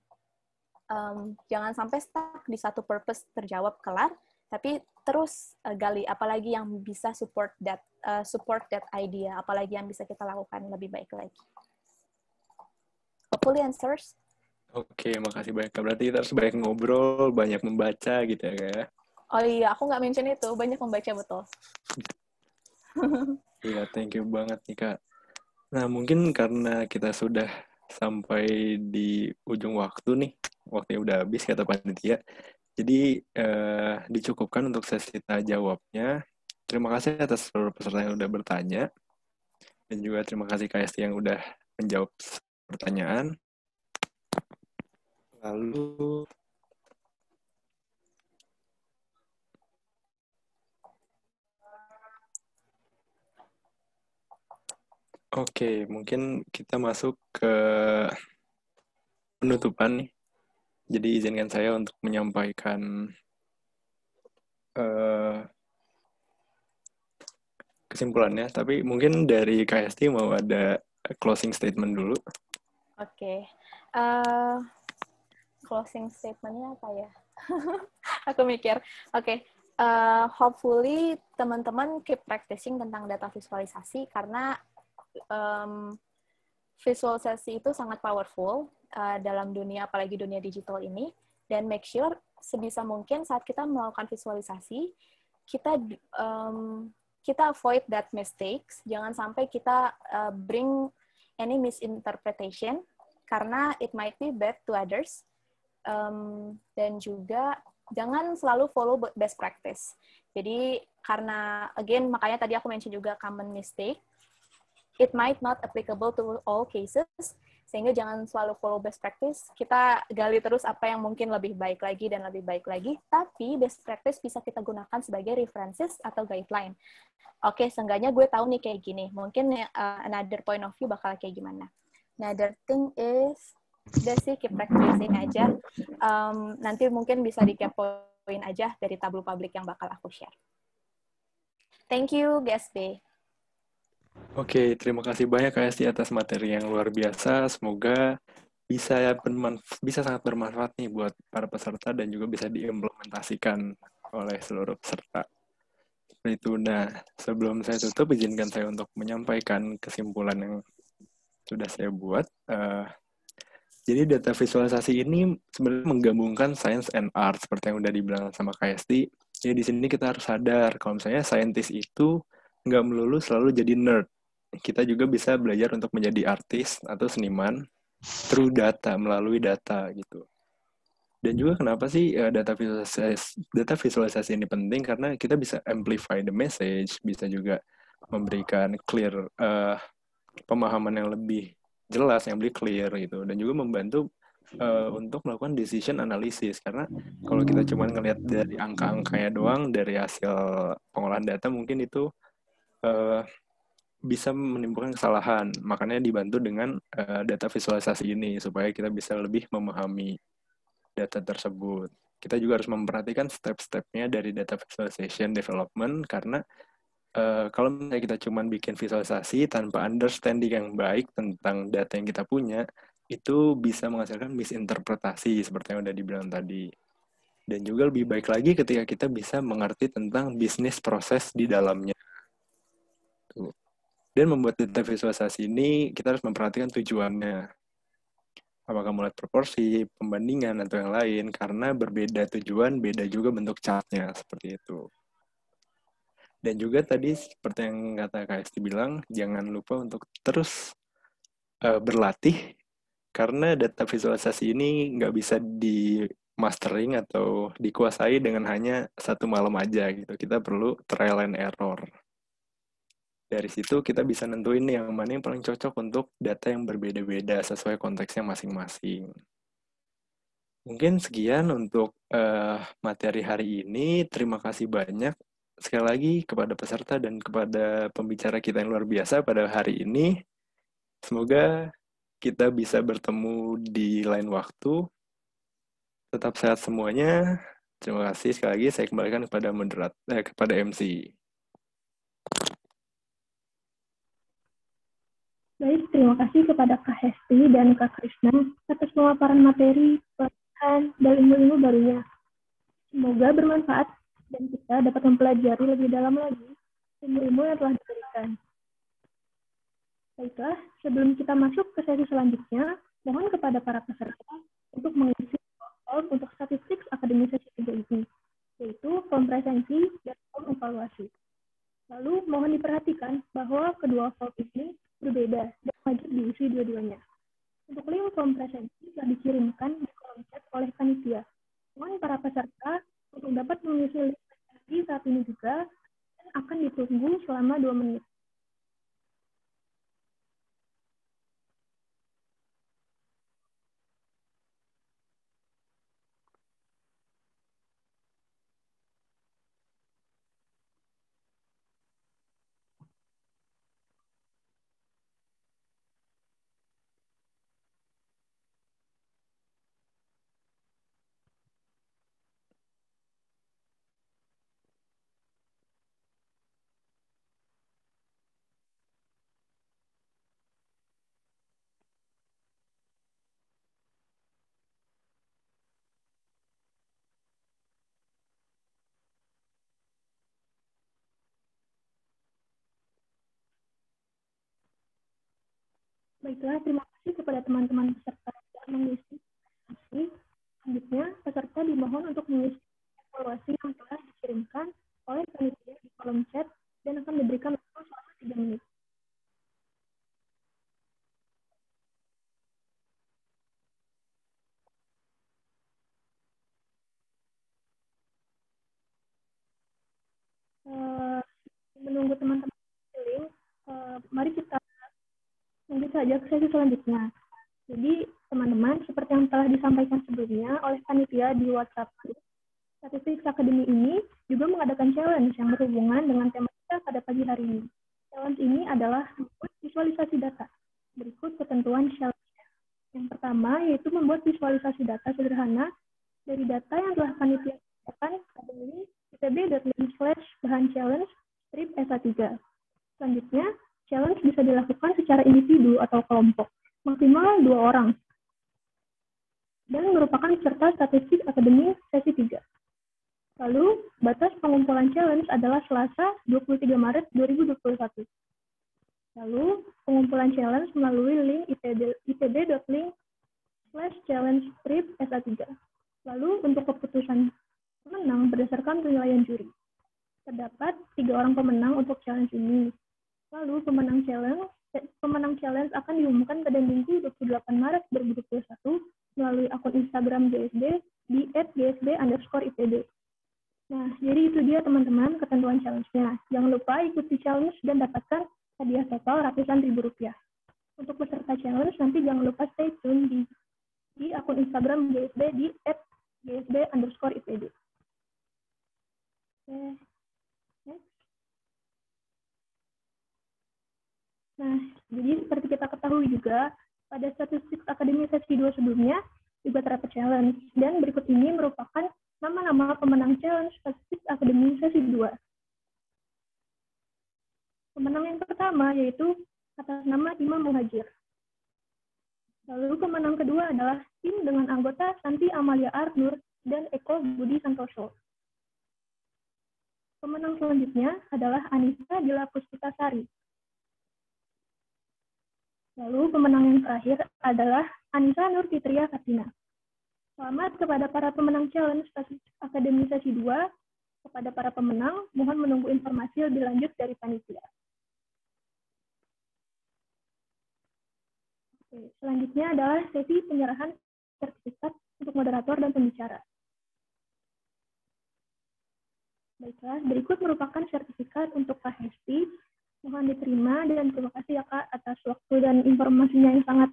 um, jangan sampai stuck di satu purpose terjawab kelar, tapi terus uh, gali apalagi yang bisa support that uh, support that idea, apalagi yang bisa kita lakukan lebih baik lagi. Hopefully answers. Oke, okay, makasih banyak. Berarti kita harus banyak ngobrol, banyak membaca gitu ya, Kak. Ya? Oh iya, aku nggak mention itu. Banyak membaca, betul. Iya, yeah, thank you banget nih, Kak. Nah, mungkin karena kita sudah sampai di ujung waktu nih, waktunya udah habis kata panitia. Jadi eh, dicukupkan untuk sesi tanya jawabnya. Terima kasih atas seluruh peserta yang udah bertanya dan juga terima kasih KST yang udah menjawab pertanyaan. Lalu Oke, mungkin kita masuk ke penutupan nih. Jadi izinkan saya untuk menyampaikan uh, kesimpulannya, tapi mungkin dari KST mau ada closing statement dulu. Oke, okay. uh, eh, closing statementnya apa ya? Aku mikir. Oke, okay. uh, eh, hopefully teman-teman keep practicing tentang data visualisasi karena um, visualisasi itu sangat powerful uh, dalam dunia apalagi dunia digital ini dan make sure sebisa mungkin saat kita melakukan visualisasi kita um, kita avoid that mistakes jangan sampai kita uh, bring any misinterpretation karena it might be bad to others um, dan juga jangan selalu follow best practice jadi karena again makanya tadi aku mention juga common mistake it might not applicable to all cases sehingga jangan selalu follow best practice. Kita gali terus apa yang mungkin lebih baik lagi dan lebih baik lagi, tapi best practice bisa kita gunakan sebagai references atau guideline. Oke, okay, seenggaknya gue tahu nih kayak gini. Mungkin uh, another point of view bakal kayak gimana. Another thing is, udah sih keep practicing aja. Um, nanti mungkin bisa dikepoin aja dari tabel publik yang bakal aku share. Thank you, B Oke, terima kasih banyak KST atas materi yang luar biasa. Semoga bisa bisa sangat bermanfaat nih buat para peserta dan juga bisa diimplementasikan oleh seluruh peserta. Seperti itu. Nah, sebelum saya tutup, izinkan saya untuk menyampaikan kesimpulan yang sudah saya buat. Uh, jadi data visualisasi ini sebenarnya menggabungkan science and art seperti yang sudah dibilang sama KST. Jadi di sini kita harus sadar kalau misalnya saintis itu nggak melulu selalu jadi nerd. Kita juga bisa belajar untuk menjadi artis atau seniman through data, melalui data gitu. Dan juga kenapa sih eh, data visualisasi, data visualisasi ini penting? Karena kita bisa amplify the message, bisa juga memberikan clear uh, pemahaman yang lebih jelas, yang lebih clear gitu. Dan juga membantu uh, untuk melakukan decision analysis karena kalau kita cuma ngelihat dari angka-angkanya doang dari hasil pengolahan data mungkin itu Eh, bisa menimbulkan kesalahan. Makanya dibantu dengan uh, data visualisasi ini supaya kita bisa lebih memahami data tersebut. Kita juga harus memperhatikan step-stepnya dari data visualization development karena uh, kalau misalnya kita cuma bikin visualisasi tanpa understanding yang baik tentang data yang kita punya, itu bisa menghasilkan misinterpretasi seperti yang udah dibilang tadi. Dan juga lebih baik lagi ketika kita bisa mengerti tentang bisnis proses di dalamnya. Dan membuat data visualisasi ini, kita harus memperhatikan tujuannya. Apakah melihat proporsi, pembandingan, atau yang lain, karena berbeda tujuan, beda juga bentuk chartnya, seperti itu. Dan juga tadi, seperti yang kata KST bilang, jangan lupa untuk terus uh, berlatih, karena data visualisasi ini nggak bisa di mastering atau dikuasai dengan hanya satu malam aja gitu. Kita perlu trial and error dari situ kita bisa nentuin yang mana yang paling cocok untuk data yang berbeda-beda sesuai konteksnya masing-masing. Mungkin sekian untuk uh, materi hari ini. Terima kasih banyak sekali lagi kepada peserta dan kepada pembicara kita yang luar biasa pada hari ini. Semoga kita bisa bertemu di lain waktu. Tetap sehat semuanya. Terima kasih sekali lagi saya kembalikan kepada moderat eh, kepada MC. Baik, terima kasih kepada Kak Hesti dan Kak Krishna atas pemaparan materi, pelatihan, dan ilmu-ilmu barunya. Semoga bermanfaat dan kita dapat mempelajari lebih dalam lagi ilmu-ilmu yang telah diberikan. Baiklah, sebelum kita masuk ke sesi selanjutnya, mohon kepada para peserta untuk mengisi form untuk statistik akademis sesi kedua ini, yaitu form dan form evaluasi. Lalu, mohon diperhatikan bahwa kedua form ini berbeda dan wajib diisi dua-duanya. Untuk link form presensi telah dikirimkan di kolom chat oleh panitia. Mohon para peserta untuk dapat mengisi link presensi saat ini juga dan akan ditunggu selama dua menit. Baiklah, terima kasih kepada teman-teman peserta yang mengisi diskusi. Selanjutnya, peserta dimohon untuk mengisi evaluasi yang telah dikirimkan oleh panitia di kolom chat dan akan diberikan waktu selama 3 menit. Eh, menunggu teman-teman eh, mari kita Lanjut saja ke sesi selanjutnya. Jadi, teman-teman, seperti yang telah disampaikan sebelumnya oleh panitia di WhatsApp group, statistik akademi ini juga mengadakan challenge yang berhubungan dengan tema kita pada pagi hari ini. Challenge ini adalah membuat visualisasi data. Berikut ketentuan challenge. Yang pertama yaitu membuat visualisasi data sederhana dari data yang telah panitia siapkan pada ini itb.me slash bahan challenge trip S3. Selanjutnya, Challenge bisa dilakukan secara individu atau kelompok, maksimal dua orang, dan merupakan serta statistik akademis sesi 3. Lalu, batas pengumpulan challenge adalah Selasa 23 Maret 2021. Lalu, pengumpulan challenge melalui link itb.link slash challenge trip SA3. Lalu, untuk keputusan pemenang berdasarkan penilaian juri. Terdapat tiga orang pemenang untuk challenge ini, Lalu pemenang challenge eh, pemenang challenge akan diumumkan pada Minggu 28 Maret 2021 melalui akun Instagram GSB di @gsb underscore itb. Nah, jadi itu dia teman-teman ketentuan challenge-nya. Jangan lupa ikuti challenge dan dapatkan hadiah total ratusan ribu rupiah. Untuk peserta challenge, nanti jangan lupa stay tune di, di akun Instagram GSB di @gsb underscore Oke. Nah, jadi seperti kita ketahui juga, pada statistik Akademi Sesi 2 sebelumnya juga terdapat challenge. Dan berikut ini merupakan nama-nama pemenang challenge statistik Akademi Sesi 2. Pemenang yang pertama yaitu atas nama Imam Muhajir. Lalu pemenang kedua adalah tim dengan anggota Santi Amalia Arnur dan Eko Budi Santoso. Pemenang selanjutnya adalah Anissa Dila Puspitasari Lalu pemenang yang terakhir adalah Anissa Nur Fitria Katina. Selamat kepada para pemenang challenge akademisasi 2. Kepada para pemenang, mohon menunggu informasi lebih lanjut dari panitia. selanjutnya adalah sesi penyerahan sertifikat untuk moderator dan pembicara. Baiklah, berikut merupakan sertifikat untuk Pak Hesti mohon diterima dan terima kasih ya kak atas waktu dan informasinya yang sangat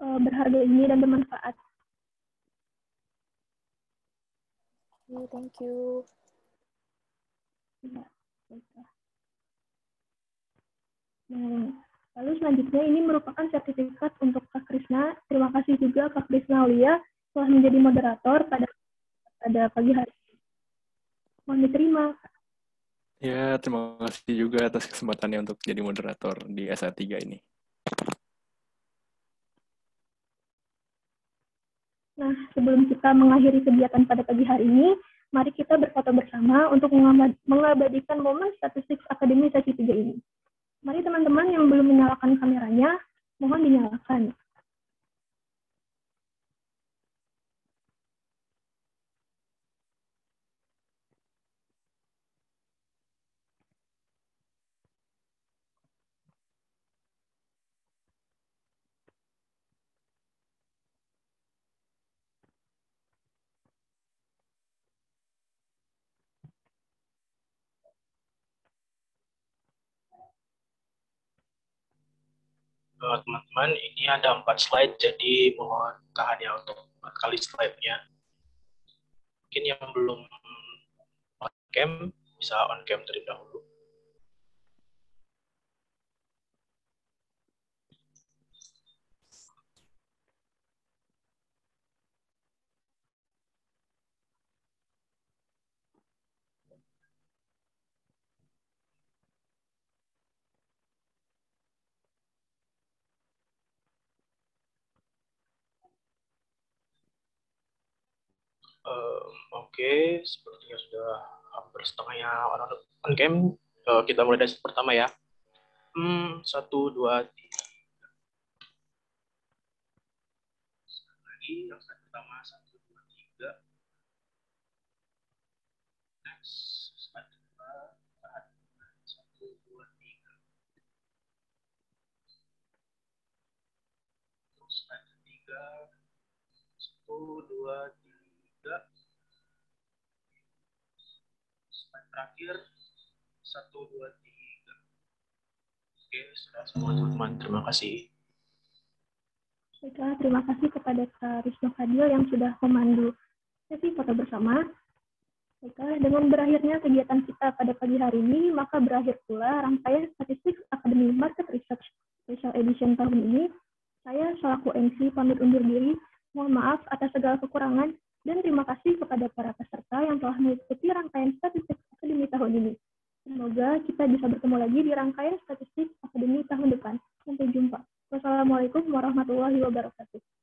uh, berharga ini dan bermanfaat. thank you. Nah, lalu selanjutnya ini merupakan sertifikat untuk Kak Krisna. Terima kasih juga Kak Krisna Lia telah menjadi moderator pada pada pagi hari. Mohon diterima. Kak. Ya, terima kasih juga atas kesempatannya untuk jadi moderator di SA3 ini. Nah, sebelum kita mengakhiri kegiatan pada pagi hari ini, mari kita berfoto bersama untuk mengabadikan momen statistik akademi sesi 3 ini. Mari teman-teman yang belum menyalakan kameranya, mohon dinyalakan. Eh, teman-teman. Uh, ini ada empat slide, jadi mohon tahan ya untuk empat kali slide-nya. Mungkin yang belum on cam bisa on cam terlebih dahulu. Um, Oke, okay. sepertinya sudah hampir setengahnya orang on cam. Uh, eh, kita mulai dari pertama ya. Hmm, satu, dua, tiga. Sekali lagi, yang saat pertama, satu, dua, tiga. Next, slide kedua, satu, dua, tiga. Terus slide ketiga, satu, dua, Slide terakhir. Satu, dua, tiga. Oke, sudah semua hmm. teman-teman. Terima kasih. Baiklah, terima kasih kepada Kak Rizno Fadil yang sudah memandu sesi foto bersama. Baiklah, dengan berakhirnya kegiatan kita pada pagi hari ini, maka berakhir pula rangkaian statistik Akademi Market Research Special Edition tahun ini. Saya selaku MC pamit undur diri. Mohon maaf atas segala kekurangan dan terima kasih kepada para peserta yang telah mengikuti rangkaian statistik akademi tahun ini. Semoga kita bisa bertemu lagi di rangkaian statistik akademi tahun depan. Sampai jumpa. Wassalamualaikum warahmatullahi wabarakatuh.